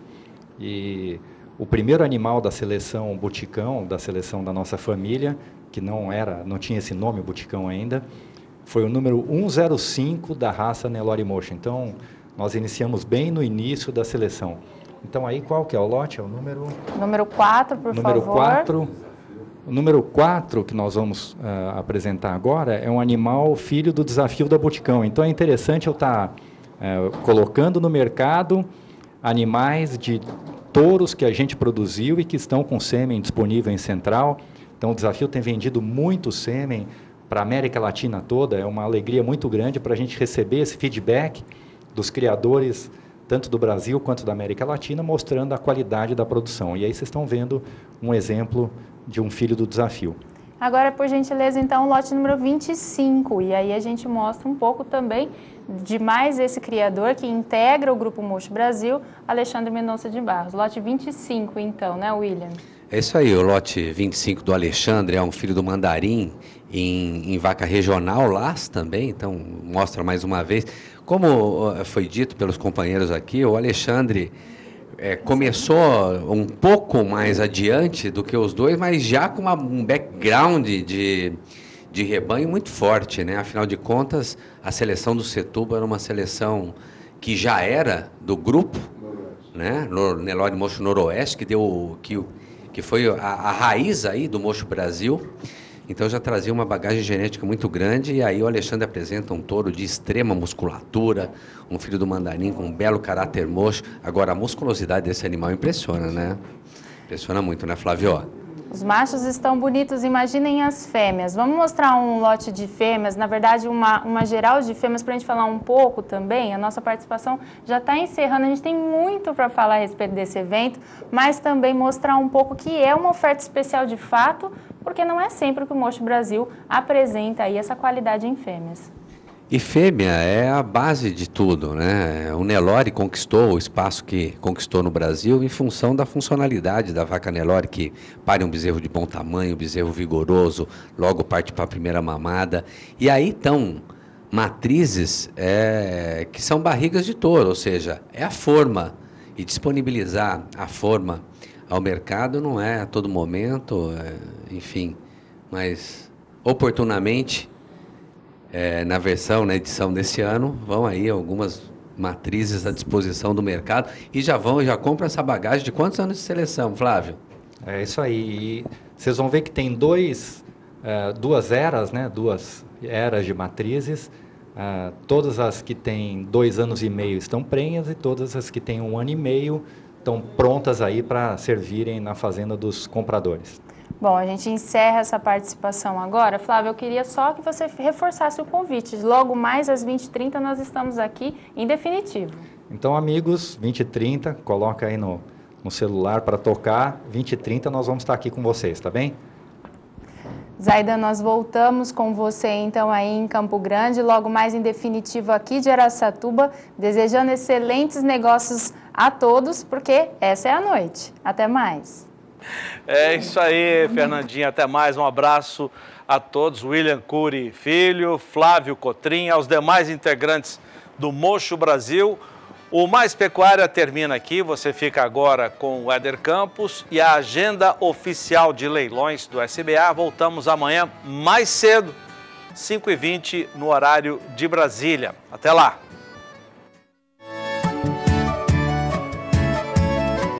E o primeiro animal da seleção boticão, da seleção da nossa família, que não era, não tinha esse nome, o Boticão ainda, foi o número 105 da raça Nelore Mocha. Então, nós iniciamos bem no início da seleção. Então, aí qual que é o lote? É o número... Número 4, por número favor. Quatro. O número 4 que nós vamos uh, apresentar agora é um animal filho do desafio da Boticão. Então, é interessante eu estar tá, uh, colocando no mercado animais de touros que a gente produziu e que estão com sêmen disponível em central, então, o desafio tem vendido muito sêmen para a América Latina toda. É uma alegria muito grande para a gente receber esse feedback dos criadores, tanto do Brasil quanto da América Latina, mostrando a qualidade da produção. E aí vocês estão vendo um exemplo de um filho do desafio. Agora, por gentileza, então, lote número 25. E aí a gente mostra um pouco também de mais esse criador que integra o Grupo Mocho Brasil, Alexandre Mendonça de Barros. Lote 25, então, né, William? É isso aí, o lote 25 do Alexandre é um filho do Mandarim em, em vaca regional Las também, então mostra mais uma vez. Como eh, foi dito pelos companheiros aqui, o Alexandre é, começou um pouco mais adiante do que os dois, mas já com uma, um background de, de rebanho muito forte, né? Afinal de contas, a seleção do Setúbal era uma seleção que já era do grupo, né? Nelore Mocho Noroeste, que deu que que foi a, a raiz aí do Mocho Brasil. Então já trazia uma bagagem genética muito grande e aí o Alexandre apresenta um touro de extrema musculatura, um filho do mandarim com um belo caráter mocho. Agora a musculosidade desse animal impressiona, né? Impressiona muito, né, Flávio? Os machos estão bonitos, imaginem as fêmeas. Vamos mostrar um lote de fêmeas, na verdade uma, uma geral de fêmeas para a gente falar um pouco também. A nossa participação já está encerrando, a gente tem muito para falar a respeito desse evento, mas também mostrar um pouco que é uma oferta especial de fato, porque não é sempre que o Mocho Brasil apresenta aí essa qualidade em fêmeas. E fêmea é a base de tudo, né? O Nelore conquistou o espaço que conquistou no Brasil em função da funcionalidade da vaca Nelore, que pare um bezerro de bom tamanho, um bezerro vigoroso, logo parte para a primeira mamada. E aí estão matrizes é, que são barrigas de touro, ou seja, é a forma. E disponibilizar a forma ao mercado não é a todo momento, é, enfim, mas oportunamente é, na versão, na edição desse ano, vão aí algumas matrizes à disposição do mercado e já vão, já compram essa bagagem de quantos anos de seleção, Flávio? É isso aí. vocês vão ver que tem dois, uh, duas eras, né? duas eras de matrizes. Uh, todas as que têm dois anos e meio estão prenhas e todas as que têm um ano e meio estão prontas aí para servirem na fazenda dos compradores. Bom, a gente encerra essa participação agora. Flávia, eu queria só que você reforçasse o convite. Logo mais às 20h30 nós estamos aqui em definitivo. Então, amigos, 20h30, coloca aí no, no celular para tocar. 20h30 nós vamos estar aqui com vocês, tá bem? Zaida, nós voltamos com você então aí em Campo Grande, logo mais em definitivo aqui de Aracatuba, desejando excelentes negócios a todos, porque essa é a noite. Até mais. É isso aí, Fernandinha. Até mais. Um abraço a todos. William Cury Filho, Flávio Cotrim, aos demais integrantes do Mocho Brasil. O Mais Pecuária termina aqui. Você fica agora com o Éder Campos e a agenda oficial de leilões do SBA. Voltamos amanhã mais cedo, 5h20, no horário de Brasília. Até lá!